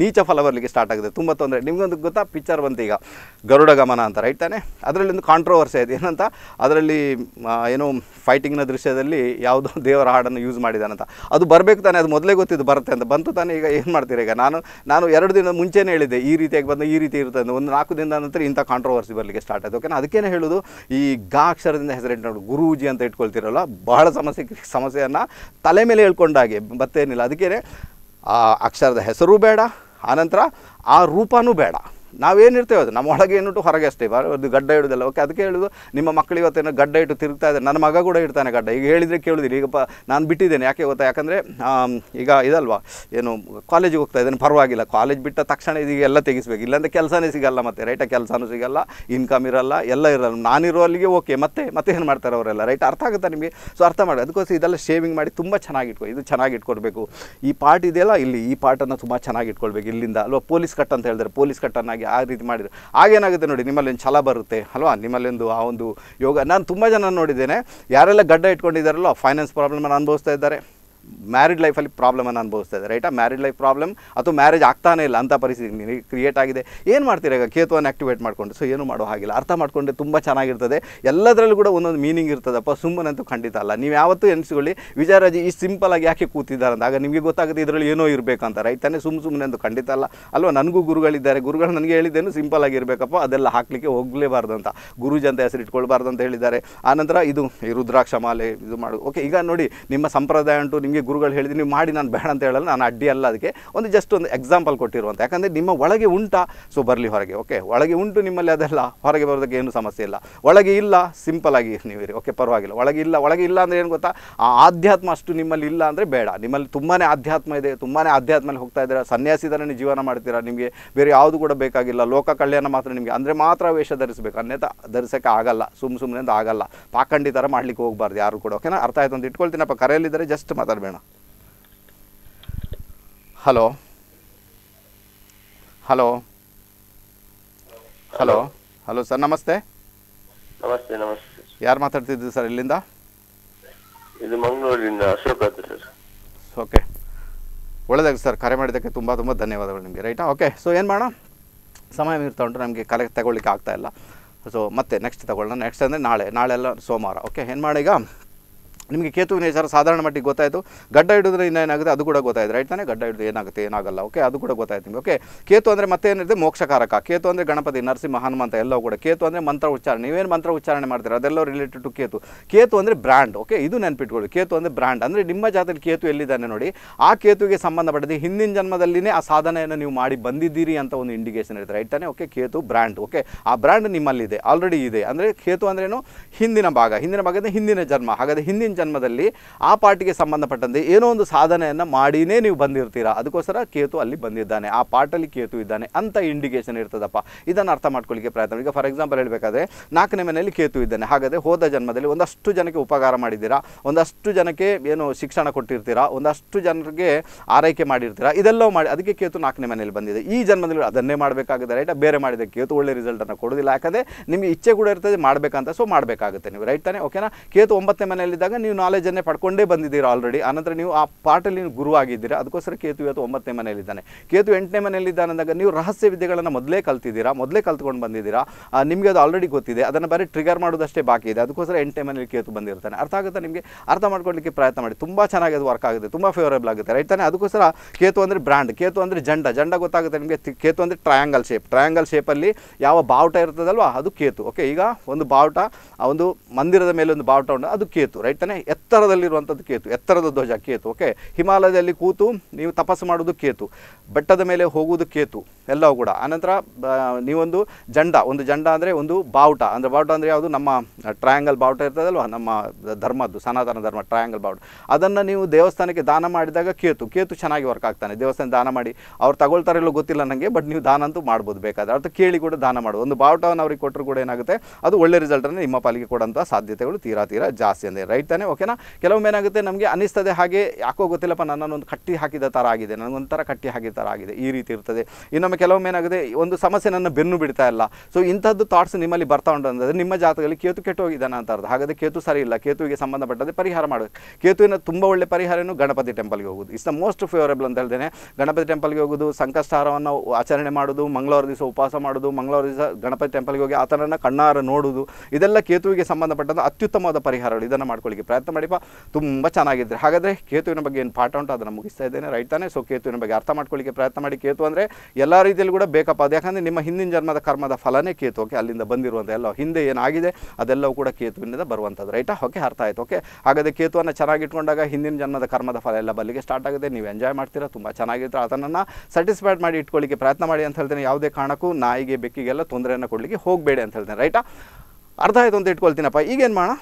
ನೀಚ ಫಲ ಬರಲಿಕ್ಕೆ ಸ್ಟಾರ್ಟ್ ಆಗುತ್ತೆ ತುಂಬ ತೊಂದರೆ ನಿಮಗೊಂದು ಗೊತ್ತಾ ಪಿಕ್ಚರ್ ಬಂತು ಈಗ ಗರುಡ ಗಮನ ಅಂತ ರೈಟ್ ತಾನೆ ಅದರಲ್ಲಿ ಒಂದು ಕಾಂಟ್ರವರ್ಸಿ ಇದೆ ಏನಂತ ಅದರಲ್ಲಿ ಏನು ಫೈಟಿಂಗ್ನ ದೃಶ್ಯದಲ್ಲಿ ಯಾವುದೋ ದೇವರ ಹಾಡನ್ನು ಯೂಸ್ ಮಾಡಿದಾನಂತ ಅದು ಬರಬೇಕು ತಾನೆ ತಾನೇ ಅದು ಮೊದಲೇ ಗೊತ್ತಿದ್ದು ಬರುತ್ತೆ ಅಂತ ಬಂತು ತಾನೇ ಈಗ ಏನು ಮಾಡ್ತೀರಿ ಈಗ ನಾನು ನಾನು ಎರಡು ದಿನ ಮುಂಚೆನೇ ಹೇಳಿದ್ದೆ ಈ ರೀತಿಯಾಗಿ ಬಂದು ಈ ರೀತಿ ಇರುತ್ತೆ ಒಂದು ನಾಲ್ಕು ದಿನದ ನಂತರ ಇಂಥ ಕಾಂಟ್ರವರ್ಸಿ ಬರಲಿಕ್ಕೆ ಸ್ಟಾರ್ಟ್ ಆಯಿತು ಓಕೆನಾ ಅದಕ್ಕೇನೆ ಹೇಳೋದು ಈ ಗಾ ಅಕ್ಷರದಿಂದ ಹೆಸರಿಟ್ಟು ನೋಡಿ ಗುರೂಜಿ ಅಂತ ಇಟ್ಕೊಳ್ತಿರಲ್ಲ ಬಹಳ ಸಮಸ್ಯೆ ಸಮಸ್ಯೆಯನ್ನು ತಲೆ ಮೇಲೆ ಹೇಳ್ಕೊಂಡಾಗೆ ಮತ್ತೇನಿಲ್ಲ ಅದಕ್ಕೇ ಆ ಅಕ್ಷರದ ಹೆಸರೂ ಬೇಡ ಆನಂತರ ಆ ರೂಪನೂ ಬೇಡ ಇರ್ತೇವೆ ಅದು ನಮ್ಮ ಒಳಗೆ ಏನುಂಟು ಹೊರಗೆ ಅಷ್ಟೇ ಅದು ಗಡ್ಡ ಇಡೋದಿಲ್ಲ ಓಕೆ ಅದಕ್ಕೆ ಹೇಳೋದು ನಿಮ್ಮ ಮಕ್ಕಳು ಇವತ್ತೇನು ಗಡ್ಡ ಇಟ್ಟು ತಿರುಗ್ತಾ ಇದ್ದಾರೆ ನನ್ನ ಮಗ ಕೂಡ ಇಡ್ತಾನೆ ಗಡ್ಡ ಈಗ ಹೇಳಿದರೆ ಕೇಳಿದಿರಿ ಈಗ ನಾನು ಬಿಟ್ಟಿದ್ದೇನೆ ಯಾಕೆ ಗೊತ್ತಾ ಯಾಕಂದರೆ ಈಗ ಇದಲ್ವಾ ಏನು ಕಾಲೇಜಿಗೆ ಹೋಗ್ತಾ ಇದ್ದೇನೆ ಪರವಾಗಿಲ್ಲ ಕಾಲೇಜ್ ಬಿಟ್ಟ ತಕ್ಷಣ ಇದೀಗ ಎಲ್ಲ ತೆಗಿಸ್ಬೇಕು ಇಲ್ಲಾಂದರೆ ಕೆಲಸನೇ ಸಿಗಲ್ಲ ಮತ್ತೆ ರೈಟಾಗಿ ಕೆಲಸನೂ ಸಿಗಲ್ಲ ಇನ್ಕಮ್ ಇರಲ್ಲ ಎಲ್ಲ ಇರಲ್ಲ ನಾನಿರೋ ಅಲ್ಲಿಗೆ ಓಕೆ ಮತ್ತೆ ಮತ್ತೆ ಏನು ಮಾಡ್ತಾರೆ ಅವರೆಲ್ಲ ರೈಟ್ ಅರ್ಥ ಆಗುತ್ತೆ ನಿಮಗೆ ಸೊ ಅರ್ಥ ಮಾಡಿ ಅದಕ್ಕೋಸ್ಕರ ಇದೆಲ್ಲ ಶೇವಿಂಗ್ ಮಾಡಿ ತುಂಬ ಚೆನ್ನಾಗಿಟ್ಕೊ ಇದು ಚೆನ್ನಾಗಿ ಈ ಪಾರ್ಟ್ ಇದೆಯಲ್ಲ ಇಲ್ಲಿ ಈ ಪಾರ್ಟನ್ನು ತುಂಬ ಚೆನ್ನಾಗಿ ಇಲ್ಲಿಂದ ಅಲ್ವಾ ಪೊಲೀಸ್ ಕಟ್ ಅಂತ ಹೇಳಿದ್ರೆ ಪೊಲೀಸ್ ಕಟ್ಟನ್ನಾಗಿ ಆ ರೀತಿ ಮಾಡಿದರು ಆಗೇನಾಗುತ್ತೆ ನೋಡಿ ನಿಮ್ಮಲ್ಲಿ ಒಂದು ಛಲ ಬರುತ್ತೆ ಅಲ್ವಾ ನಿಮ್ಮಲ್ಲೊಂದು ಆ ಒಂದು ಯೋಗ ನಾನು ತುಂಬ ಜನ ನೋಡಿದ್ದೇನೆ ಯಾರೆಲ್ಲ ಗಡ್ಡ ಇಟ್ಕೊಂಡಿದ್ದಾರಲ್ಲೋ ಫೈನಾನ್ಸ್ ಪ್ರಾಬ್ಲಮನ್ನು ಅನುಭವಿಸ್ತಾ ಇದ್ದಾರೆ ಮ್ಯಾರಿಡ್ ಲೈಫಲ್ಲಿ ಪ್ರಾಬ್ಲಮನ್ನು ಅನುಭವಿಸ್ತಾ ಇದೆ ರೈಟಾ ಮ್ಯಾರಿಡ್ ಲೈಫ್ ಪ್ರಾಬ್ಲಮ್ ಅಥವಾ ಮ್ಯಾರೇಜ್ ಆಗ್ತಾನೆ ಇಲ್ಲ ಅಂತ ಪರಿಸ್ಥಿತಿ ಕ್ರಿಯೇಟ್ ಆಗಿದೆ ಏನು ಮಾಡ್ತೀರಾ ಈಗ ಕೇತುವನ್ನು ಆ್ಯಕ್ಟಿವೇಟ್ ಮಾಡಿಕೊಂಡು ಸೊ ಏನು ಮಾಡೋ ಹಾಗಿಲ್ಲ ಅರ್ಥ ಮಾಡಿಕೊಂಡ್ರೆ ತುಂಬ ಚೆನ್ನಾಗಿರ್ತದೆ ಎಲ್ಲದರಲ್ಲೂ ಕೂಡ ಒಂದೊಂದು ಮೀನಿಂಗ್ ಇರ್ತದಪ್ಪ ಸುಮ್ಮನಂತೂ ಖಂಡಿತ ಅಲ್ಲ ನೀವು ಯಾವತ್ತೂ ಎನಿಸ್ಕೊಳ್ಳಿ ವಿಚಾರಾಜಿ ಈ ಸಿಂಪಲಾಗಿ ಯಾಕೆ ಕೂತಿದ್ದಾರೆ ಅಂತ ಆಗ ನಿಮಗೆ ಗೊತ್ತಾಗುತ್ತೆ ಇದರಲ್ಲಿ ಏನೋ ಇರಬೇಕಂತ ರೈತನೇ ಸುಮ್ಮ ಸುಮ್ಮನೆ ಅಂತೂ ಖಂಡಿತ ಅಲ್ಲ ಅಲ್ವಾ ನನಗೂ ಗುರುಗಳಿದ್ದಾರೆ ಗುರುಗಳು ನನಗೆ ಹೇಳಿದ್ದೇನು ಸಿಂಪಲ್ ಆಗಿರಬೇಕಪ್ಪ ಅದೆಲ್ಲ ಹಾಕಲಿಕ್ಕೆ ಹೋಗಲೇಬಾರ್ದು ಅಂತ ಗುರುಜಿ ಅಂತ ಹೆಸರು ಅಂತ ಹೇಳಿದ್ದಾರೆ ಆನಂತರ ಇದು ರುದ್ರಾಕ್ಷ ಮಾಲೆ ಇದು ಮಾಡು ಓಕೆ ಈಗ ನೋಡಿ ನಿಮ್ಮ ಸಂಪ್ರದಾಯ ಉಂಟು ನಿಮಗೆ ನಿಮಗೆ ಗುರುಗಳು ಹೇಳಿದ್ರು ನೀವು ಮಾಡಿ ನಾನು ಬೇಡ ಅಂತ ಹೇಳಲ್ಲ ನಾನು ಅಡ್ಡಿ ಅಲ್ಲ ಅದಕ್ಕೆ ಒಂದು ಜಸ್ಟ್ ಒಂದು ಎಕ್ಸಾಂಪಲ್ ಕೊಟ್ಟಿರುವಂಥ ಯಾಕಂದರೆ ನಿಮ್ಮ ಒಳಗೆ ಉಂಟಾ ಸೊ ಬರಲಿ ಹೊರಗೆ ಓಕೆ ಒಳಗೆ ಉಂಟು ನಿಮ್ಮಲ್ಲಿ ಅದೆಲ್ಲ ಹೊರಗೆ ಬರೋದಕ್ಕೆ ಏನು ಸಮಸ್ಯೆ ಇಲ್ಲ ಒಳಗೆ ಇಲ್ಲ ಸಿಂಪಲ್ ಆಗಿ ನೀವಿರಿ ಓಕೆ ಪರವಾಗಿಲ್ಲ ಒಳಗೆ ಇಲ್ಲ ಒಳಗೆ ಇಲ್ಲ ಅಂದರೆ ಏನು ಗೊತ್ತಾ ಆ ಆಧ್ಯಾತ್ಮ ಅಷ್ಟು ನಿಮ್ಮಲ್ಲಿ ಇಲ್ಲ ಅಂದರೆ ಬೇಡ ನಿಮ್ಮಲ್ಲಿ ತುಂಬಾ ಆಧ್ಯಾತ್ಮ ಇದೆ ತುಂಬಾ ಆಧ್ಯಾತ್ಮಲ್ಲಿ ಹೋಗ್ತಾ ಇದ್ದೀರಾ ನೀವು ಜೀವನ ಮಾಡ್ತೀರಾ ನಿಮಗೆ ಬೇರೆ ಯಾವುದು ಕೂಡ ಬೇಕಾಗಿಲ್ಲ ಲೋಕ ಕಲ್ಯಾಣ ಮಾತ್ರ ನಿಮಗೆ ಅಂದರೆ ಮಾತ್ರ ವೇಷ ಧರಿಸಬೇಕು ಅನ್ಯತ ಧರಿಸೋಕ್ಕೆ ಆಗಲ್ಲ ಸುಮ್ಮ ಸುಮ್ಮನೆ ಅಂತ ಆಗಲ್ಲ ಪಾಖಂಡಿ ಥರ ಮಾಡಲಿಕ್ಕೆ ಹೋಗಬಾರ್ದು ಯಾರು ಕೂಡ ಓಕೆನಾ ಅರ್ಥ ಆಯ್ತು ಅಂತ ಇಟ್ಕೊಳ್ತೀನಪ್ಪ ಕರೆಯಲ್ಲಿದ್ದರೆ ಜಸ್ಟ್ ಮಾತಾಡಬೇಕು hello hello hello hello sir ನಮಸ್ತೆ ನಮಸ್ತೆ ನಮಸ್ತೆ ಯಾರು ಮಾತಾಡ್ತಿದ್ದೀವಿ ಸರ್ ಇಲ್ಲಿಂದ ಇದು ಮಂಗಳೂರಿನ ಅಶೋಕ್ ಅಂತ ಸರ್ ಓಕೆ ಒಳ್ಳೆದಾಗಿ ಸರ್ ಕರೆ ಮಾಡಿದ್ದಕ್ಕೆ ತುಂಬ ತುಂಬ ಧನ್ಯವಾದಗಳು ನಿಮಗೆ ರೈಟಾ ಓಕೆ ಸೊ ಏನು ಮಾಡೋಣ ಸಮಯ ಮೀರ್ತಾ ಉಂಟು ನಮಗೆ ಕಲೆ ತಗೊಳ್ಳಿಕ್ಕೆ ಇಲ್ಲ ಸೊ ಮತ್ತೆ ನೆಕ್ಸ್ಟ್ ತಗೊಳ್ಳೋಣ ನೆಕ್ಸ್ಟ್ ಅಂದರೆ ನಾಳೆ ನಾಳೆಲ್ಲ ಸೋಮವಾರ ಓಕೆ ಏನು ಮಾಡಿ ಈಗ ನಿಮಗೆ ಕೇತುವಿನ ವಿಚಾರ ಸಾಧಾರಣ ಮಟ್ಟಿಗೆ ಗೊತ್ತಾಯಿತು ಗಡ್ಡ ಹಿಡಿದ್ರೆ ಇನ್ನೇನಾಗುತ್ತೆ ಅದು ಕೂಡ ಗೊತ್ತಾಯಿತು ರೈಟ್ ತಾನೇ ಗಡ್ಡ ಹಿಡಿದು ಏನಾಗುತ್ತೆ ಏನಾಗಲ್ಲ ಓಕೆ ಅದು ಕೂಡ ಗೊತ್ತಾಯ್ತು ನಿಮಗೆ ಓಕೆ ಕೇತು ಅಂದರೆ ಮತ್ತೆ ಏನಿದೆ ಮೋಕ್ಷಕಾರಕ ಕೇತು ಅಂದರೆ ಗಣಪತಿ ನರಸಿಂಹ ಹನುಮಂತ ಎಲ್ಲವೂ ಕೂಡ ಕೇತು ಅಂದರೆ ಮಂತ್ರ ಉಚ್ಚಾರಣೆ ನೀವೇನು ಮಂತ್ರ ಉಚ್ಚಾರಣೆ ಮಾಡ್ತೀರಾ ಅದೆಲ್ಲ ರಿಲೇಟೆಡ್ ಟು ಕೇತು ಕೇತು ಅಂದರೆ ಬ್ರ್ಯಾಂಡ್ ಓಕೆ ಇದು ನೆನ್ಪಿಟ್ಕೊಳ್ಳಿ ಕೇತು ಅಂದರೆ ಬ್ರ್ಯಾಂಡ್ ಅಂದರೆ ನಿಮ್ಮ ಜಾತಿಯಲ್ಲಿ ಕೇತು ಎಲ್ಲಿದ್ದಾನೆ ನೋಡಿ ಆ ಕೇತುವಿಗೆ ಸಂಬಂಧಪಟ್ಟಿದೆ ಹಿಂದಿನ ಜನ್ಮದಲ್ಲಿನೇ ಆ ಸಾಧನೆಯನ್ನು ನೀವು ಮಾಡಿ ಬಂದಿದ್ದೀರಿ ಅಂತ ಒಂದು ಇಂಡಿಕೇಶನ್ ಇರುತ್ತೆ ರೈಟ್ ತಾನೆ ಓಕೆ ಕೇತು ಬ್ರ್ಯಾಂಡ್ ಓಕೆ ಆ ಬ್ರ್ಯಾಂಡ್ ನಿಮ್ಮಲ್ಲಿದೆ ಆಲ್ರೆಡಿ ಇದೆ ಅಂದರೆ ಕೇತು ಅಂದ್ರೇನು ಹಿಂದಿನ ಭಾಗ ಹಿಂದಿನ ಭಾಗದ ಹಿಂದಿನ ಜನ್ಮ ಹಾಗಾದರೆ ಹಿಂದಿನ ಜನ್ಮದಲ್ಲಿ ಆ ಪಾರ್ಟಿಗೆ ಸಂಬಂಧಪಟ್ಟಂತೆ ಏನೋ ಒಂದು ಸಾಧನೆಯನ್ನು ಮಾಡಿನೇ ನೀವು ಬಂದಿರ್ತೀರಾ ಅದಕ್ಕೋಸ್ಕರ ಕೇತು ಅಲ್ಲಿ ಬಂದಿದ್ದಾನೆ ಆ ಪಾರ್ಟಲ್ಲಿ ಕೇತು ಇದ್ದಾನೆ ಅಂತ ಇಂಡಿಕೇಶನ್ ಇರ್ತದಪ್ಪ ಇದನ್ನು ಅರ್ಥ ಮಾಡ್ಕೊಳ್ಳಿಕ್ಕೆ ಪ್ರಯತ್ನ ಈಗ ಫಾರ್ ಎಕ್ಸಾಂಪಲ್ ಹೇಳಬೇಕಾದ್ರೆ ನಾಲ್ಕನೇ ಮನೆಯಲ್ಲಿ ಕೇತು ಇದ್ದಾನೆ ಹಾಗಾದರೆ ಹೋದ ಜನ್ಮದಲ್ಲಿ ಒಂದಷ್ಟು ಜನಕ್ಕೆ ಉಪಕಾರ ಮಾಡಿದ್ದೀರಾ ಒಂದಷ್ಟು ಜನಕ್ಕೆ ಏನು ಶಿಕ್ಷಣ ಕೊಟ್ಟಿರ್ತೀರಾ ಒಂದಷ್ಟು ಜನರಿಗೆ ಆರೈಕೆ ಮಾಡಿರ್ತೀರಾ ಇದೆಲ್ಲವೂ ಮಾಡಿ ಅದಕ್ಕೆ ಕೇತು ನಾಲ್ಕನೇ ಮನೆಯಲ್ಲಿ ಬಂದಿದೆ ಈ ಜನ್ಮದಲ್ಲಿ ಅದನ್ನೇ ಮಾಡಬೇಕಾಗಿದೆ ರೈಟ್ ಬೇರೆ ಮಾಡಿದ ಕೇತು ಒಳ್ಳೆ ರಿಸಲ್ಟನ್ನು ಕೊಡೋದಿಲ್ಲ ಯಾಕಂದರೆ ನಿಮಗೆ ಇಚ್ಛೆ ಕೂಡ ಇರ್ತದೆ ಮಾಡಬೇಕಂತ ಸೊ ಮಾಡಬೇಕಾಗುತ್ತೆ ನೀವು ರೈಟ್ ತಾನೆ ಓಕೆನಾ ಕೇತು ಒಂಬತ್ತನೇ ಮನೆಯಲ್ಲಿದ್ದಾಗ ನೀವು ನಾಲೆಜನ್ನೇ ಪಡ್ಕೊಂಡೇ ಬಂದಿದ್ದೀರಾ ಆಲ್ರೆಡಿ ಆನಂತರ ನೀವು ಆ ಪಾಟಲ್ಲಿ ನೀವು ಗುರು ಆಗಿದ್ದೀರಾ ಅದಕ್ಕೋಸ್ಕರ ಕೇತು ಇವತ್ತು ಒಂಬತ್ತನೇ ಮನೆಯಲ್ಲಿದ್ದಾನೆ ಕೇತು ಎಂಟನೇ ಮನೆಯಲ್ಲಿದ್ದಾನೆ ಅಂದಾಗ ನೀವು ರಹಸ್ಯ ವಿದ್ಯೆಗಳನ್ನು ಮೊದಲೇ ಕಲ್ತಿದ್ದೀರಾ ಮೊದಲೇ ಕಲ್ತ್ಕೊಂಡು ಬಂದಿದ್ದೀರಾ ನಿಮಗೆ ಅದು ಆಲ್ರೆಡಿ ಗೊತ್ತಿದೆ ಅದನ್ನು ಬರೀ ಟ್ರಿಗರ್ ಮಾಡೋದಷ್ಟೇ ಬಾಕಿ ಇದೆ ಅದಕ್ಕೋಸ್ಕರ ಎಂಟನೇ ಮನೆಯಲ್ಲಿ ಕೇತು ಬಂದಿರ್ತಾನೆ ಅರ್ಥ ಆಗುತ್ತೆ ನಿಮಗೆ ಅರ್ಥ ಮಾಡ್ಕೊಳ್ಳಿಕ್ಕೆ ಪ್ರಯತ್ನ ಮಾಡಿ ತುಂಬ ಚೆನ್ನಾಗಿ ಅದು ವರ್ಕ್ ಆಗುತ್ತೆ ತುಂಬ ಫೇವರೇಬಲ್ ಆಗುತ್ತೆ ರೈಟ್ ತಾನೆ ಅದಕ್ಕೋಸ್ಕರ ಕೇತು ಅಂದರೆ ಬ್ರ್ಯಾಂಡ್ ಕೇತು ಅಂದರೆ ಜಂಡ ಜಂಡ ಗೊತ್ತಾಗುತ್ತೆ ನಿಮಗೆ ಕೇತು ಅಂದರೆ ಟ್ರಯಾಂಗಲ್ ಶೇಪ್ ಟ್ರಯಾಂಗಲ್ ಶೇಪಲ್ಲಿ ಯಾವ ಬಾವುಟ ಇರ್ತದಲ್ವ ಅದು ಕೇತು ಓಕೆ ಈಗ ಒಂದು ಬಾವುಟ ಒಂದು ಮಂದಿರದ ಮೇಲೆ ಒಂದು ಬಾವುಟ ಉಂಟು ಅದು ಕೇತು ರೈಟ್ ತಾನೆ ಎತ್ತರದಲ್ಲಿರುವಂಥದ್ದು ಕೇತು ಎತ್ತರದ ಧ್ವಜ ಕೇತು ಓಕೆ ಹಿಮಾಲಯದಲ್ಲಿ ಕೂತು ನೀವು ತಪಸ್ಸು ಮಾಡೋದು ಕೇತು ಬೆಟ್ಟದ ಮೇಲೆ ಹೋಗುವುದು ಕೇತು ಎಲ್ಲವೂ ಕೂಡ ಆನಂತರ ನೀವೊಂದು ಜಂಡ ಒಂದು ಜಂಡ ಅಂದರೆ ಒಂದು ಬಾವುಟ ಅಂದರೆ ಬಾವುಟ ಅಂದರೆ ಯಾವುದು ನಮ್ಮ ಟ್ರಯಾಂಗಲ್ ಬಾವುಟ ಇರ್ತದಲ್ವ ನಮ್ಮ ಧರ್ಮದ್ದು ಸನಾತನ ಧರ್ಮ ಟ್ರಯಾಂಗಲ್ ಬಾವುಟ ಅದನ್ನು ನೀವು ದೇವಸ್ಥಾನಕ್ಕೆ ದಾನ ಮಾಡಿದಾಗ ಕೇತು ಕೇತು ಚೆನ್ನಾಗಿ ವರ್ಕ್ ಆಗ್ತಾನೆ ದೇವಸ್ಥಾನ ದಾನ ಮಾಡಿ ಅವ್ರು ಇಲ್ಲೋ ಗೊತ್ತಿಲ್ಲ ನನಗೆ ಬಟ್ ನೀವು ದಾನ ಅಂತೂ ಮಾಡ್ಬೋದು ಬೇಕಾದ್ರೆ ಅಥವಾ ಕೇಳಿ ಕೂಡ ದಾನ ಮಾಡೋದು ಒಂದು ಬಾವುಟವನ್ನು ಅವ್ರಿಗೆ ಕೊಟ್ಟರು ಕೂಡ ಏನಾಗುತ್ತೆ ಅದು ಒಳ್ಳೆ ರಿಸಲ್ಟನ್ನು ನಿಮ್ಮ ಪಾಲಿಗೆ ಕೊಡೋಂಥ ಸಾಧ್ಯತೆಗಳು ತೀರಾ ತೀರಾ ಜಾಸ್ತಿ ಅಂದರೆ ರೈಟ್ ತಾನೆ ಓಕೆನಾ ಕೆಲವೊಮ್ಮೆ ಏನಾಗುತ್ತೆ ನಮಗೆ ಅನ್ನಿಸ್ತದೆ ಹಾಗೆ ಯಾಕೋ ಗೊತ್ತಿಲ್ಲಪ್ಪ ನನ್ನನ್ನೊಂದು ಕಟ್ಟಿ ಹಾಕಿದ ಥರ ಆಗಿದೆ ನನಗೊಂಥರ ಕಟ್ಟಿ ಹಾಕಿದ ಥರ ಆಗಿದೆ ಈ ರೀತಿ ಇರ್ತದೆ ಇನ್ನೊಮ್ಮೆ ಕೆಲವೊಮ್ಮೆ ಏನಾಗುತ್ತೆ ಒಂದು ಸಮಸ್ಯೆ ನನ್ನ ಬೆನ್ನು ಬಿಡ್ತಾ ಇಲ್ಲ ಸೊ ಇಂಥದ್ದು ಥಾಟ್ಸ್ ನಿಮ್ಮಲ್ಲಿ ಬರ್ತಾ ಉಂಟು ಅಂತಂದರೆ ನಿಮ್ಮ ಜಾತಕದಲ್ಲಿ ಕೇತು ಕೆಟ್ಟು ಹೋಗಿದ್ದಾನೆ ಅಂತ ಅರ್ಥ ಹಾಗಾದರೆ ಕೇತು ಸರಿ ಇಲ್ಲ ಕೇತುವಿಗೆ ಸಂಬಂಧಪಟ್ಟಂತೆ ಪರಿಹಾರ ಮಾಡೋದು ಕೇತುವಿನ ತುಂಬ ಒಳ್ಳೆ ಪರಿಹಾರನು ಗಣಪತಿ ಟೆಂಪಲ್ಗೆ ಹೋಗೋದು ಇಸ್ ದ ಮೋಸ್ಟ್ ಫೇವರೇಬಲ್ ಅಂತ ಹೇಳ್ತೇನೆ ಗಣಪತಿ ಟೆಂಪಲ್ಗೆ ಹೋಗೋದು ಸಂಕಷ್ಟಾರವನ್ನು ಆಚರಣೆ ಮಾಡೋದು ಮಂಗಳವಾರ ದಿವಸ ಉಪವಾಸ ಮಾಡೋದು ಮಂಗಳವಾರ ದಿವಸ ಗಣಪತಿ ಟೆಂಪಲ್ಗೆ ಹೋಗಿ ಆತನನ್ನು ಕಣ್ಣಾರ ನೋಡೋದು ಇದೆಲ್ಲ ಕೇತುವಿಗೆ ಸಂಬಂಧಪಟ್ಟಂಥ ಅತ್ಯುತ್ತಮವಾದ ಪರಿಹಾರಗಳು ಇದನ್ನು ಮಾಡ್ಕೊಳ್ಳಿಕ್ಕೆ ಪ್ರಯತ್ನ ಮಾಡಿಪ್ಪ ತುಂಬ ಚೆನ್ನಾಗಿದ್ದರೆ ಹಾಗಾದರೆ ಕೇತುವಿನ ಬಗ್ಗೆ ಏನು ಪಾಠ ಉಂಟು ಅದನ್ನು ಮುಗಿಸ್ತಾ ಇದ್ದೇನೆ ರೈಟ್ ತಾನೆ ಸೊ ಕೇತುವಿನ ಬಗ್ಗೆ ಅರ್ಥ ಮಾಡ್ಕೊಳ್ಳಿಕ್ಕೆ ಪ್ರಯತ್ನ ಮಾಡಿ ಕೇತು ಅಂದರೆ ಎಲ್ಲ ರೀತಿಯಲ್ಲಿ ಕೂಡ ಬೇಕಪ್ಪ ಅದು ಯಾಕಂದರೆ ನಿಮ್ಮ ಹಿಂದಿನ ಜನ್ಮದ ಕರ್ಮದ ಫಲನೇ ಕೇತು ಓಕೆ ಅಲ್ಲಿಂದ ಬಂದಿರುವಂಥ ಎಲ್ಲ ಹಿಂದೆ ಏನಾಗಿದೆ ಅದೆಲ್ಲವೂ ಕೂಡ ಕೇತುವಿನಿಂದ ಬರುವಂಥದ್ದು ರೈಟಾ ಓಕೆ ಅರ್ಥ ಆಯಿತು ಓಕೆ ಹಾಗಾದರೆ ಕೇತುವನ್ನು ಚೆನ್ನಾಗಿಟ್ಕೊಂಡಾಗ ಹಿಂದಿನ ಜನ್ಮದ ಕರ್ಮದ ಫಲ ಎಲ್ಲ ಬಲ್ಲಿಗೆ ಸ್ಟಾರ್ಟ್ ಆಗುತ್ತೆ ನೀವು ಎಂಜಾಯ್ ಮಾಡ್ತೀರಾ ತುಂಬ ಚೆನ್ನಾಗಿರ್ತಾರೆ ಅದನ್ನು ಸ್ಯಾಟಿಸ್ಫೈಡ್ ಮಾಡಿ ಇಟ್ಕೊಳ್ಳಿಕ್ಕೆ ಪ್ರಯತ್ನ ಮಾಡಿ ಅಂತ ಹೇಳ್ತೇನೆ ಯಾವುದೇ ಕಾರಣಕ್ಕೂ ನಾಯಿಗೆ ಬೆಕ್ಕಿಗೆಲ್ಲ ತೊಂದರೆಯನ್ನು ಕೊಡಲಿಕ್ಕೆ ಹೋಗಬೇಡಿ ಅಂತ ಹೇಳ್ತೇನೆ ರೈಟಾ ಅರ್ಧ ಆಯಿತು ಅಂತ ಇಟ್ಕೊಳ್ತೀನಪ್ಪ ಈಗೇನು ಮಾಡೋಣ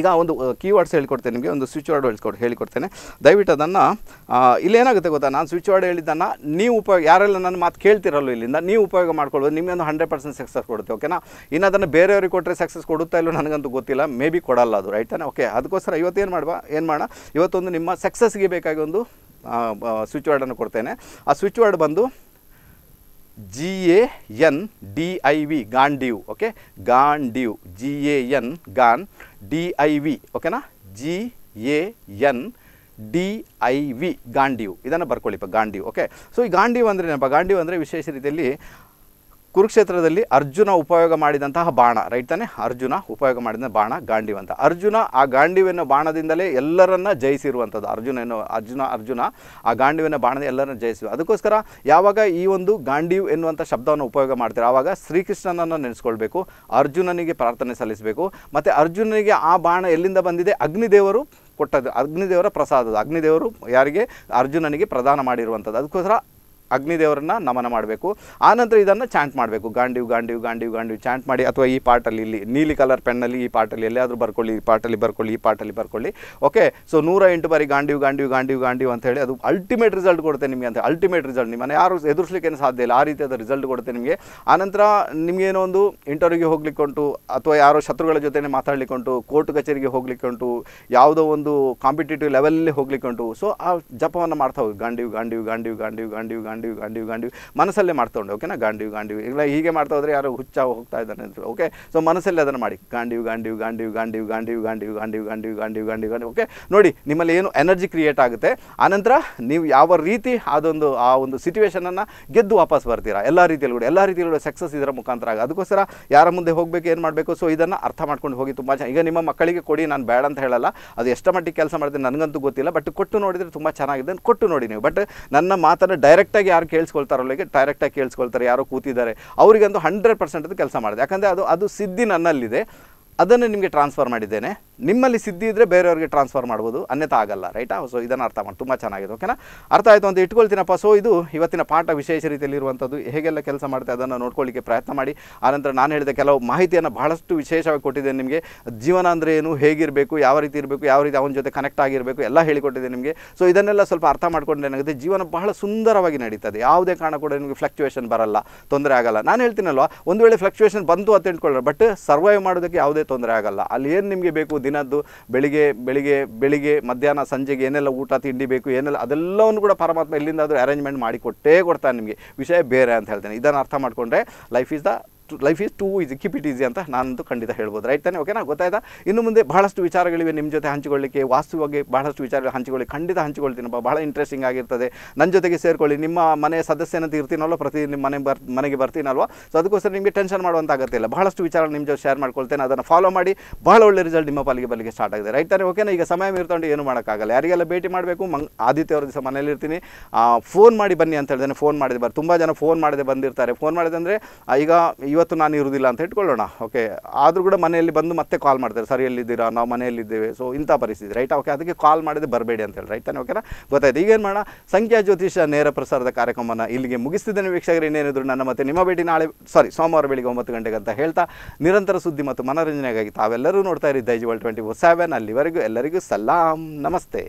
ಈಗ ಒಂದು ಕೀವರ್ಡ್ಸ್ ಹೇಳ್ಕೊಡ್ತೇನೆ ನಿಮಗೆ ಒಂದು ಸ್ವಿಚ್ ವರ್ಡ್ ಹೇಳ್ಕೊಡ್ ಹೇಳಿಕೊಡ್ತೇನೆ ದಯವಿಟ್ಟು ಅದನ್ನು ಇಲ್ಲೇನಾಗುತ್ತೆ ಗೊತ್ತಾ ನಾನು ಸ್ವಿಚ್ ವರ್ಡ್ ಹೇಳಿದ್ದನ್ನು ನೀವು ಉಪಯೋಗ ಯಾರೆಲ್ಲ ನನ್ನ ಮಾತು ಕೇಳ್ತಿರಲ್ಲೋ ಇಲ್ಲಿಂದ ನೀವು ಉಪಯೋಗ ಮಾಡ್ಕೊಳ್ಬೋದು ಒಂದು ಹಂಡ್ರೆಡ್ ಪರ್ಸೆಂಟ್ ಸಕ್ಸಸ್ ಕೊಡುತ್ತೆ ಓಕೆನಾ ಇನ್ನು ಅದನ್ನು ಬೇರೆಯವ್ರಿಗೆ ಕೊಟ್ಟರೆ ಸಕ್ಸಸ್ ಕೊಡುತ್ತಾ ಇಲ್ಲೋ ನನಗಂತೂ ಗೊತ್ತಿಲ್ಲ ಮೇ ಬಿ ಕೊಡಲ್ಲ ಅದು ರೈಟ್ ತಾನೆ ಓಕೆ ಅದಕ್ಕೋಸ್ಕರ ಇವತ್ತು ಏನು ಮಾಡುವ ಏನು ಮಾಡೋಣ ಇವತ್ತೊಂದು ನಿಮ್ಮ ಸಕ್ಸಸ್ಗೆ ಬೇಕಾಗಿ ಒಂದು ಸ್ವಿಚ್ ವರ್ಡನ್ನು ಕೊಡ್ತೇನೆ ಆ ಸ್ವಿಚ್ ವರ್ಡ್ ಬಂದು G A N D I V Gandiv okay Gandiv G A N ಗಾನ್ ಡಿ ಐ ವಿ ಓಕೆನಾ G A N D I V Gandiv ಇದನ್ನು ಬರ್ಕೊಳ್ಳಿಪ್ಪ ಗಾಂಡಿವ್ ಓಕೆ ಸೊ ಈ ಗಾಂಡೀವ್ ಅಂದರೆ ಏನಪ್ಪ ಗಾಂಡೀವ್ ಅಂದರೆ ವಿಶೇಷ ರೀತಿಯಲ್ಲಿ ಕುರುಕ್ಷೇತ್ರದಲ್ಲಿ ಅರ್ಜುನ ಉಪಯೋಗ ಮಾಡಿದಂತಹ ಬಾಣ ರೈಟ್ ತಾನೆ ಅರ್ಜುನ ಉಪಯೋಗ ಮಾಡಿದ ಬಾಣ ಗಾಂಡಿವ ಅಂತ ಅರ್ಜುನ ಆ ಗಾಂಡಿವೆನ್ನೋ ಬಾಣದಿಂದಲೇ ಎಲ್ಲರನ್ನ ಜಯಿಸಿರುವಂಥದ್ದು ಅರ್ಜುನ ಎನ್ನುವ ಅರ್ಜುನ ಅರ್ಜುನ ಆ ಗಾಂಡಿವೆನ್ನೋ ಬಾಣದ ಎಲ್ಲರನ್ನ ಜಯಿಸಿ ಅದಕ್ಕೋಸ್ಕರ ಯಾವಾಗ ಈ ಒಂದು ಗಾಂಡಿವ್ ಎನ್ನುವಂಥ ಶಬ್ದವನ್ನು ಉಪಯೋಗ ಮಾಡ್ತಾರೆ ಆವಾಗ ಶ್ರೀಕೃಷ್ಣನನ್ನು ನೆನೆಸ್ಕೊಳ್ಬೇಕು ಅರ್ಜುನನಿಗೆ ಪ್ರಾರ್ಥನೆ ಸಲ್ಲಿಸಬೇಕು ಮತ್ತು ಅರ್ಜುನನಿಗೆ ಆ ಬಾಣ ಎಲ್ಲಿಂದ ಬಂದಿದೆ ಅಗ್ನಿದೇವರು ಕೊಟ್ಟದ್ದು ಅಗ್ನಿದೇವರ ಪ್ರಸಾದದ ಅಗ್ನಿದೇವರು ಯಾರಿಗೆ ಅರ್ಜುನನಿಗೆ ಪ್ರದಾನ ಮಾಡಿರುವಂಥದ್ದು ಅದಕ್ಕೋಸ್ಕರ ಅಗ್ನಿದೇವರನ್ನ ನಮನ ಮಾಡಬೇಕು ಆನಂತರ ಇದನ್ನು ಚಾಂಟ್ ಮಾಡಬೇಕು ಗಾಂಡಿವ್ ಗಾಂಡಿವ್ ಗಾಂಡಿವ್ ಗಾಂಡಿವ್ ಚಾಂಟ್ ಮಾಡಿ ಅಥವಾ ಈ ಪಾಟಲ್ಲಿ ಇಲ್ಲಿ ನೀಲಿ ಕಲರ್ ಪೆನ್ನಲ್ಲಿ ಈ ಪಾಟಲ್ಲಿ ಎಲ್ಲಾದರೂ ಬರ್ಕೊಳ್ಳಿ ಈ ಪಾಟಲ್ಲಿ ಬರ್ಕೊಳ್ಳಿ ಈ ಪಾಟಲ್ಲಿ ಬರ್ಕೊಳ್ಳಿ ಓಕೆ ಸೊ ನೂರ ಎಂಟು ಬಾರಿ ಗಾಂಡಿವ್ ಗಾಂಡಿವ್ ಗಾಂಡಿವ್ ಗಾಂಡಿವ್ ಅಂತ ಹೇಳಿ ಅದು ಅಲ್ಟಿಮೇಟ್ ರಿಸಲ್ಟ್ ಕೊಡುತ್ತೆ ನಿಮಗೆ ಅಂತ ಅಲ್ಟಿಮೇಟ್ ರಿಸಲ್ಟ್ ನಿಮ್ಮನ್ನು ಯಾರು ಎದುರಿಸಲಿಕ್ಕೇನು ಸಾಧ್ಯ ಇಲ್ಲ ಆ ರೀತಿಯಾದ ರಿಸಲ್ಟ್ ಕೊಡುತ್ತೆ ನಿಮಗೆ ಆನಂತರ ನಿಮಗೇನೋ ಒಂದು ಇಂಟರ್ವ್ಯೂಗೆ ಹೋಗ್ಲಿಕ್ಕೆ ಉಂಟು ಅಥವಾ ಯಾರೋ ಶತ್ರುಗಳ ಜೊತೆನೇ ಮಾತಾಡಲಿಕ್ಕೆ ಉಂಟು ಕೋರ್ಟ್ ಕಚೇರಿಗೆ ಹೋಗ್ಲಿಕ್ಕೆ ಯಾವುದೋ ಒಂದು ಕಾಂಪಿಟೇಟಿವ್ ಲೆವೆಲಲ್ಲಿ ಹೋಗ್ಲಿಕ್ಕೆ ಸೊ ಆ ಜಪವನ್ನು ಮಾಡ್ತಾ ಹೋಗಿ ಗಾಂಡಿವ್ ಗಾಂಡಿವ್ ಗಾಂಡಿವ್ ಗಾಂಡಿವ್ ಗಾಂಡಿವ್ ಗಾಂಡಿವ್ ಗಾಂಡಿ ಗಾಂಡಿ ಗಾಂಡಿ ಮನಸ್ಸಲ್ಲೇ ಮಾಡ್ತಾ ಓಕೆನಾ ಗಾಂಡಿ ಗಾಂಡಿ ಇಲ್ಲ ಹೀಗೆ ಮಾಡ್ತಾ ಹೋದ್ರೆ ಯಾರು ಹುಚ್ಚ ಹೋಗ್ತಾ ಇದ್ದಾನೆ ಅಂತ ಓಕೆ ಸೊ ಮನಸ್ಸಲ್ಲಿ ಅದನ್ನು ಮಾಡಿ ಗಾಂಡಿವು ಗಾಂಡೀವ್ ಗಾಂಡೀವ್ ಗಾಂಡಿವು ಗಾಂಡಿವು ಗಾಂಡಿ ಗಾಂಡಿವು ಗಾಂಡೀವ್ ಗಾಂಡಿವು ಗಾಂಡಿ ಗಾಂಡಿ ಓಕೆ ನೋಡಿ ನಿಮ್ಮಲ್ಲಿ ಏನು ಎನರ್ಜಿ ಕ್ರಿಯೇಟ್ ಆಗುತ್ತೆ ಆನಂತರ ನೀವು ಯಾವ ರೀತಿ ಅದೊಂದು ಆ ಒಂದು ಸಿಚುವೇಶನನ್ನು ಗೆದ್ದು ವಾಪಸ್ ಬರ್ತೀರಾ ಎಲ್ಲ ರೀತಿಯಲ್ಲಿ ಕೂಡ ಎಲ್ಲ ರೀತಿಯಲ್ಲಿ ಕೂಡ ಸಕ್ಸಸ್ ಇದರ ಮುಖಾಂತರ ಆಗ ಅದಕ್ಕೋಸ್ಕರ ಯಾರ ಮುಂದೆ ಹೋಗಬೇಕು ಏನು ಮಾಡಬೇಕು ಸೊ ಇದನ್ನು ಅರ್ಥ ಮಾಡ್ಕೊಂಡು ಹೋಗಿ ತುಂಬ ಚೆನ್ನಾಗಿ ಈಗ ನಿಮ್ಮ ಮಕ್ಕಳಿಗೆ ಕೊಡಿ ನಾನು ಬೇಡ ಅಂತ ಹೇಳಲ್ಲ ಅದು ಎಷ್ಟು ಮಟ್ಟಿಗೆ ಕೆಲಸ ಮಾಡ್ತೀನಿ ನನಗಂತೂ ಗೊತ್ತಿಲ್ಲ ಬಟ್ ಕೊಟ್ಟು ನೋಡಿದರೆ ತುಂಬ ಚೆನ್ನಾಗಿದೆ ಕೊಟ್ಟು ನೋಡಿ ನೀವು ಬಟ್ ನನ್ನ ಮಾತನ್ನು ಡೈರೆಕ್ಟಾಗಿ ಡೈರೆಕ್ಟಾಗಿ ಯಾರು ಕೇಳಿಸ್ಕೊಳ್ತಾರೋ ಈಗ ಡೈರೆಕ್ಟಾಗಿ ಕೇಳಿಸ್ಕೊಳ್ತಾರೆ ಯಾರೋ ಕೂತಿದ್ದಾರೆ ಒಂದು ಹಂಡ್ರೆಡ್ ಪರ್ಸೆಂಟ್ ಅದು ಕೆಲಸ ಮಾಡಿದೆ ಯಾಕಂದರೆ ಅದು ಅದು ಸಿದ್ಧಿ ನನ್ನಲ್ಲಿದೆ ಅದನ್ನು ನಿಮಗೆ ಟ್ರಾನ್ಸ್ಫರ್ ಮಾಡಿದ್ದೇನೆ ನಿಮ್ಮಲ್ಲಿ ಸಿದ್ಧಿ ಇದ್ದರೆ ಬೇರೆಯವರಿಗೆ ಟ್ರಾನ್ಸ್ಫರ್ ಮಾಡ್ಬೋದು ಅನ್ಯತಾ ಆಗಲ್ಲ ರೈಟಾ ಸೊ ಇದನ್ನು ಅರ್ಥ ಮಾಡಿ ತುಂಬ ಚೆನ್ನಾಗಿದೆ ಓಕೆನಾ ಅರ್ಥ ಆಯಿತು ಅಂತ ಇಟ್ಕೊಳ್ತೀನಪ್ಪ ಸೊ ಇದು ಇವತ್ತಿನ ಪಾಠ ವಿಶೇಷ ರೀತಿಯಲ್ಲಿ ಇರುವಂಥದ್ದು ಹೇಗೆಲ್ಲ ಕೆಲಸ ಮಾಡುತ್ತೆ ಅದನ್ನು ನೋಡ್ಕೊಳ್ಳಿಕ್ಕೆ ಪ್ರಯತ್ನ ಮಾಡಿ ಆನಂತರ ನಾನು ಹೇಳಿದ ಕೆಲವು ಮಾಹಿತಿಯನ್ನು ಬಹಳಷ್ಟು ವಿಶೇಷವಾಗಿ ಕೊಟ್ಟಿದ್ದೇನೆ ನಿಮಗೆ ಜೀವನ ಅಂದರೆ ಏನು ಹೇಗಿರಬೇಕು ಯಾವ ರೀತಿ ಇರಬೇಕು ಯಾವ ರೀತಿ ಅವನ ಜೊತೆ ಕನೆಕ್ಟ್ ಆಗಿರಬೇಕು ಎಲ್ಲ ಹೇಳಿಕೊಟ್ಟಿದ್ದೆ ನಿಮಗೆ ಸೊ ಇದನ್ನೆಲ್ಲ ಸ್ವಲ್ಪ ಅರ್ಥ ಮಾಡ್ಕೊಂಡು ಏನಾಗುತ್ತೆ ಜೀವನ ಬಹಳ ಸುಂದರವಾಗಿ ನಡೀತದೆ ಯಾವುದೇ ಕಾರಣ ಕೂಡ ನಿಮಗೆ ಫ್ಲಕ್ಚುಯೇಷನ್ ಬರಲ್ಲ ತೊಂದರೆ ಆಗಲ್ಲ ನಾನು ಹೇಳ್ತೀನಲ್ವ ಒಂದು ವೇಳೆ ಫ್ಲಕ್ಚುಯೇಷನ್ ಬಂತು ಅಂತ ಹೇಳ್ಕೊಳ್ಳೋಣ ಬಟ್ ಸರ್ವೈವ್ ಮಾಡೋದಕ್ಕೆ ಯಾವುದೇ ತೊಂದರೆ ಆಗಲ್ಲ ಅಲ್ಲಿ ಏನು ನಿಮಗೆ ಬೇಕು ದಿನದ್ದು ಬೆಳಿಗ್ಗೆ ಬೆಳಿಗ್ಗೆ ಬೆಳಿಗ್ಗೆ ಮಧ್ಯಾಹ್ನ ಸಂಜೆಗೆ ಏನೆಲ್ಲ ಊಟ ತಿಂಡಿ ಬೇಕು ಏನೆಲ್ಲ ಅದೆಲ್ಲವನ್ನು ಕೂಡ ಪರಮಾತ್ಮ ಎಲ್ಲಿಂದಾದರೂ ಅರೇಂಜ್ಮೆಂಟ್ ಮಾಡಿ ಕೊಟ್ಟೇ ಕೊಡ್ತಾನೆ ನಿಮಗೆ ವಿಷಯ ಬೇರೆ ಅಂತ ಹೇಳ್ತೇನೆ ಇದನ್ನು ಅರ್ಥ ಮಾಡಿಕೊಂಡ್ರೆ life is the life is too easy keep it easy ಅಂತ ನಾನಂತೂ ಖಂಡಿತ ಹೇಳ್ಬೋದು ರೈಟ್ ತಾನೆ ಓಕೆನಾ ಗೊತ್ತಾಯ್ತಾ ಇನ್ನು ಮುಂದೆ ಬಹಳಷ್ಟು ವಿಚಾರಗಳಿವೆ ನಿಮ್ಮ ಜೊತೆ ಹಂಚಿಕೊಳ್ಳಿಕ್ಕೆ ವಾಸ್ತುವಾಗಿ ಬಹಳಷ್ಟು ವಿಚಾರಗಳು ಹಂಚಿಕೊಳ್ಳಿ ಖಂಡಿತ ಹಂಚಿಕೊಳ್ತೀನಪ್ಪ ಬಹಳ ಇಂಟ್ರೆಸ್ಟಿಂಗ್ ಆಗಿರ್ತದೆ ನನ್ನ ಜೊತೆಗೆ ಸೇರಿಕೊಳ್ಳಿ ನಿಮ್ಮ ಮನೆ ಸದಸ್ಯನಂತ ಇರ್ತೀನಲ್ವ ಪ್ರತಿ ನಿಮ್ಮ ಮನೆ ಬರ್ ಮನೆಗೆ ಬರ್ತೀನಲ್ವ ಸೊ ಅದಕ್ಕೋಸ್ಕರ ನಿಮಗೆ ಟೆನ್ಷನ್ ಮಾಡುವಂಥ ಇಲ್ಲ ಬಹಳಷ್ಟು ವಿಚಾರ ನಿಮ್ಮ ಜೊತೆ ಶೇರ್ ಮಾಡ್ಕೊಳ್ತೇನೆ ಅದನ್ನು ಫಾಲೋ ಮಾಡಿ ಬಹಳ ಒಳ್ಳೆ ರಿಸಲ್ಟ್ ನಿಮ್ಮ ಪಾಲಿಗೆ ಬಲಿಗೆ ಸ್ಟಾರ್ಟ್ ಆಗಿದೆ ರೈಟ್ ತಾನೆ ಓಕೆನಾ ಈಗ ಸಮಯ ಮೀರ್ಕೊಂಡು ಏನು ಮಾಡೋಕ್ಕಾಗಲ್ಲ ಯಾರಿಗೆಲ್ಲ ಭೇಟಿ ಮಾಡಬೇಕು ಮಂಗ್ ಆದಿತ್ಯವ್ರ ದಿವಸ ಮನೇಲಿರ್ತೀನಿ ಫೋನ್ ಮಾಡಿ ಬನ್ನಿ ಅಂತ ಹೇಳಿದ್ರೆ ಫೋನ್ ಮಾಡಿದೆ ಬರ್ ತುಂಬ ಜನ ಫೋನ್ ಮಾಡಿದೆ ಬಂದಿರ್ತಾರೆ ಫೋನ್ ಮಾಡಿದೆ ಅಂದರೆ ಈಗ ಇವತ್ತು ನಾನು ಇರುವುದಿಲ್ಲ ಅಂತ ಇಟ್ಕೊಳ್ಳೋಣ ಓಕೆ ಆದರೂ ಕೂಡ ಮನೆಯಲ್ಲಿ ಬಂದು ಮತ್ತೆ ಕಾಲ್ ಮಾಡ್ತಾರೆ ಸರಿ ಎಲ್ಲಿದ್ದೀರಾ ನಾವು ಮನೆಯಲ್ಲಿದ್ದೇವೆ ಸೊ ಇಂಥ ಪರಿಸ್ಥಿತಿ ರೈಟ್ ಓಕೆ ಅದಕ್ಕೆ ಕಾಲ್ ಮಾಡಿದ್ರೆ ಬರಬೇಡಿ ಅಂತೇಳಿ ರೈಟ್ ತಾನೆ ಓಕೆನಾ ಗೊತ್ತಾಯ್ತು ಈಗೇನು ಮಾಡೋಣ ಸಂಖ್ಯಾ ಜ್ಯೋತಿಷ ನೇರ ಪ್ರಸಾರದ ಕಾರ್ಯಕ್ರಮವನ್ನು ಇಲ್ಲಿಗೆ ಮುಗಿಸ್ತಿದ್ದೇನೆ ವೀಕ್ಷಕರು ಇನ್ನೇನಿದ್ರು ನನ್ನ ಮತ್ತೆ ನಿಮ್ಮ ಭೇಟಿ ನಾಳೆ ಸಾರಿ ಸೋಮವಾರ ಬೆಳಿಗ್ಗೆ ಒಂಬತ್ತು ಗಂಟೆಗೆ ಅಂತ ಹೇಳ್ತಾ ನಿರಂತರ ಸುದ್ದಿ ಮತ್ತು ಮನರಂಜನೆಗಾಗಿ ತಾವೆಲ್ಲರೂ ನೋಡ್ತಾ ಇರಿ ವಲ್ ಟ್ವೆಂಟಿ ಫೋರ್ ಸೆವೆನ್ ಅಲ್ಲಿವರೆಗೂ ಎಲ್ಲರಿಗೂ ಸಲಾಂ ನಮಸ್ತೆ